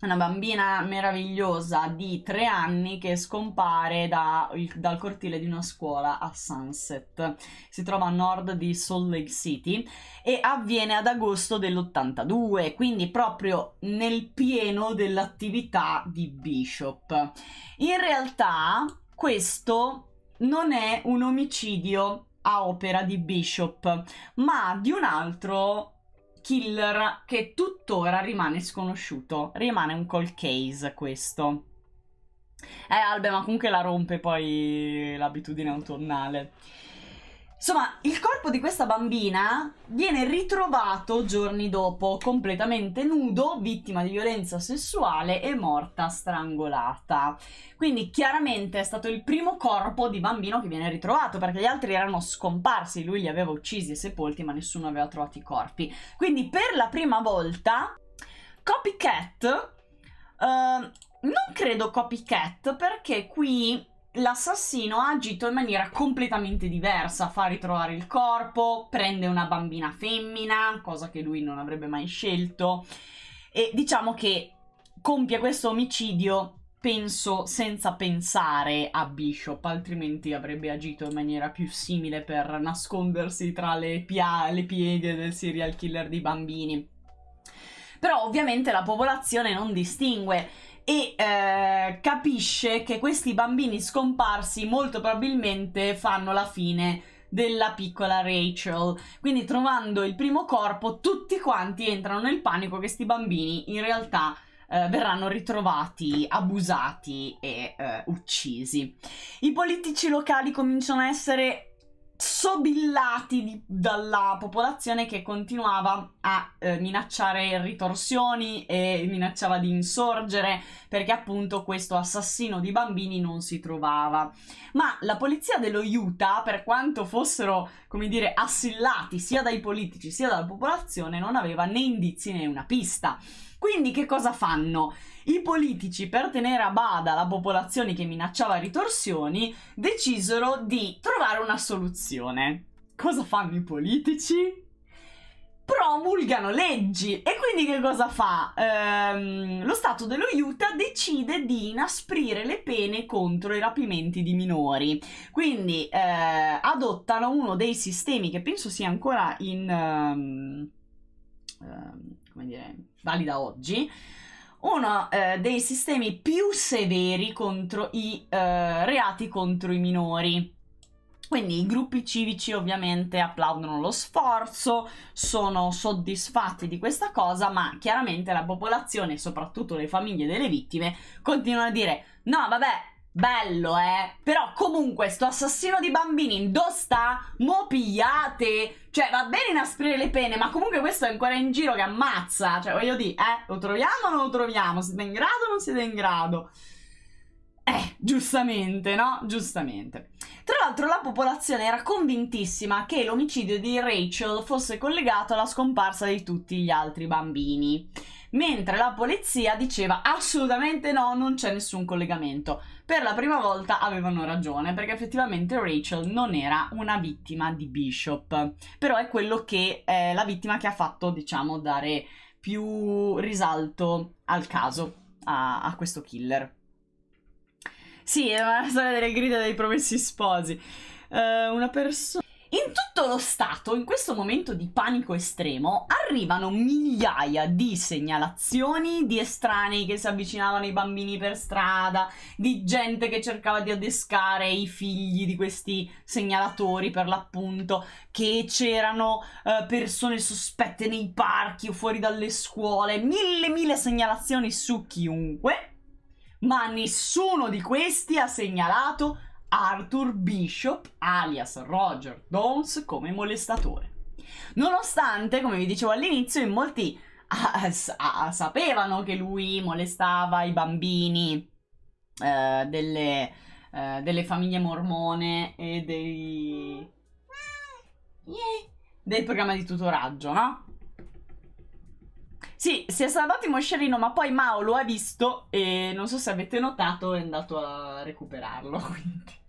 una bambina meravigliosa di tre anni che scompare da, il, dal cortile di una scuola a Sunset. Si trova a nord di Salt Lake City e avviene ad agosto dell'82, quindi proprio nel pieno dell'attività di Bishop. In realtà questo non è un omicidio a opera di Bishop, ma di un altro killer che tuttora rimane sconosciuto. Rimane un cold case questo. Eh, Albe, ma comunque la rompe poi l'abitudine autunnale. Insomma, il corpo di questa bambina viene ritrovato giorni dopo, completamente nudo, vittima di violenza sessuale e morta strangolata. Quindi chiaramente è stato il primo corpo di bambino che viene ritrovato, perché gli altri erano scomparsi, lui li aveva uccisi e sepolti, ma nessuno aveva trovato i corpi. Quindi per la prima volta, Copycat... Uh, non credo copycat perché qui l'assassino ha agito in maniera completamente diversa, fa ritrovare il corpo, prende una bambina femmina, cosa che lui non avrebbe mai scelto, e diciamo che compie questo omicidio, penso, senza pensare a Bishop, altrimenti avrebbe agito in maniera più simile per nascondersi tra le, pia- le pieghe del serial killer di bambini. Però ovviamente la popolazione non distingue e eh, capisce che questi bambini scomparsi molto probabilmente fanno la fine della piccola Rachel. Quindi trovando il primo corpo, tutti quanti entrano nel panico che questi bambini in realtà eh, verranno ritrovati, abusati e eh, uccisi. I politici locali cominciano a essere sobillati di, dalla popolazione che continuava a eh, minacciare ritorsioni e minacciava di insorgere perché appunto questo assassino di bambini non si trovava. Ma la polizia dello Utah, per quanto fossero, come dire, assillati sia dai politici sia dalla popolazione, non aveva né indizi né una pista. Quindi che cosa fanno? I politici, per tenere a bada la popolazione che minacciava ritorsioni, decisero di trovare una soluzione. Cosa fanno i politici? promulgano leggi e quindi che cosa fa? Ehm, lo Stato dello Utah decide di inasprire le pene contro i rapimenti di minori, quindi eh, adottano uno dei sistemi che penso sia ancora in... Um, um, come dire valida oggi, uno eh, dei sistemi più severi contro i eh, reati contro i minori. Quindi i gruppi civici ovviamente applaudono lo sforzo, sono soddisfatti di questa cosa, ma chiaramente la popolazione, soprattutto le famiglie delle vittime, continuano a dire no, vabbè, Bello, eh? Però comunque sto assassino di bambini in sta? Mo pigliate! Cioè, va bene inasprire le pene, ma comunque questo è ancora in giro che ammazza. Cioè, voglio dire, eh? Lo troviamo o non lo troviamo? Siete in grado o non siete in grado? Eh, giustamente, no? Giustamente. Tra l'altro la popolazione era convintissima che l'omicidio di Rachel fosse collegato alla scomparsa di tutti gli altri bambini, mentre la polizia diceva assolutamente no, non c'è nessun collegamento per la prima volta avevano ragione, perché effettivamente Rachel non era una vittima di Bishop, però è quello che è eh, la vittima che ha fatto, diciamo, dare più risalto al caso, a, a questo killer. Sì, è una storia delle grida dei promessi sposi. Uh, una persona in tutto lo Stato, in questo momento di panico estremo, arrivano migliaia di segnalazioni di estranei che si avvicinavano ai bambini per strada, di gente che cercava di adescare i figli di questi segnalatori per l'appunto, che c'erano eh, persone sospette nei parchi o fuori dalle scuole, mille mille segnalazioni su chiunque, ma nessuno di questi ha segnalato Arthur Bishop, alias Roger Downs, come molestatore. Nonostante, come vi dicevo all'inizio, in molti ah, ah, sapevano che lui molestava i bambini eh, delle, eh, delle, famiglie mormone e dei... Yeah, del programma di tutoraggio, no? Sì, si è salvato in moscerino, ma poi Mao lo ha visto e non so se avete notato, è andato a recuperarlo, quindi...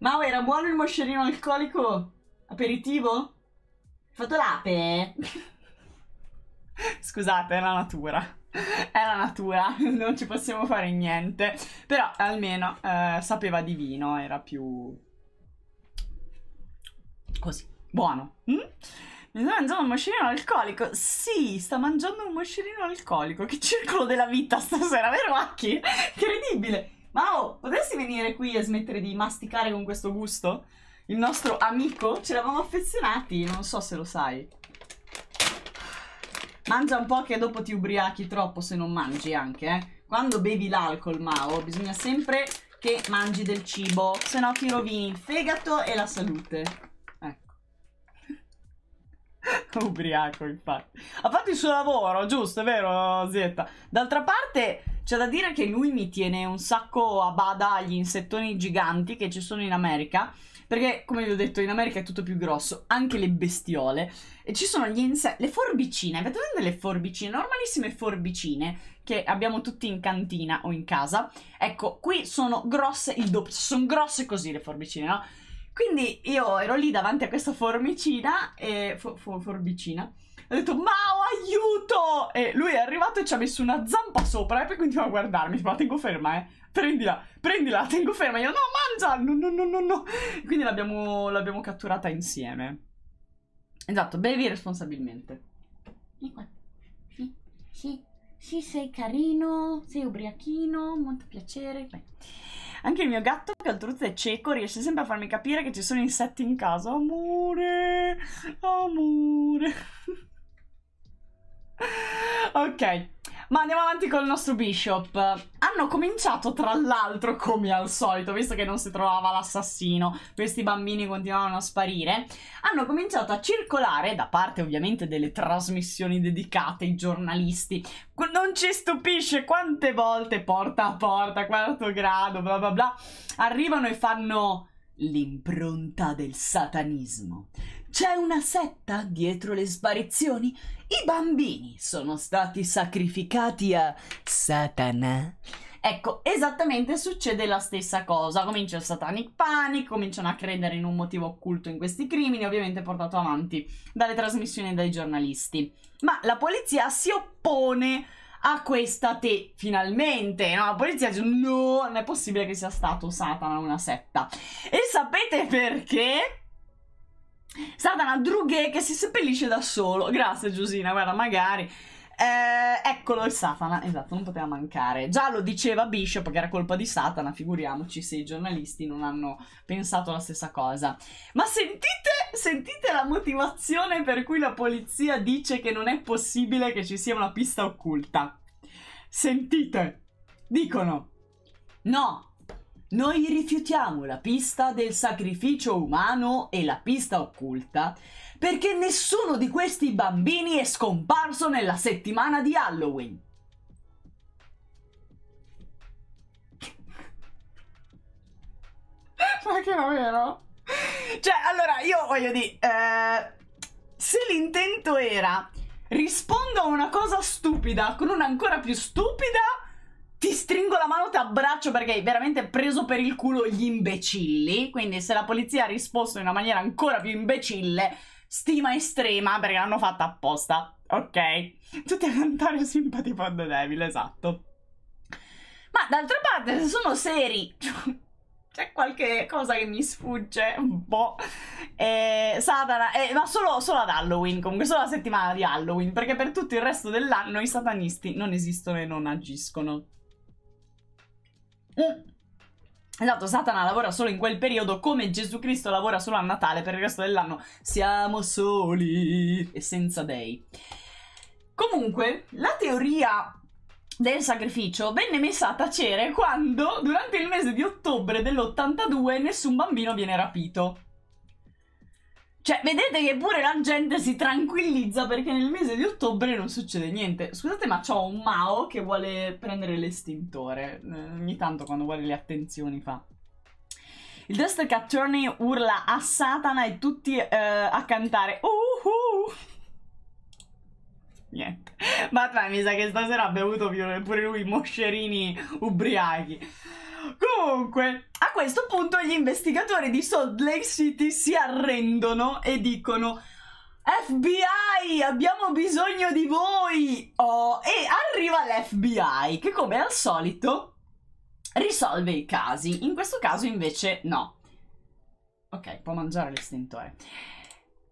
Ma era buono il moscerino alcolico? Aperitivo? Fatto l'ape? Scusate, è la natura. È la natura, non ci possiamo fare niente. Però almeno eh, sapeva di vino, era più... Così, buono. Mm? Mi sta mangiando un moscerino alcolico? Sì, sta mangiando un moscerino alcolico. Che circolo della vita stasera, vero Acchi? Incredibile. Mao, potresti venire qui e smettere di masticare con questo gusto? Il nostro amico, ce l'avamo affezionati, non so se lo sai. Mangia un po' che dopo ti ubriachi troppo se non mangi anche, eh. Quando bevi l'alcol, Mao, bisogna sempre che mangi del cibo, se no ti rovini il fegato e la salute. Ubriaco, infatti. Ha fatto il suo lavoro, giusto, è vero, Zietta? D'altra parte, c'è da dire che lui mi tiene un sacco a bada agli insettoni giganti che ci sono in America. Perché, come vi ho detto, in America è tutto più grosso, anche le bestiole. E ci sono gli insetti, le forbicine. Avete delle forbicine? Normalissime forbicine che abbiamo tutti in cantina o in casa. Ecco, qui sono grosse il doppio. Sono grosse così le forbicine, no? Quindi io ero lì davanti a questa formicina, e, for, for, forbicina, ho detto Mao aiuto! E lui è arrivato e ci ha messo una zampa sopra e poi continua a guardarmi, tipo la tengo ferma eh, prendila, prendila, tengo ferma, io no mangia, no no no no no, quindi l'abbiamo, l'abbiamo catturata insieme. Esatto, bevi responsabilmente. E qua, sì, sì, sì sei carino, sei ubriachino, molto piacere, Beh. Anche il mio gatto, che oltretutto è cieco, riesce sempre a farmi capire che ci sono insetti in casa. Amore, amore. ok. Ma andiamo avanti con il nostro Bishop. Hanno cominciato, tra l'altro, come al solito, visto che non si trovava l'assassino, questi bambini continuavano a sparire, hanno cominciato a circolare, da parte ovviamente delle trasmissioni dedicate i giornalisti, non ci stupisce quante volte porta a porta, quarto grado, bla bla bla, arrivano e fanno l'impronta del satanismo. C'è una setta dietro le sparizioni? I bambini sono stati sacrificati a Satana. Ecco, esattamente succede la stessa cosa. Comincia il satanic panic, cominciano a credere in un motivo occulto in questi crimini, ovviamente portato avanti dalle trasmissioni e dai giornalisti. Ma la polizia si oppone a questa te finalmente no? la polizia dice no non è possibile che sia stato Satana una setta e sapete perché? Satana Drughe che si seppellisce da solo. Grazie Giusina, guarda, magari. Eh, eccolo il Satana, esatto, non poteva mancare. Già lo diceva Bishop che era colpa di Satana, figuriamoci se i giornalisti non hanno pensato la stessa cosa. Ma sentite, sentite la motivazione per cui la polizia dice che non è possibile che ci sia una pista occulta. Sentite, dicono, no, noi rifiutiamo la pista del sacrificio umano e la pista occulta perché nessuno di questi bambini è scomparso nella settimana di Halloween. Ma che è vero? Cioè, allora, io voglio dire, eh, se l'intento era rispondo a una cosa stupida con una ancora più stupida ti stringo la mano, ti abbraccio perché hai veramente preso per il culo gli imbecilli. Quindi se la polizia ha risposto in una maniera ancora più imbecille, stima estrema perché l'hanno fatta apposta. Ok? Tutti a cantare simpatico for Devil, esatto. Ma d'altra parte, se sono seri... C'è qualche cosa che mi sfugge un po'. Eh, Satana, eh, ma solo, solo, ad Halloween, comunque solo la settimana di Halloween, perché per tutto il resto dell'anno i satanisti non esistono e non agiscono. Mm. Esatto, Satana lavora solo in quel periodo come Gesù Cristo lavora solo a Natale, per il resto dell'anno siamo soli e senza dei. Comunque, la teoria del sacrificio venne messa a tacere quando, durante il mese di ottobre dell'82, nessun bambino viene rapito. Cioè, vedete che pure la gente si tranquillizza perché nel mese di ottobre non succede niente. Scusate, ma c'ho un Mao che vuole prendere l'estintore. Eh, ogni tanto quando vuole le attenzioni fa. Il District Attorney urla a Satana e tutti eh, a cantare. Uhuh! Niente. Batman mi sa che stasera ha bevuto pure lui i moscerini ubriachi. Comunque, a questo punto gli investigatori di Salt Lake City si arrendono e dicono FBI, abbiamo bisogno di voi! Oh, e arriva l'FBI che come al solito risolve i casi. In questo caso invece no. Ok, può mangiare l'estintore.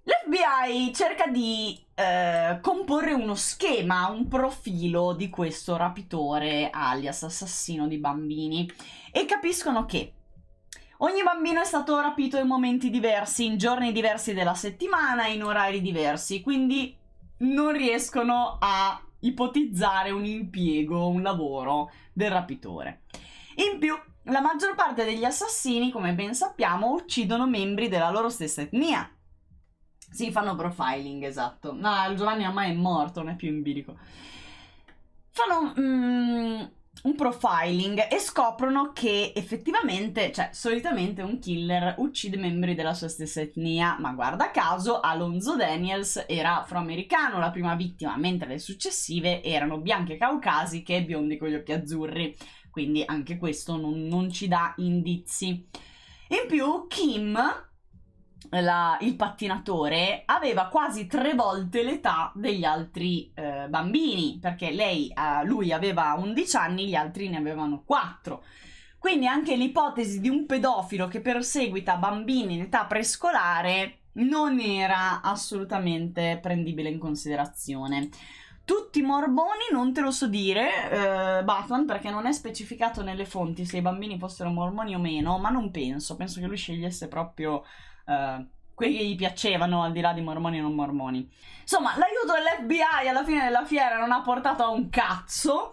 L'FBI cerca di eh, comporre uno schema, un profilo di questo rapitore alias assassino di bambini e capiscono che ogni bambino è stato rapito in momenti diversi, in giorni diversi della settimana, in orari diversi, quindi non riescono a ipotizzare un impiego, un lavoro del rapitore. In più, la maggior parte degli assassini, come ben sappiamo, uccidono membri della loro stessa etnia. Si fanno profiling, esatto. No, Giovanni ormai è morto, non è più in bilico. Fanno... Mm, un profiling e scoprono che effettivamente, cioè solitamente un killer uccide membri della sua stessa etnia, ma guarda caso Alonzo Daniels era afroamericano la prima vittima, mentre le successive erano bianche caucasiche e biondi con gli occhi azzurri, quindi anche questo non, non ci dà indizi. In più Kim la, il pattinatore aveva quasi tre volte l'età degli altri eh, bambini, perché lei, eh, lui aveva 11 anni, gli altri ne avevano 4. Quindi anche l'ipotesi di un pedofilo che perseguita bambini in età prescolare non era assolutamente prendibile in considerazione. Tutti morboni, non te lo so dire, eh, Batman, perché non è specificato nelle fonti se i bambini fossero mormoni o meno, ma non penso, penso che lui scegliesse proprio eh, quelli che gli piacevano al di là di mormoni e non mormoni. Insomma, l'aiuto dell'FBI alla fine della fiera non ha portato a un cazzo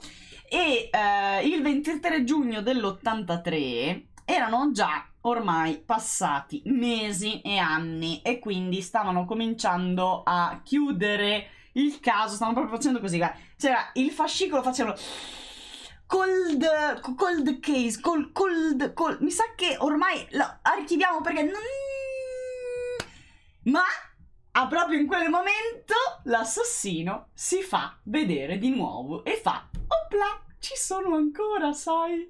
e uh, il 23 giugno dell'83 erano già ormai passati mesi e anni e quindi stavano cominciando a chiudere il caso, stavano proprio facendo così, c'era il fascicolo, facevano cold, cold case, cold, cold, cold, mi sa che ormai lo archiviamo perché non ma ah, proprio in quel momento l'assassino si fa vedere di nuovo e fa opla ci sono ancora sai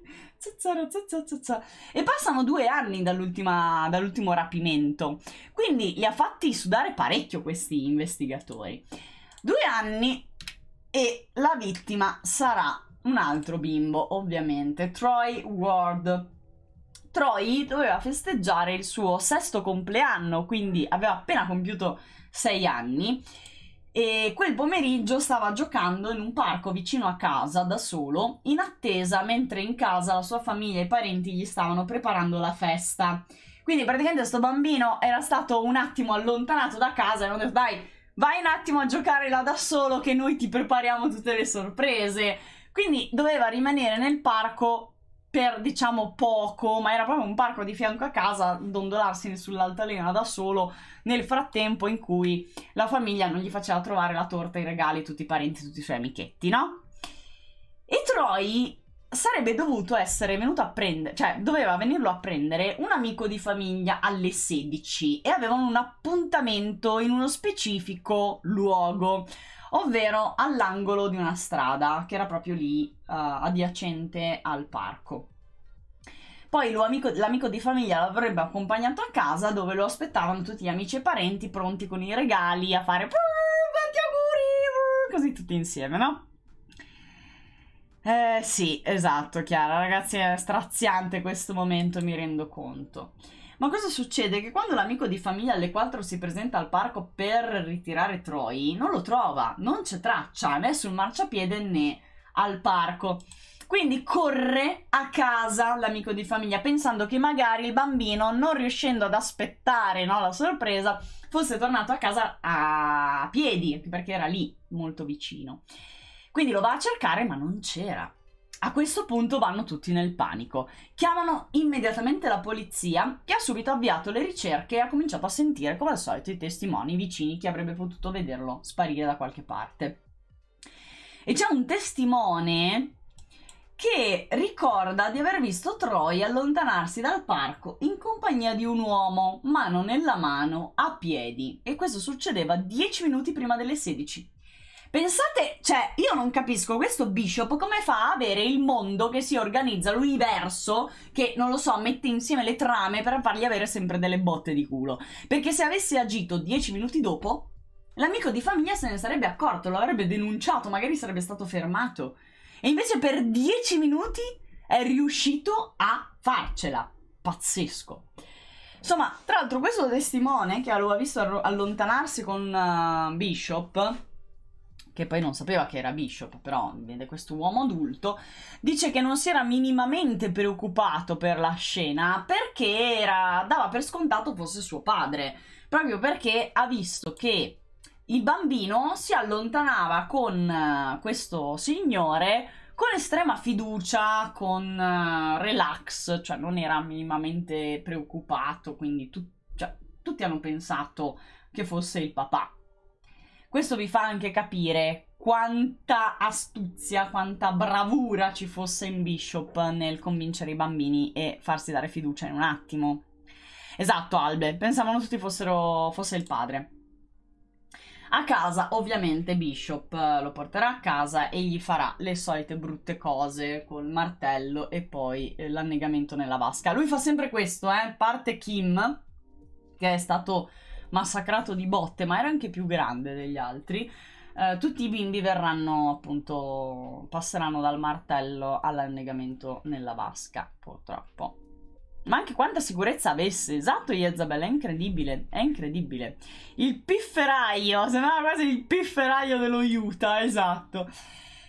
e passano due anni dall'ultimo rapimento quindi li ha fatti sudare parecchio questi investigatori due anni e la vittima sarà un altro bimbo ovviamente Troy Ward Troy doveva festeggiare il suo sesto compleanno, quindi aveva appena compiuto sei anni e quel pomeriggio stava giocando in un parco vicino a casa da solo, in attesa mentre in casa la sua famiglia e i parenti gli stavano preparando la festa. Quindi praticamente questo bambino era stato un attimo allontanato da casa e hanno detto dai, vai un attimo a giocare là da solo che noi ti prepariamo tutte le sorprese. Quindi doveva rimanere nel parco per diciamo poco, ma era proprio un parco di fianco a casa, dondolarsi sull'altalena da solo nel frattempo in cui la famiglia non gli faceva trovare la torta, i regali, tutti i parenti, tutti i suoi amichetti, no? E Troy sarebbe dovuto essere venuto a prendere, cioè doveva venirlo a prendere un amico di famiglia alle 16 e avevano un appuntamento in uno specifico luogo ovvero all'angolo di una strada che era proprio lì uh, adiacente al parco. Poi l'amico di famiglia l'avrebbe accompagnato a casa dove lo aspettavano tutti gli amici e parenti pronti con i regali a fare quanti auguri, così tutti insieme, no? Eh sì, esatto, Chiara, ragazzi, è straziante questo momento, mi rendo conto. Ma cosa succede? Che quando l'amico di famiglia alle 4 si presenta al parco per ritirare Troy, non lo trova, non c'è traccia né sul marciapiede né al parco. Quindi corre a casa l'amico di famiglia pensando che magari il bambino, non riuscendo ad aspettare no, la sorpresa, fosse tornato a casa a piedi, perché era lì molto vicino. Quindi lo va a cercare ma non c'era. A questo punto vanno tutti nel panico. Chiamano immediatamente la polizia, che ha subito avviato le ricerche e ha cominciato a sentire, come al solito, i testimoni vicini che avrebbe potuto vederlo sparire da qualche parte. E c'è un testimone che ricorda di aver visto Troy allontanarsi dal parco in compagnia di un uomo, mano nella mano, a piedi. E questo succedeva 10 minuti prima delle 16. Pensate, cioè, io non capisco questo Bishop come fa a avere il mondo che si organizza, l'universo che, non lo so, mette insieme le trame per fargli avere sempre delle botte di culo. Perché se avesse agito dieci minuti dopo, l'amico di famiglia se ne sarebbe accorto, lo avrebbe denunciato, magari sarebbe stato fermato. E invece per dieci minuti è riuscito a farcela. Pazzesco. Insomma, tra l'altro questo testimone che lo ha visto allontanarsi con uh, Bishop che poi non sapeva che era Bishop, però vede questo uomo adulto, dice che non si era minimamente preoccupato per la scena perché era, dava per scontato fosse suo padre, proprio perché ha visto che il bambino si allontanava con eh, questo signore con estrema fiducia, con eh, relax, cioè non era minimamente preoccupato, quindi tu, cioè, tutti hanno pensato che fosse il papà. Questo vi fa anche capire quanta astuzia, quanta bravura ci fosse in Bishop nel convincere i bambini e farsi dare fiducia in un attimo. Esatto, Albe, pensavano tutti fossero, fosse il padre. A casa, ovviamente, Bishop lo porterà a casa e gli farà le solite brutte cose col martello e poi eh, l'annegamento nella vasca. Lui fa sempre questo, eh? Parte Kim, che è stato massacrato di botte, ma era anche più grande degli altri. Eh, tutti i bimbi verranno appunto passeranno dal martello all'annegamento nella vasca, purtroppo. Ma anche quanta sicurezza avesse, esatto Jezabel, è incredibile, è incredibile. Il pifferaio, sembrava quasi il pifferaio dello Utah, esatto.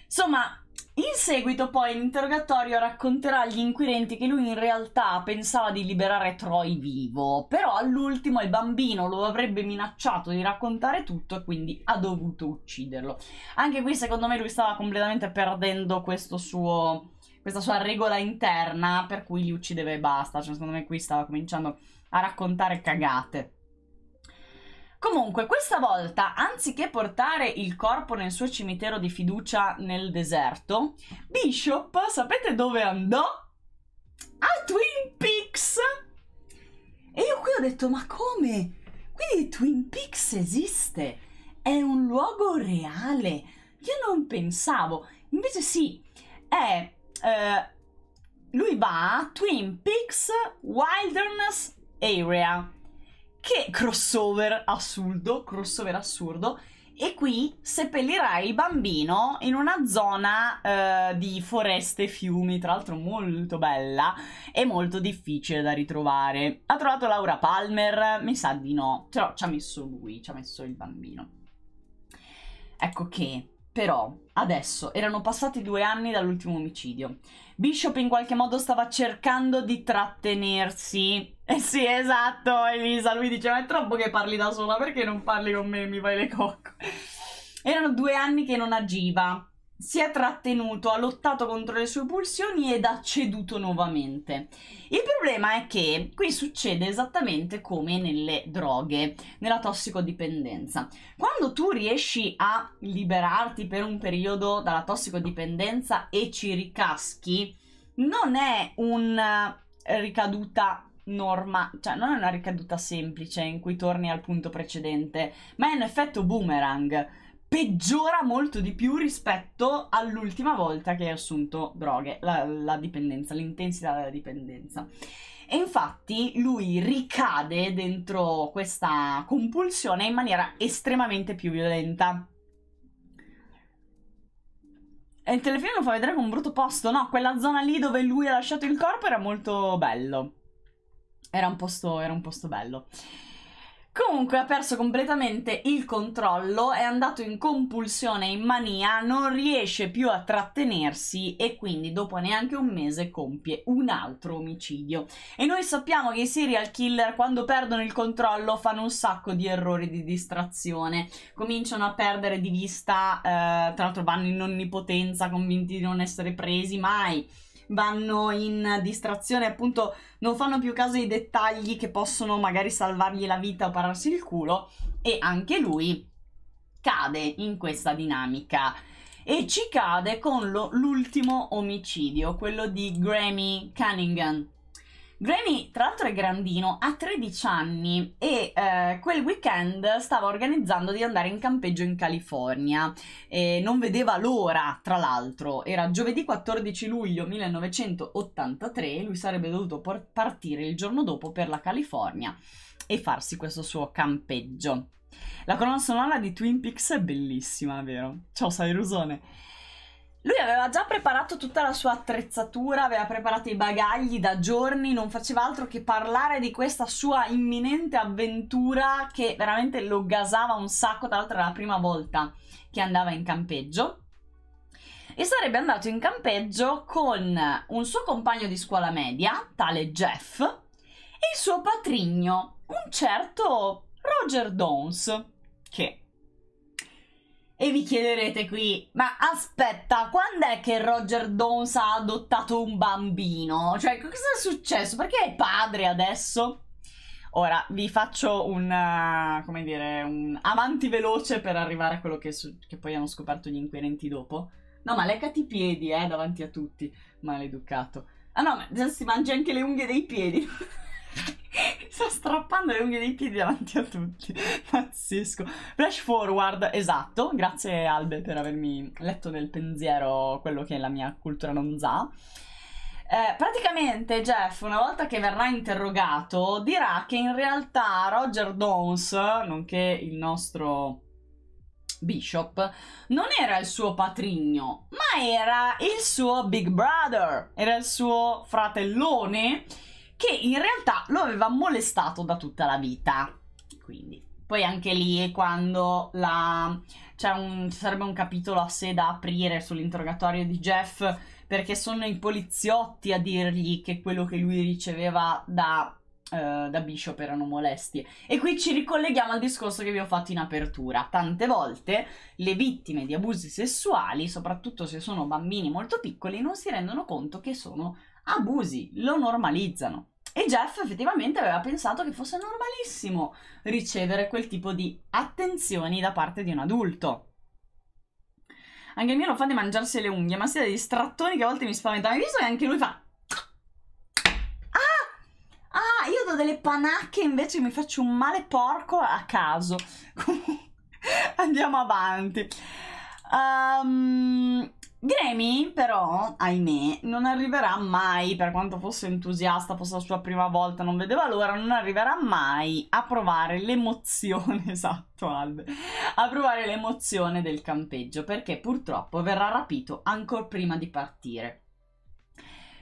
Insomma, in seguito poi l'interrogatorio racconterà agli inquirenti che lui in realtà pensava di liberare Troy vivo, però all'ultimo il bambino lo avrebbe minacciato di raccontare tutto e quindi ha dovuto ucciderlo. Anche qui secondo me lui stava completamente perdendo suo, questa sua regola interna per cui li uccideva e basta, cioè secondo me qui stava cominciando a raccontare cagate. Comunque, questa volta, anziché portare il corpo nel suo cimitero di fiducia nel deserto, Bishop, sapete dove andò? A Twin Peaks! E io qui ho detto, ma come? Quindi Twin Peaks esiste? È un luogo reale? Io non pensavo. Invece sì, è... Eh, lui va a Twin Peaks Wilderness Area che crossover assurdo, crossover assurdo. E qui seppellirai il bambino in una zona eh, di foreste e fiumi, tra l'altro molto bella e molto difficile da ritrovare. Ha trovato Laura Palmer? Mi sa di no, però ci ha messo lui, ci ha messo il bambino. Ecco che, però, adesso erano passati due anni dall'ultimo omicidio. Bishop in qualche modo stava cercando di trattenersi. Eh sì, esatto, Elisa. Lui diceva: È troppo che parli da sola, perché non parli con me? e Mi fai le cocco. Erano due anni che non agiva si è trattenuto, ha lottato contro le sue pulsioni ed ha ceduto nuovamente. Il problema è che qui succede esattamente come nelle droghe, nella tossicodipendenza. Quando tu riesci a liberarti per un periodo dalla tossicodipendenza e ci ricaschi, non è una ricaduta norma, cioè non è una ricaduta semplice in cui torni al punto precedente, ma è un effetto boomerang peggiora molto di più rispetto all'ultima volta che hai assunto droghe, la, la dipendenza, l'intensità della dipendenza. E infatti lui ricade dentro questa compulsione in maniera estremamente più violenta. E il telefilm lo fa vedere come un brutto posto, no? Quella zona lì dove lui ha lasciato il corpo era molto bello. Era un posto, era un posto bello. Comunque ha perso completamente il controllo, è andato in compulsione, in mania, non riesce più a trattenersi e quindi dopo neanche un mese compie un altro omicidio. E noi sappiamo che i serial killer quando perdono il controllo fanno un sacco di errori di distrazione, cominciano a perdere di vista, eh, tra l'altro vanno in onnipotenza convinti di non essere presi mai vanno in distrazione, appunto non fanno più caso ai dettagli che possono magari salvargli la vita o pararsi il culo e anche lui cade in questa dinamica e ci cade con l'ultimo omicidio, quello di Grammy Cunningham, Grammy, tra l'altro, è grandino, ha 13 anni e eh, quel weekend stava organizzando di andare in campeggio in California. E non vedeva l'ora, tra l'altro. Era giovedì 14 luglio 1983 e lui sarebbe dovuto partire il giorno dopo per la California e farsi questo suo campeggio. La colonna sonora di Twin Peaks è bellissima, vero? Ciao, sai Rusone. Lui aveva già preparato tutta la sua attrezzatura, aveva preparato i bagagli da giorni, non faceva altro che parlare di questa sua imminente avventura che veramente lo gasava un sacco, tra l'altro era la prima volta che andava in campeggio. E sarebbe andato in campeggio con un suo compagno di scuola media, tale Jeff, e il suo patrigno, un certo Roger Downs, che e vi chiederete qui, ma aspetta, quando è che Roger Dons ha adottato un bambino? Cioè, cosa è successo? Perché è padre adesso? Ora, vi faccio un, uh, come dire, un avanti veloce per arrivare a quello che, che poi hanno scoperto gli inquirenti dopo. No, ma leccati i piedi, eh, davanti a tutti, maleducato. Ah no, ma si mangia anche le unghie dei piedi. Sta strappando le unghie dei piedi davanti a tutti. Pazzesco. Flash forward, esatto. Grazie Albe per avermi letto nel pensiero quello che la mia cultura non sa. Eh, praticamente Jeff, una volta che verrà interrogato, dirà che in realtà Roger Downs, nonché il nostro Bishop, non era il suo patrigno, ma era il suo big brother, era il suo fratellone che in realtà lo aveva molestato da tutta la vita. Quindi, poi anche lì è quando la... c'è un... sarebbe un capitolo a sé da aprire sull'interrogatorio di Jeff perché sono i poliziotti a dirgli che quello che lui riceveva da Uh, da Bishop erano molesti. E qui ci ricolleghiamo al discorso che vi ho fatto in apertura. Tante volte le vittime di abusi sessuali, soprattutto se sono bambini molto piccoli, non si rendono conto che sono abusi, lo normalizzano. E Jeff effettivamente aveva pensato che fosse normalissimo ricevere quel tipo di attenzioni da parte di un adulto. Anche il mio non fa di mangiarsi le unghie, ma sia degli strattoni che a volte mi spaventano. Hai visto che anche lui fa... Ah! Ah, io do delle panacche invece mi faccio un male porco a caso. Andiamo avanti. Um, Grammy, però, ahimè, non arriverà mai, per quanto fosse entusiasta, fosse la sua prima volta, non vedeva l'ora, non arriverà mai a provare l'emozione, esatto Albe, a provare l'emozione del campeggio, perché purtroppo verrà rapito ancora prima di partire.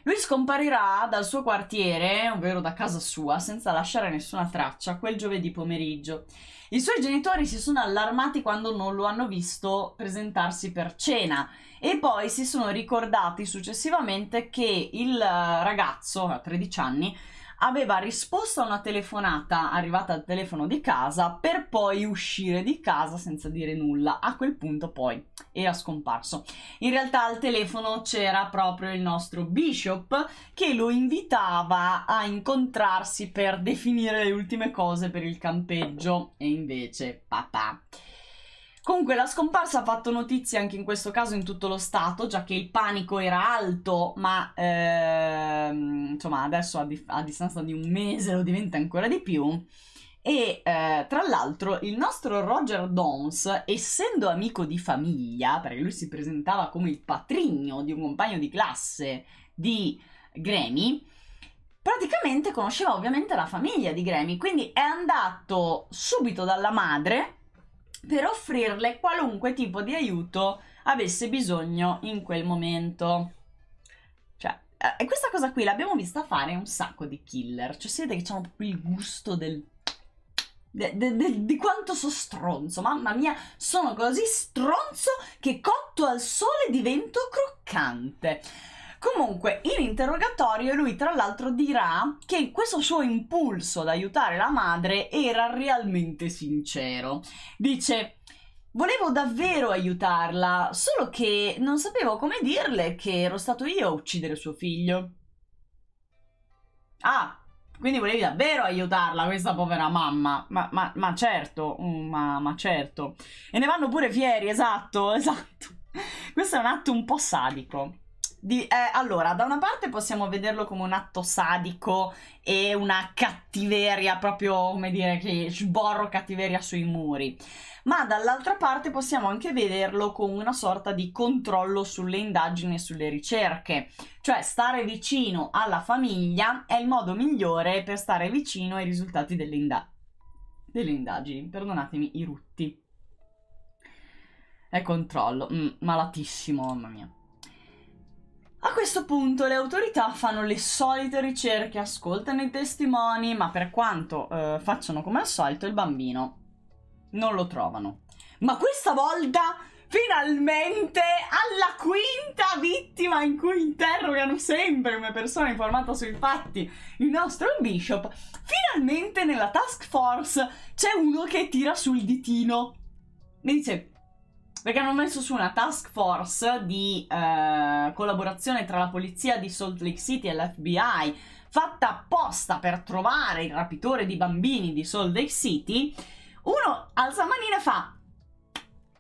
Lui scomparirà dal suo quartiere, ovvero da casa sua, senza lasciare nessuna traccia, quel giovedì pomeriggio i suoi genitori si sono allarmati quando non lo hanno visto presentarsi per cena e poi si sono ricordati successivamente che il ragazzo a 13 anni aveva risposto a una telefonata arrivata al telefono di casa per poi uscire di casa senza dire nulla. A quel punto poi era scomparso. In realtà al telefono c'era proprio il nostro Bishop che lo invitava a incontrarsi per definire le ultime cose per il campeggio e invece papà. Comunque la scomparsa ha fatto notizia anche in questo caso in tutto lo Stato, già che il panico era alto, ma ehm, insomma adesso a, di a, distanza di un mese lo diventa ancora di più. E eh, tra l'altro il nostro Roger Downs, essendo amico di famiglia, perché lui si presentava come il patrigno di un compagno di classe di Grammy, praticamente conosceva ovviamente la famiglia di Grammy, quindi è andato subito dalla madre per offrirle qualunque tipo di aiuto avesse bisogno in quel momento. Cioè, eh, questa cosa qui l'abbiamo vista fare un sacco di killer. Cioè, si vede che hanno proprio il gusto del... De, de, de, di quanto so stronzo, mamma mia, sono così stronzo che cotto al sole divento croccante. Comunque, in interrogatorio lui tra l'altro dirà che questo suo impulso ad aiutare la madre era realmente sincero. Dice Volevo davvero aiutarla, solo che non sapevo come dirle che ero stato io a uccidere suo figlio. Ah, quindi volevi davvero aiutarla, questa povera mamma. Ma, ma, ma certo, mm, ma, ma certo. E ne vanno pure fieri, esatto, esatto. Questo è un atto un po' sadico. Di, eh, allora, da una parte possiamo vederlo come un atto sadico e una cattiveria, proprio come dire, che sborro cattiveria sui muri, ma dall'altra parte possiamo anche vederlo come una sorta di controllo sulle indagini e sulle ricerche, cioè stare vicino alla famiglia è il modo migliore per stare vicino ai risultati delle, inda- delle indagini, perdonatemi i rutti. È controllo, mm, malatissimo, mamma mia. A questo punto le autorità fanno le solite ricerche, ascoltano i testimoni, ma per quanto eh, facciano come al solito il bambino non lo trovano. Ma questa volta finalmente alla quinta vittima in cui interrogano sempre una persona informata sui fatti, il nostro bishop, finalmente nella task force c'è uno che tira sul ditino. Mi dice perché hanno messo su una task force di eh, collaborazione tra la polizia di Salt Lake City e l'FBI, fatta apposta per trovare il rapitore di bambini di Salt Lake City. Uno alza manina e fa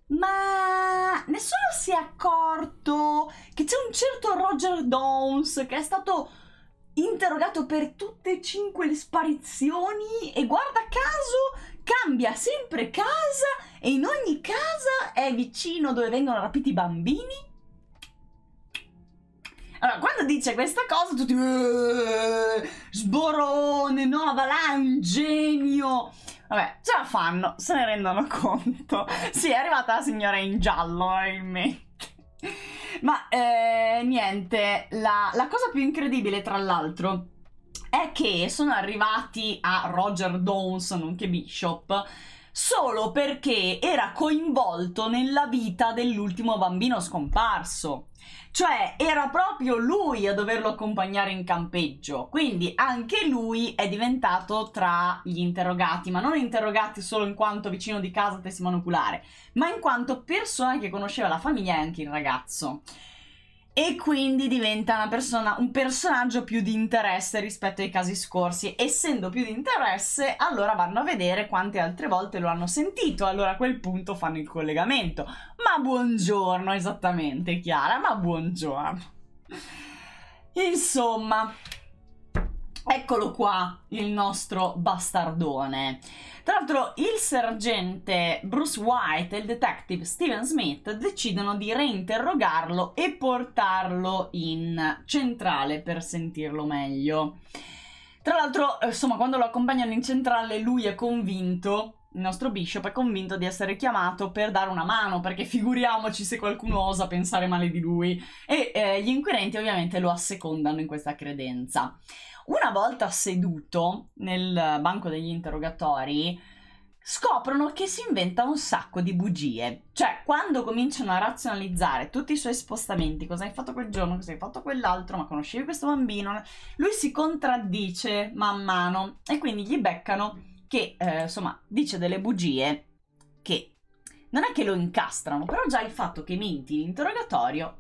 ma nessuno si è accorto che c'è un certo Roger Downs che è stato interrogato per tutte e cinque le sparizioni e guarda caso cambia sempre casa e in ogni casa è vicino dove vengono rapiti i bambini. Allora, quando dice questa cosa, tutti eh, sborone, no, un genio. Vabbè, ce la fanno, se ne rendono conto. Sì, è arrivata la signora in giallo, probabilmente. Ma eh, niente, la, la cosa più incredibile, tra l'altro, è che sono arrivati a Roger Downs, nonché Bishop, solo perché era coinvolto nella vita dell'ultimo bambino scomparso. Cioè era proprio lui a doverlo accompagnare in campeggio, quindi anche lui è diventato tra gli interrogati, ma non interrogati solo in quanto vicino di casa testimone oculare, ma in quanto persona che conosceva la famiglia e anche il ragazzo e quindi diventa una persona, un personaggio più di interesse rispetto ai casi scorsi. Essendo più di interesse, allora vanno a vedere quante altre volte lo hanno sentito, allora a quel punto fanno il collegamento. Ma buongiorno, esattamente Chiara, ma buongiorno. Insomma, Eccolo qua, il nostro bastardone. Tra l'altro il sergente Bruce White e il detective Steven Smith decidono di reinterrogarlo e portarlo in centrale per sentirlo meglio. Tra l'altro, eh, insomma, quando lo accompagnano in centrale lui è convinto il nostro bishop è convinto di essere chiamato per dare una mano, perché figuriamoci se qualcuno osa pensare male di lui. E eh, gli inquirenti ovviamente lo assecondano in questa credenza. Una volta seduto nel banco degli interrogatori, scoprono che si inventa un sacco di bugie. Cioè, quando cominciano a razionalizzare tutti i suoi spostamenti, cosa hai fatto quel giorno, cosa hai fatto quell'altro, ma conoscevi questo bambino, lui si contraddice man mano e quindi gli beccano che, eh, insomma, dice delle bugie che non è che lo incastrano, però già il fatto che menti l'interrogatorio,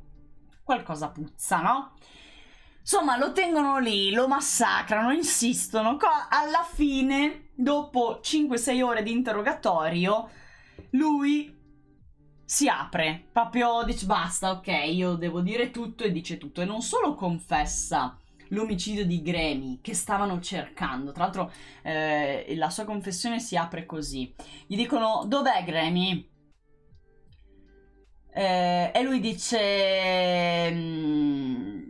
qualcosa puzza, no? Insomma, lo tengono lì, lo massacrano, insistono. alla fine, dopo 5-6 ore di interrogatorio, lui si apre, proprio dice basta, ok, io devo dire tutto e dice tutto. E non solo confessa l'omicidio di Gremi che stavano cercando. Tra l'altro eh, la sua confessione si apre così. Gli dicono dov'è Gremi? Eh, e lui dice... Mm,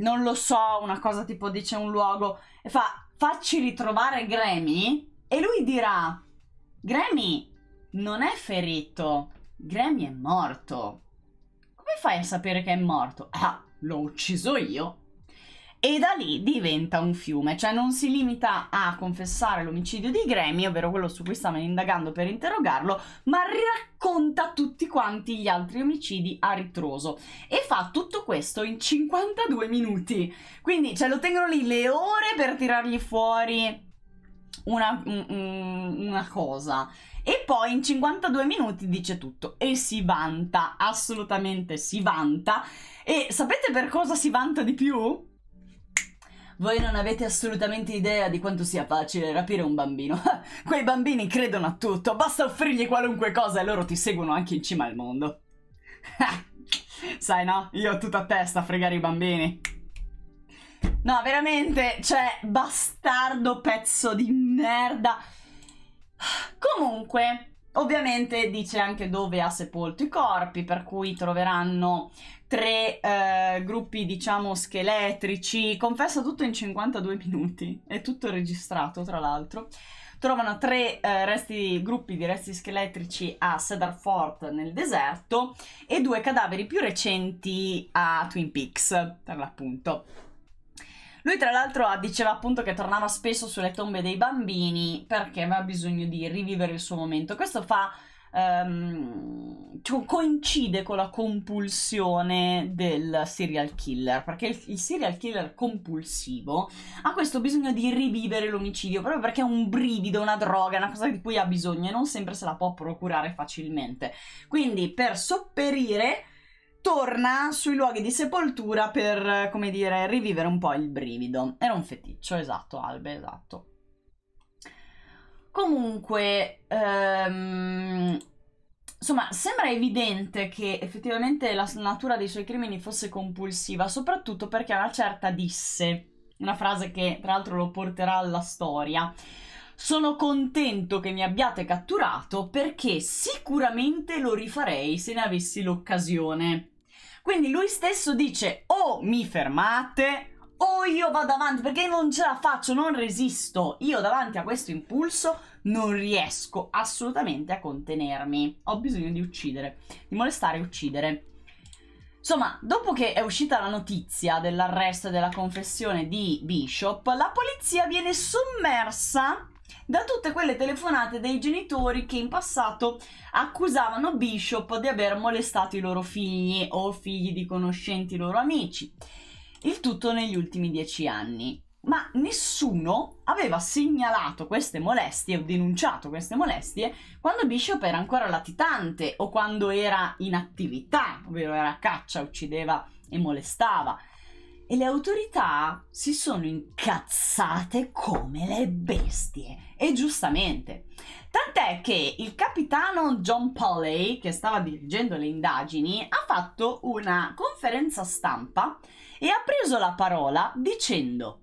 non lo so, una cosa tipo dice un luogo e fa facci ritrovare Grammy e lui dirà Grammy non è ferito, Grammy è morto. Come fai a sapere che è morto? Ah, l'ho ucciso io e da lì diventa un fiume, cioè non si limita a confessare l'omicidio di Gremi, ovvero quello su cui stavano indagando per interrogarlo, ma racconta tutti quanti gli altri omicidi a ritroso e fa tutto questo in 52 minuti. Quindi cioè, lo tengono lì le ore per tirargli fuori una, una, cosa e poi in 52 minuti dice tutto e si vanta, assolutamente si vanta. E sapete per cosa si vanta di più? Voi non avete assolutamente idea di quanto sia facile rapire un bambino. Quei bambini credono a tutto, basta offrirgli qualunque cosa e loro ti seguono anche in cima al mondo. Sai no? Io ho tutto a testa a fregare i bambini. No, veramente, cioè, bastardo pezzo di merda. Comunque, ovviamente dice anche dove ha sepolto i corpi, per cui troveranno tre eh, gruppi, diciamo, scheletrici. Confessa tutto in 52 minuti, è tutto registrato, tra l'altro. Trovano tre eh, resti, gruppi di resti scheletrici a Cedar Fort nel deserto e due cadaveri più recenti a Twin Peaks, per l'appunto. Lui tra l'altro diceva appunto che tornava spesso sulle tombe dei bambini perché aveva bisogno di rivivere il suo momento. Questo fa um, cioè, coincide con la compulsione del serial killer, perché il, il, serial killer compulsivo ha questo bisogno di rivivere l'omicidio, proprio perché è un brivido, una droga, una cosa di cui ha bisogno e non sempre se la può procurare facilmente. Quindi per sopperire torna sui luoghi di sepoltura per, come dire, rivivere un po' il brivido. Era un feticcio, esatto, Albe, esatto. Comunque, ehm, insomma, sembra evidente che effettivamente la natura dei suoi crimini fosse compulsiva, soprattutto perché una certa disse, una frase che tra l'altro lo porterà alla storia, sono contento che mi abbiate catturato perché sicuramente lo rifarei se ne avessi l'occasione. Quindi lui stesso dice o mi fermate o oh, io vado avanti perché non ce la faccio, non resisto. Io davanti a questo impulso non riesco assolutamente a contenermi. Ho bisogno di uccidere, di molestare e uccidere. Insomma, dopo che è uscita la notizia dell'arresto e della confessione di Bishop, la polizia viene sommersa da tutte quelle telefonate dei genitori che in passato accusavano Bishop di aver molestato i loro figli o figli di conoscenti loro amici il tutto negli ultimi dieci anni. Ma nessuno aveva segnalato queste molestie o denunciato queste molestie quando Bishop era ancora latitante o quando era in attività, ovvero era a caccia, uccideva e molestava. E le autorità si sono incazzate come le bestie, e giustamente. Tant'è che il capitano John Pauley, che stava dirigendo le indagini, ha fatto una conferenza stampa e ha preso la parola dicendo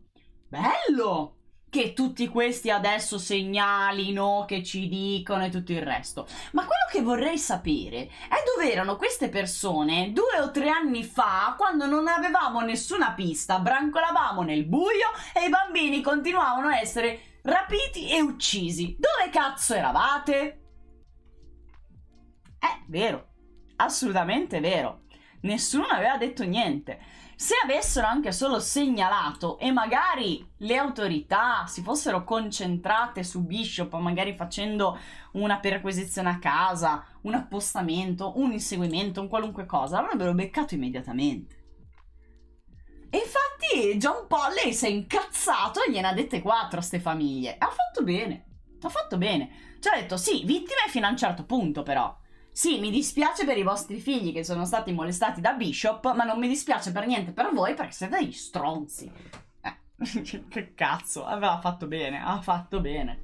Bello! Che tutti questi adesso segnalino, che ci dicono e tutto il resto. Ma quello che vorrei sapere è dove erano queste persone due o tre anni fa, quando non avevamo nessuna pista, brancolavamo nel buio e i bambini continuavano a essere rapiti e uccisi. Dove cazzo eravate? È vero, assolutamente vero. Nessuno aveva detto niente. Se avessero anche solo segnalato e magari le autorità si fossero concentrate su Bishop, magari facendo una perquisizione a casa, un appostamento, un inseguimento, un qualunque cosa, avrebbero beccato immediatamente. E infatti John Polley si è incazzato e gliene ha dette quattro a ste famiglie. Ha fatto bene, ha fatto bene. Ci cioè, ha detto sì, vittime fino a un certo punto però sì, mi dispiace per i vostri figli che sono stati molestati da Bishop, ma non mi dispiace per niente per voi perché siete degli stronzi. Eh, che cazzo, aveva fatto bene, ha fatto bene.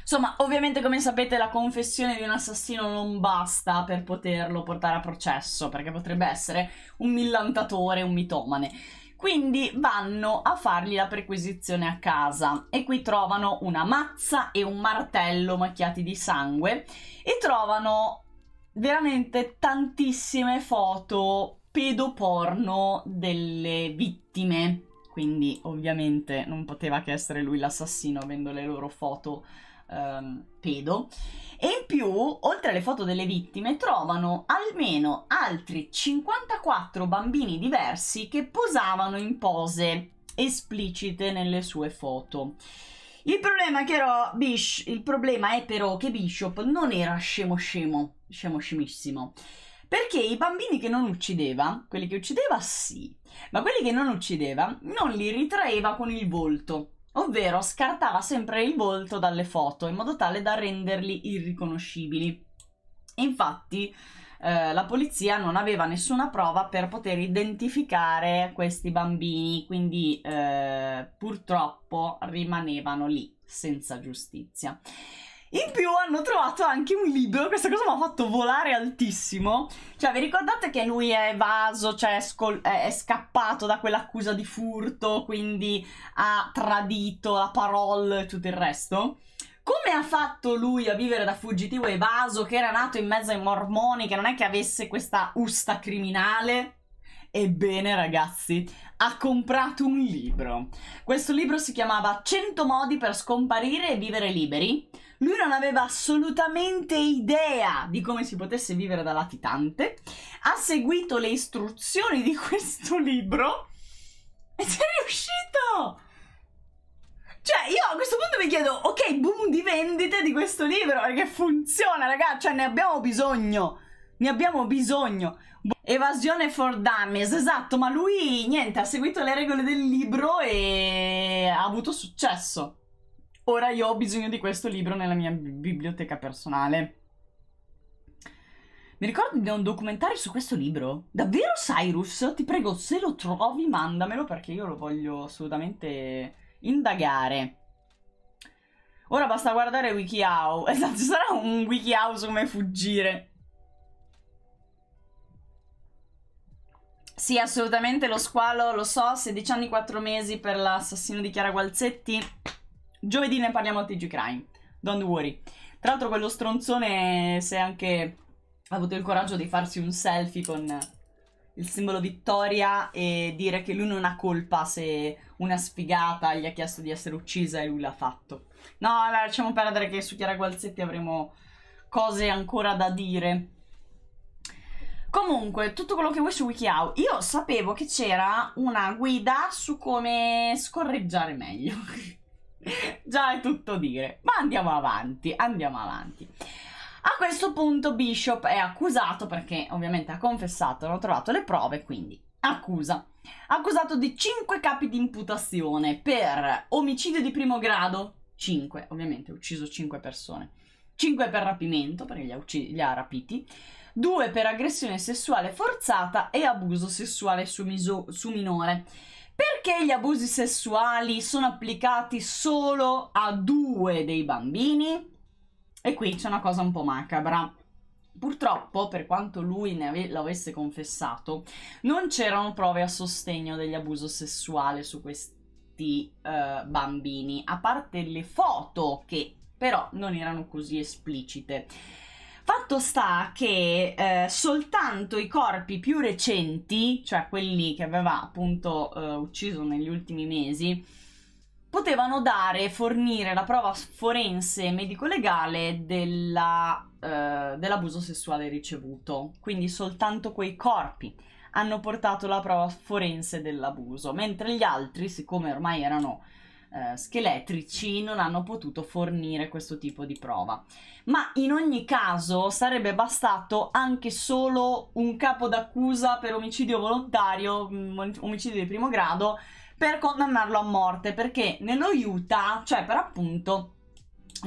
Insomma, ovviamente come sapete la confessione di un assassino non basta per poterlo portare a processo, perché potrebbe essere un millantatore, un mitomane. Quindi vanno a fargli la perquisizione a casa e qui trovano una mazza e un martello macchiati di sangue e trovano veramente tantissime foto pedoporno delle vittime. Quindi ovviamente non poteva che essere lui l'assassino avendo le loro foto ehm, torpedo e in più, oltre alle foto delle vittime, trovano almeno altri 54 bambini diversi che posavano in pose esplicite nelle sue foto. Il problema, però, Bish, il problema è però che Bishop non era scemo scemo, scemo scemissimo. Perché i bambini che non uccideva, quelli che uccideva sì, ma quelli che non uccideva non li ritraeva con il volto, ovvero scartava sempre il volto dalle foto in modo tale da renderli irriconoscibili. Infatti eh, la polizia non aveva nessuna prova per poter identificare questi bambini, quindi eh, purtroppo rimanevano lì senza giustizia. In più hanno trovato anche un libro, questa cosa mi ha fatto volare altissimo. Cioè, vi ricordate che lui è evaso, cioè è, scol- è scappato da quell'accusa di furto, quindi ha tradito la parola e tutto il resto? Come ha fatto lui a vivere da fuggitivo evaso, che era nato in mezzo ai mormoni, che non è che avesse questa usta criminale? Ebbene ragazzi, ha comprato un libro. Questo libro si chiamava 100 modi per scomparire e vivere liberi lui non aveva assolutamente idea di come si potesse vivere da latitante, ha seguito le istruzioni di questo libro e si è riuscito! Cioè, io a questo punto mi chiedo, ok, boom di vendite di questo libro, perché funziona, ragazzi, cioè ne abbiamo bisogno, ne abbiamo bisogno. Evasione for Dummies, esatto, ma lui, niente, ha seguito le regole del libro e ha avuto successo. Ora io ho bisogno di questo libro nella mia biblioteca personale. Mi ricordo di un documentario su questo libro. Davvero Cyrus? Ti prego, se lo trovi mandamelo perché io lo voglio assolutamente indagare. Ora basta guardare WikiHow. Esatto, ci sarà un WikiHow su come fuggire. Sì, assolutamente lo squalo, lo so, 16 anni 4 mesi per l'assassino di Chiara Gualzetti. Giovedì ne parliamo a TG Crime. Don't worry. Tra l'altro quello stronzone se anche ha avuto il coraggio di farsi un selfie con il simbolo vittoria e dire che lui non ha colpa se una sfigata gli ha chiesto di essere uccisa e lui l'ha fatto. No, allora, lasciamo perdere che su Chiara Gualzetti avremo cose ancora da dire. Comunque, tutto quello che vuoi su WikiHow. Io sapevo che c'era una guida su come scorreggiare meglio. Già è tutto dire. Ma andiamo avanti, andiamo avanti. A questo punto Bishop è accusato perché ovviamente ha confessato, hanno trovato le prove, quindi accusa. Accusato di 5 capi di imputazione per omicidio di primo grado, 5, ovviamente ucciso 5 persone. 5 per rapimento, perché li ha, ucc- li ha rapiti, 2 per aggressione sessuale forzata e abuso sessuale su, miso- su minore. Perché gli abusi sessuali sono applicati solo a due dei bambini? E qui c'è una cosa un po' macabra. Purtroppo, per quanto lui ne ave- l'avesse confessato, non c'erano prove a sostegno dell'abuso sessuale su questi uh, bambini, a parte le foto che però non erano così esplicite. Fatto sta che eh, soltanto i corpi più recenti, cioè quelli che aveva appunto eh, ucciso negli ultimi mesi, potevano dare fornire la prova forense medico-legale della, eh, dell'abuso sessuale ricevuto. Quindi soltanto quei corpi hanno portato la prova forense dell'abuso, mentre gli altri, siccome ormai erano eh, scheletrici non hanno potuto fornire questo tipo di prova. Ma in ogni caso sarebbe bastato anche solo un capo d'accusa per omicidio volontario, mm, omicidio di primo grado, per condannarlo a morte, perché nello Utah, cioè per appunto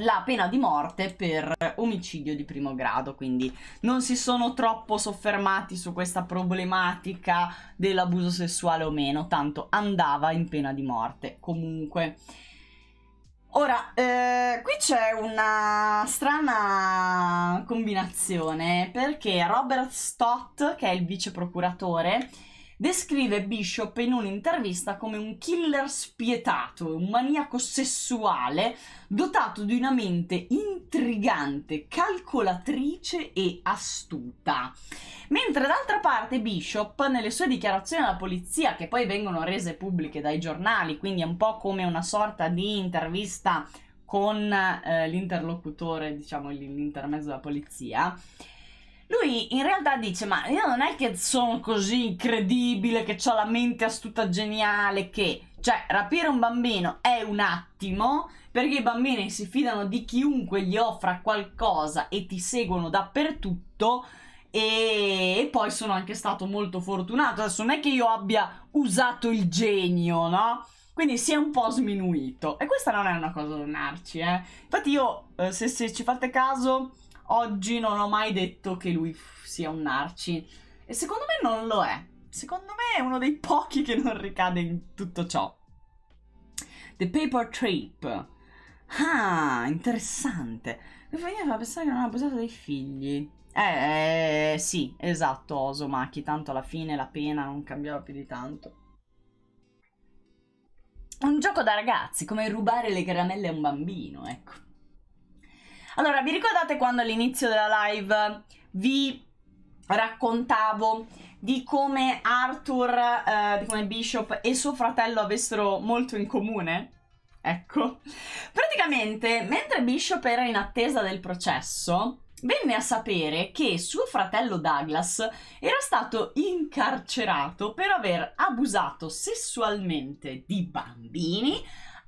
la pena di morte per omicidio di primo grado, quindi non si sono troppo soffermati su questa problematica dell'abuso sessuale o meno, tanto andava in pena di morte comunque. Ora, eh, qui c'è una strana combinazione perché Robert Stott, che è il vice procuratore, descrive Bishop in un'intervista come un killer spietato, un maniaco sessuale dotato di una mente intrigante, calcolatrice e astuta. Mentre d'altra parte Bishop, nelle sue dichiarazioni alla polizia, che poi vengono rese pubbliche dai giornali, quindi è un po' come una sorta di intervista con eh, l'interlocutore, diciamo l'intermezzo della polizia, lui in realtà dice: Ma io non è che sono così incredibile, che ho la mente astuta geniale, che. Cioè, rapire un bambino è un attimo, perché i bambini si fidano di chiunque gli offra qualcosa e ti seguono dappertutto. E... poi sono anche stato molto fortunato. Adesso non è che io abbia usato il genio, no? quindi si è un po' sminuito e questa non è una cosa da donarci eh. infatti io eh, se, se ci fate caso oggi non ho mai detto che lui sia un narci. E secondo me non lo è. Secondo me è uno dei pochi che non ricade in tutto ciò. The Paper Trip. Ah, interessante. Mi fa pensare che non ha abusato dei figli. Eh, eh, sì, esatto, Osomaki. Tanto alla fine la pena non cambiava più di tanto. Un gioco da ragazzi, come rubare le caramelle a un bambino, ecco. Allora, vi ricordate quando all'inizio della live vi raccontavo di come Arthur, eh, di come Bishop e suo fratello avessero molto in comune? Ecco, praticamente mentre Bishop era in attesa del processo, venne a sapere che suo fratello Douglas era stato incarcerato per aver abusato sessualmente di bambini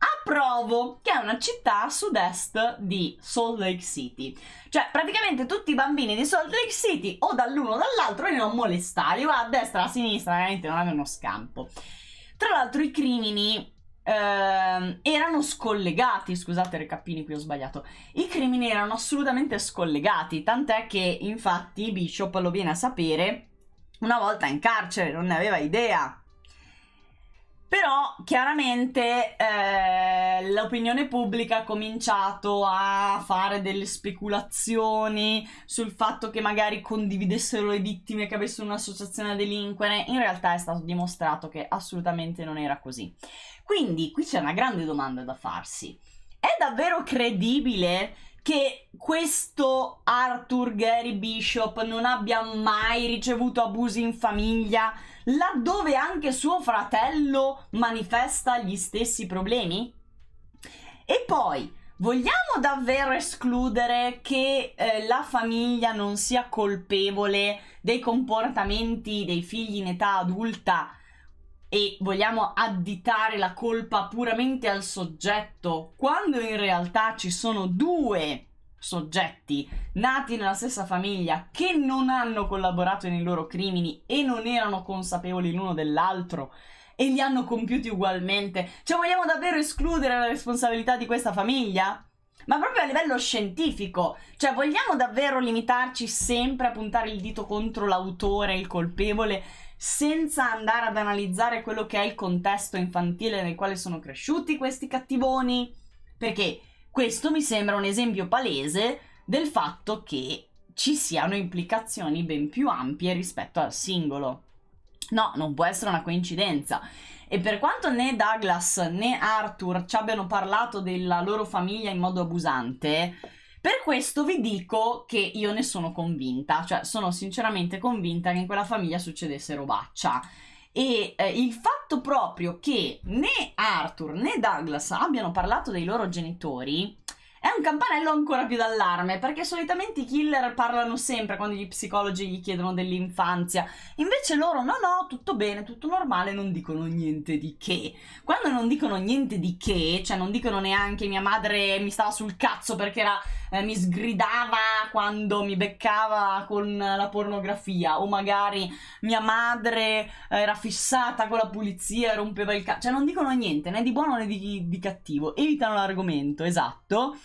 a Provo, che è una città a sud-est di Salt Lake City. Cioè, praticamente tutti i bambini di Salt Lake City, o dall'uno o dall'altro, venivano molestati, o a destra o a sinistra, veramente non avevano scampo. Tra l'altro, i crimini Uh, erano scollegati. Scusate, recappini, qui ho sbagliato. I crimini erano assolutamente scollegati. Tant'è che, infatti, Bishop lo viene a sapere una volta in carcere, non ne aveva idea. Però chiaramente eh, l'opinione pubblica ha cominciato a fare delle speculazioni sul fatto che magari condividessero le vittime che avessero un'associazione a delinquere. In realtà è stato dimostrato che assolutamente non era così. Quindi qui c'è una grande domanda da farsi. È davvero credibile che questo Arthur Gary Bishop non abbia mai ricevuto abusi in famiglia laddove anche suo fratello manifesta gli stessi problemi? E poi, vogliamo davvero escludere che eh, la famiglia non sia colpevole dei comportamenti dei figli in età adulta e vogliamo additare la colpa puramente al soggetto, quando in realtà ci sono due soggetti nati nella stessa famiglia che non hanno collaborato nei loro crimini e non erano consapevoli l'uno dell'altro e li hanno compiuti ugualmente. Cioè, vogliamo davvero escludere la responsabilità di questa famiglia? Ma proprio a livello scientifico, cioè vogliamo davvero limitarci sempre a puntare il dito contro l'autore, il colpevole, senza andare ad analizzare quello che è il contesto infantile nel quale sono cresciuti questi cattivoni? Perché questo mi sembra un esempio palese del fatto che ci siano implicazioni ben più ampie rispetto al singolo. No, non può essere una coincidenza. E per quanto né Douglas né Arthur ci abbiano parlato della loro famiglia in modo abusante, per questo vi dico che io ne sono convinta, cioè sono sinceramente convinta che in quella famiglia succedesse robaccia e eh, il fatto proprio che né Arthur né Douglas abbiano parlato dei loro genitori è un campanello ancora più d'allarme perché solitamente i killer parlano sempre quando gli psicologi gli chiedono dell'infanzia, invece loro no no, tutto bene, tutto normale, non dicono niente di che. Quando non dicono niente di che, cioè non dicono neanche mia madre mi stava sul cazzo perché era eh, mi sgridava quando mi beccava con la pornografia o magari mia madre era fissata con la pulizia e rompeva il cazzo. Cioè non dicono niente, né di buono né di, di cattivo, evitano l'argomento, esatto.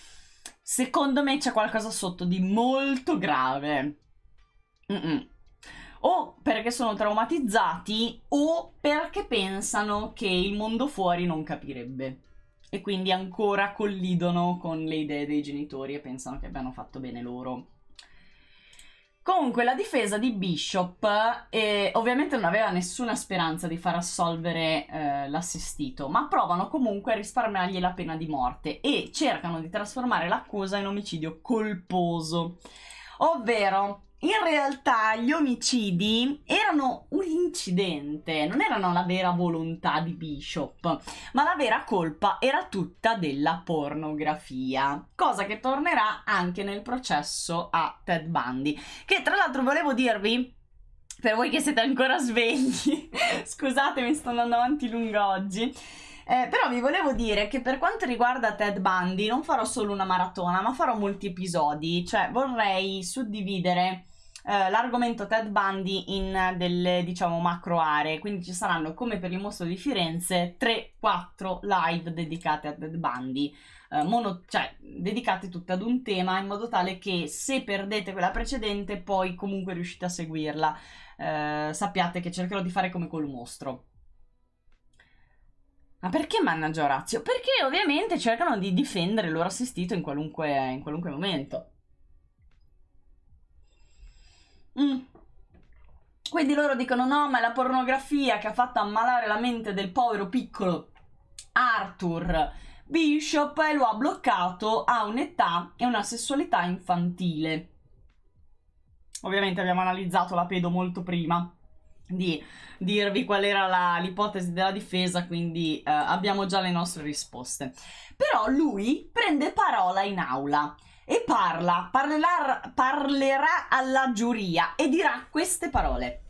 Secondo me c'è qualcosa sotto di molto grave. Mm -mm o perché sono traumatizzati o perché pensano che il mondo fuori non capirebbe e quindi ancora collidono con le idee dei genitori e pensano che abbiano fatto bene loro. Comunque la difesa di Bishop eh, ovviamente non aveva nessuna speranza di far assolvere eh, l'assistito, ma provano comunque a risparmiargli la pena di morte e cercano di trasformare l'accusa in omicidio colposo. Ovvero, in realtà gli omicidi erano un incidente, non erano la vera volontà di Bishop, ma la vera colpa era tutta della pornografia, cosa che tornerà anche nel processo a Ted Bundy, che tra l'altro volevo dirvi per voi che siete ancora svegli, scusatemi, sto andando avanti lungo oggi. Eh, però vi volevo dire che per quanto riguarda Ted Bundy non farò solo una maratona, ma farò molti episodi, cioè vorrei suddividere eh, l'argomento Ted Bundy in delle diciamo macro aree, quindi ci saranno come per il mostro di Firenze 3-4 live dedicate a Ted Bundy. Eh, mono, cioè, dedicate tutte ad un tema in modo tale che se perdete quella precedente poi comunque riuscite a seguirla. Eh, sappiate che cercherò di fare come col mostro. Ma perché mannaggia Orazio? Perché ovviamente cercano di difendere il loro assistito in qualunque, in qualunque momento. Mm. Quindi loro dicono no, ma è la pornografia che ha fatto ammalare la mente del povero piccolo Arthur Bishop e lo ha bloccato a un'età e una sessualità infantile. Ovviamente abbiamo analizzato la pedo molto prima di dirvi qual era l'ipotesi della difesa, quindi eh, abbiamo già le nostre risposte. Però lui prende parola in aula e parla, parlerà, parlerà alla giuria e dirà queste parole.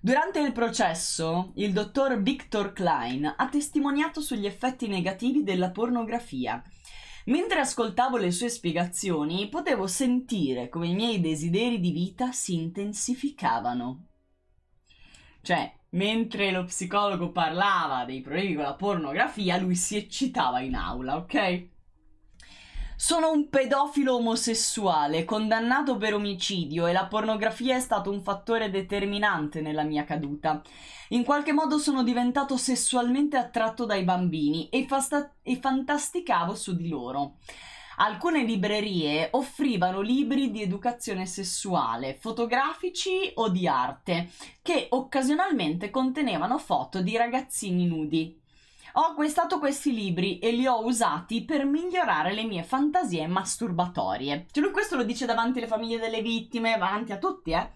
Durante il processo, il dottor Victor Klein ha testimoniato sugli effetti negativi della pornografia. Mentre ascoltavo le sue spiegazioni, potevo sentire come i miei desideri di vita si intensificavano. Cioè, mentre lo psicologo parlava dei problemi con la pornografia, lui si eccitava in aula, ok? Sono un pedofilo omosessuale condannato per omicidio e la pornografia è stato un fattore determinante nella mia caduta. In qualche modo sono diventato sessualmente attratto dai bambini e, fasta- e fantasticavo su di loro. Alcune librerie offrivano libri di educazione sessuale, fotografici o di arte, che occasionalmente contenevano foto di ragazzini nudi. Ho acquistato questi libri e li ho usati per migliorare le mie fantasie masturbatorie. Cioè lui questo lo dice davanti alle famiglie delle vittime, davanti a tutti, eh.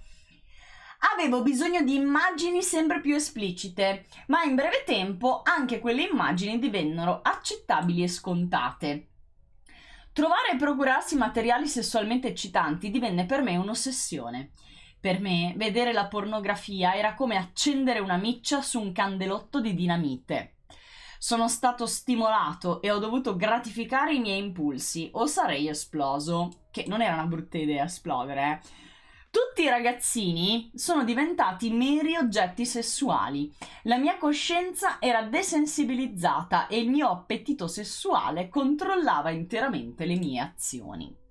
Avevo bisogno di immagini sempre più esplicite, ma in breve tempo anche quelle immagini divennero accettabili e scontate. Trovare e procurarsi materiali sessualmente eccitanti divenne per me un'ossessione. Per me, vedere la pornografia era come accendere una miccia su un candelotto di dinamite. Sono stato stimolato e ho dovuto gratificare i miei impulsi o sarei esploso. Che non era una brutta idea esplodere, eh. Tutti i ragazzini sono diventati meri oggetti sessuali. La mia coscienza era desensibilizzata e il mio appetito sessuale controllava interamente le mie azioni.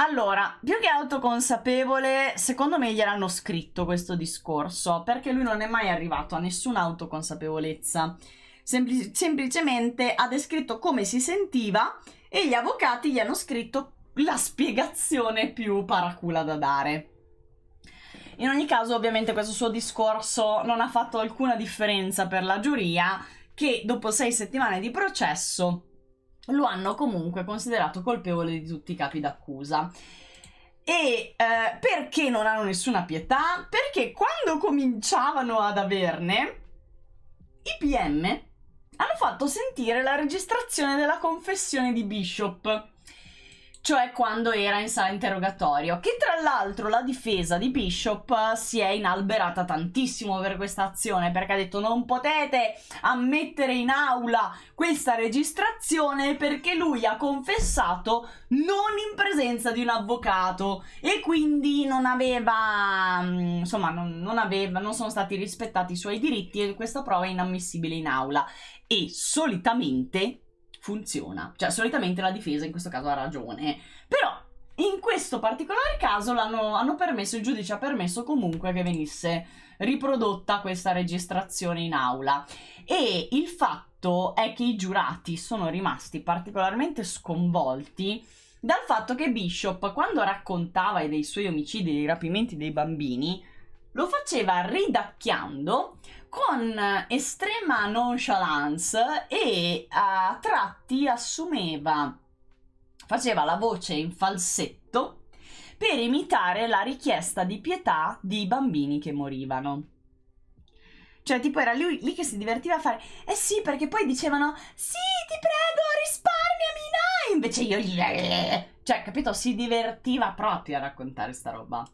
Allora, più che autoconsapevole, secondo me gliel'hanno scritto questo discorso, perché lui non è mai arrivato a nessuna autoconsapevolezza. Sempli- semplicemente ha descritto come si sentiva e gli avvocati gli hanno scritto la spiegazione più paracula da dare. In ogni caso, ovviamente, questo suo discorso non ha fatto alcuna differenza per la giuria, che dopo sei settimane di processo lo hanno comunque considerato colpevole di tutti i capi d'accusa. E eh, perché non hanno nessuna pietà? Perché quando cominciavano ad averne, i PM hanno fatto sentire la registrazione della confessione di Bishop cioè quando era in sala interrogatorio, che tra l'altro la difesa di Bishop eh, si è inalberata tantissimo per questa azione, perché ha detto non potete ammettere in aula questa registrazione perché lui ha confessato non in presenza di un avvocato e quindi non aveva, mm, insomma, non, non, aveva, non sono stati rispettati i suoi diritti e questa prova è inammissibile in aula. E solitamente funziona. Cioè, solitamente la difesa in questo caso ha ragione. Però in questo particolare caso l'hanno permesso, il giudice ha permesso comunque che venisse riprodotta questa registrazione in aula. E il fatto è che i giurati sono rimasti particolarmente sconvolti dal fatto che Bishop, quando raccontava dei suoi omicidi, dei rapimenti dei bambini, lo faceva ridacchiando con estrema nonchalance e a tratti assumeva, faceva la voce in falsetto per imitare la richiesta di pietà di bambini che morivano. Cioè, tipo, era lui lì che si divertiva a fare. Eh sì, perché poi dicevano: Sì, ti prego, risparmiami, no! Invece io. Cioè, capito? Si divertiva proprio a raccontare sta roba.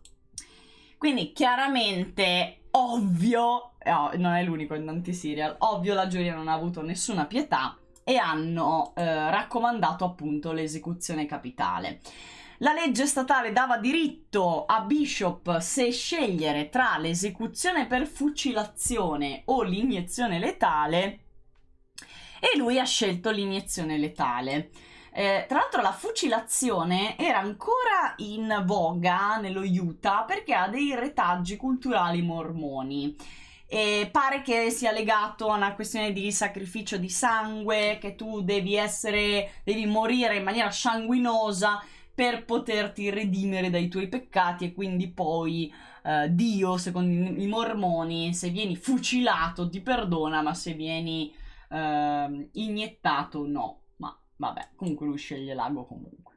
Quindi, chiaramente, ovvio, no, non è l'unico in tanti serial, ovvio la giuria non ha avuto nessuna pietà e hanno eh, raccomandato appunto l'esecuzione capitale. La legge statale dava diritto a Bishop se scegliere tra l'esecuzione per fucilazione o l'iniezione letale e lui ha scelto l'iniezione letale. Eh, tra l'altro la fucilazione era ancora in voga nello Utah perché ha dei retaggi culturali mormoni. E pare che sia legato a una questione di sacrificio di sangue, che tu devi essere, devi morire in maniera sanguinosa per poterti redimere dai tuoi peccati e quindi poi eh, Dio, secondo i mormoni, se vieni fucilato ti perdona, ma se vieni eh, iniettato no. Vabbè, comunque lui sceglie l'ago comunque.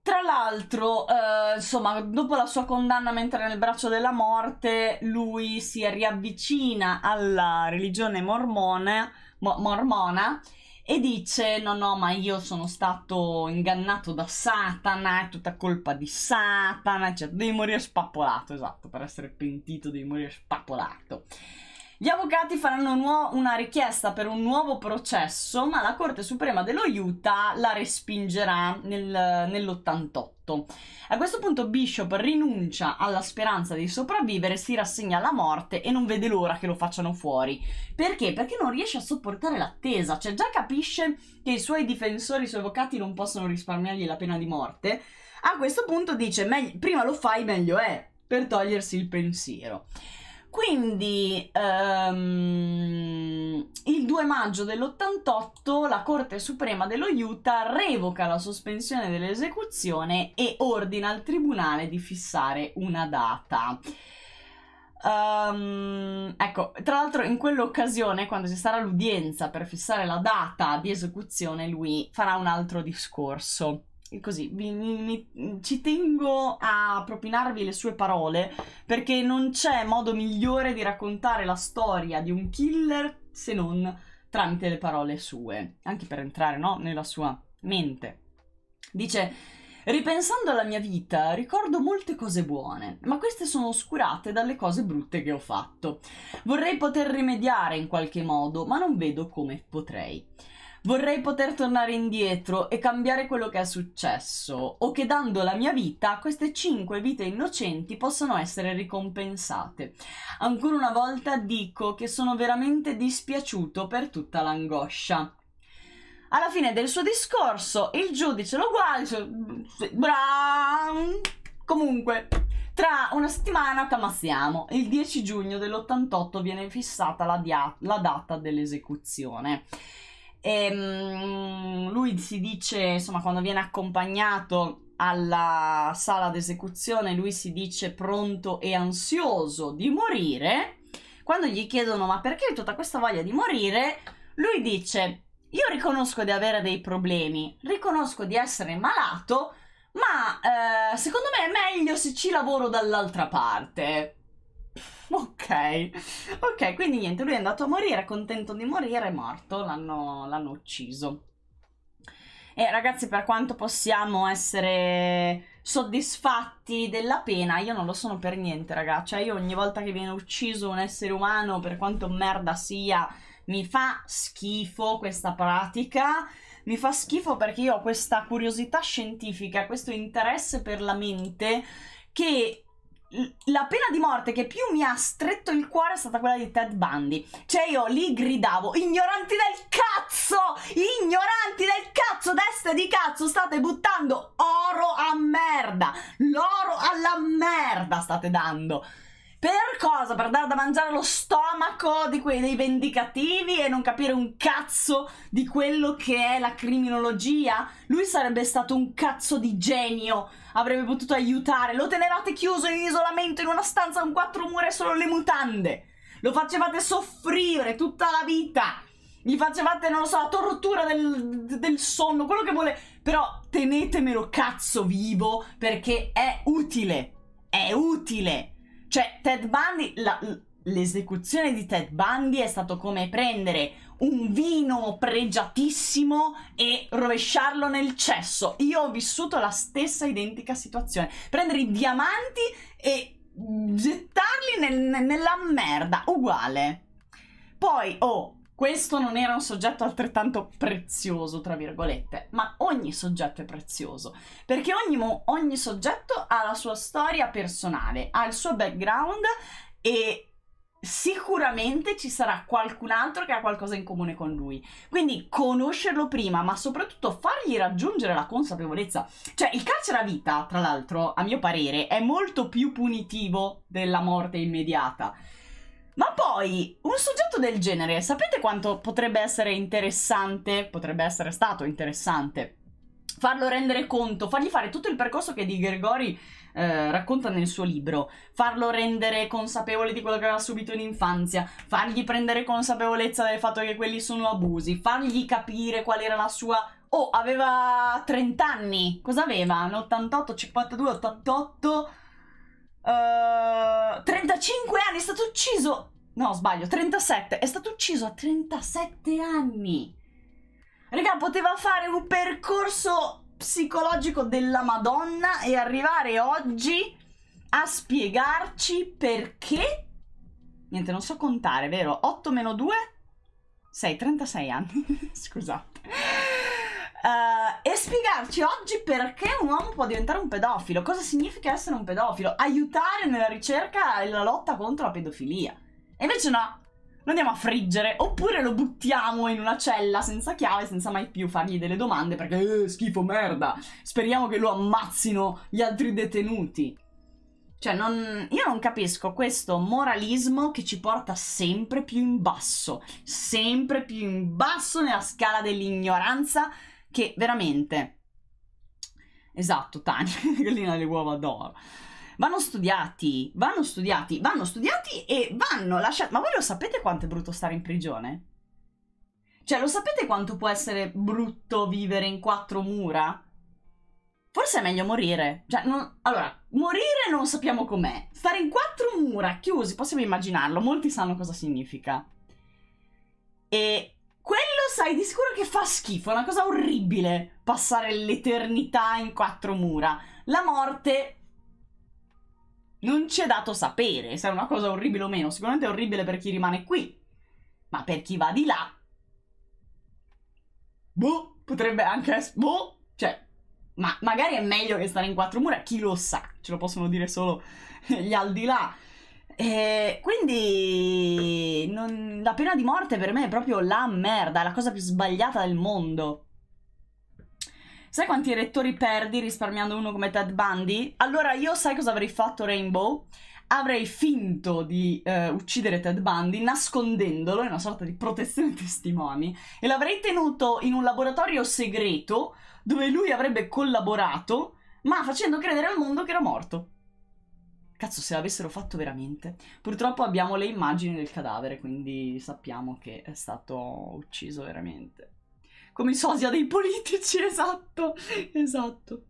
Tra l'altro, eh, insomma, dopo la sua condanna mentre nel braccio della morte, lui si riavvicina alla religione mormone, mo mormona e dice no no ma io sono stato ingannato da Satana, è tutta colpa di Satana, cioè devi morire spappolato, esatto, per essere pentito devi morire spappolato. Gli avvocati faranno nuo- una richiesta per un nuovo processo, ma la Corte Suprema dello Utah la respingerà nel, nell'88. A questo punto Bishop rinuncia alla speranza di sopravvivere, si rassegna alla morte e non vede l'ora che lo facciano fuori. Perché? Perché non riesce a sopportare l'attesa, cioè già capisce che i suoi difensori, i suoi avvocati non possono risparmiargli la pena di morte. A questo punto dice, prima lo fai meglio è, per togliersi il pensiero. Quindi um, il 2 maggio dell'88 la Corte Suprema dello Utah revoca la sospensione dell'esecuzione e ordina al tribunale di fissare una data. Um, ecco, tra l'altro in quell'occasione, quando ci sarà l'udienza per fissare la data di esecuzione, lui farà un altro discorso così, mi, mi, ci tengo a propinarvi le sue parole perché non c'è modo migliore di raccontare la storia di un killer se non tramite le parole sue, anche per entrare no, nella sua mente. Dice, ripensando alla mia vita, ricordo molte cose buone, ma queste sono oscurate dalle cose brutte che ho fatto. Vorrei poter rimediare in qualche modo, ma non vedo come potrei. Vorrei poter tornare indietro e cambiare quello che è successo, o che dando la mia vita queste cinque vite innocenti possano essere ricompensate. Ancora una volta dico che sono veramente dispiaciuto per tutta l'angoscia alla fine del suo discorso il giudice lo guarda comunque tra una settimana camassiamo il 10 giugno dell'88 viene fissata la, la data dell'esecuzione e, um, lui si dice, insomma, quando viene accompagnato alla sala d'esecuzione, lui si dice pronto e ansioso di morire. Quando gli chiedono ma perché hai tutta questa voglia di morire, lui dice io riconosco di avere dei problemi, riconosco di essere malato, ma eh, secondo me è meglio se ci lavoro dall'altra parte ok, ok, quindi niente, lui è andato a morire, contento di morire, è morto, l'hanno, l'hanno ucciso. E ragazzi, per quanto possiamo essere soddisfatti della pena, io non lo sono per niente, ragazzi. Cioè, io ogni volta che viene ucciso un essere umano, per quanto merda sia, mi fa schifo questa pratica. Mi fa schifo perché io ho questa curiosità scientifica, questo interesse per la mente che la pena di morte che più mi ha stretto il cuore è stata quella di Ted Bundy. Cioè io lì gridavo, ignoranti del cazzo, ignoranti del cazzo, destra di cazzo, state buttando oro a merda, l'oro alla merda state dando. Per cosa? Per dare da mangiare lo stomaco di quei dei vendicativi e non capire un cazzo di quello che è la criminologia? Lui sarebbe stato un cazzo di genio avrebbe potuto aiutare. Lo tenevate chiuso in isolamento in una stanza con quattro mura e solo le mutande. Lo facevate soffrire tutta la vita. Gli facevate, non lo so, la tortura del, del sonno, quello che vuole. Però tenetemelo cazzo vivo perché è utile. È utile. Cioè, Ted Bundy... La, l'esecuzione di Ted Bundy è stato come prendere un vino pregiatissimo e rovesciarlo nel cesso. Io ho vissuto la stessa identica situazione. Prendere i diamanti e gettarli nel, nella merda, uguale. Poi, oh, questo non era un soggetto altrettanto prezioso, tra virgolette, ma ogni soggetto è prezioso, perché ogni, ogni soggetto ha la sua storia personale, ha il suo background e sicuramente ci sarà qualcun altro che ha qualcosa in comune con lui. Quindi conoscerlo prima, ma soprattutto fargli raggiungere la consapevolezza. Cioè, il carcere a vita, tra l'altro, a mio parere, è molto più punitivo della morte immediata. Ma poi, un soggetto del genere, sapete quanto potrebbe essere interessante, potrebbe essere stato interessante, farlo rendere conto, fargli fare tutto il percorso che di Gregori eh, racconta nel suo libro, farlo rendere consapevole di quello che aveva subito in infanzia, fargli prendere consapevolezza del fatto che quelli sono abusi, fargli capire qual era la sua... Oh, aveva 30 anni, cosa aveva? Un 88, 52, 88... Uh, 35 anni, è stato ucciso. No, sbaglio, 37. È stato ucciso a 37 anni. Raga, poteva fare un percorso psicologico della Madonna e arrivare oggi a spiegarci perché... Niente, non so contare, vero? 8 meno 2? 6, 36 anni, scusate. Uh, e spiegarci oggi perché un uomo può diventare un pedofilo, cosa significa essere un pedofilo, aiutare nella ricerca e nella lotta contro la pedofilia. E invece no, lo andiamo a friggere, oppure lo buttiamo in una cella senza chiave, senza mai più fargli delle domande, perché eh, schifo, merda, speriamo che lo ammazzino gli altri detenuti. Cioè, non, io non capisco questo moralismo che ci porta sempre più in basso, sempre più in basso nella scala dell'ignoranza, che veramente... Esatto, Tania, gallina le uova d'oro vanno studiati, vanno studiati, vanno studiati e vanno lasciati. Ma voi lo sapete quanto è brutto stare in prigione? Cioè, lo sapete quanto può essere brutto vivere in quattro mura? Forse è meglio morire. Cioè, non... allora, morire non sappiamo com'è. Stare in quattro mura chiusi, possiamo immaginarlo, molti sanno cosa significa. E quello sai di sicuro che fa schifo, è una cosa orribile passare l'eternità in quattro mura. La morte non ci è dato sapere se è una cosa orribile o meno. Sicuramente è orribile per chi rimane qui. Ma per chi va di là... Boh, potrebbe anche essere... Boh, cioè... Ma magari è meglio che stare in quattro mura, chi lo sa? Ce lo possono dire solo gli al di là. E eh, quindi non... la pena di morte per me è proprio la merda, la cosa più sbagliata del mondo. Sai quanti rettori perdi risparmiando uno come Ted Bundy? Allora io sai cosa avrei fatto Rainbow? Avrei finto di eh, uccidere Ted Bundy nascondendolo in una sorta di protezione testimoni e l'avrei tenuto in un laboratorio segreto dove lui avrebbe collaborato ma facendo credere al mondo che era morto. Cazzo, se l'avessero fatto veramente. Purtroppo abbiamo le immagini del cadavere, quindi sappiamo che è stato ucciso veramente come i sosia dei politici, esatto, esatto.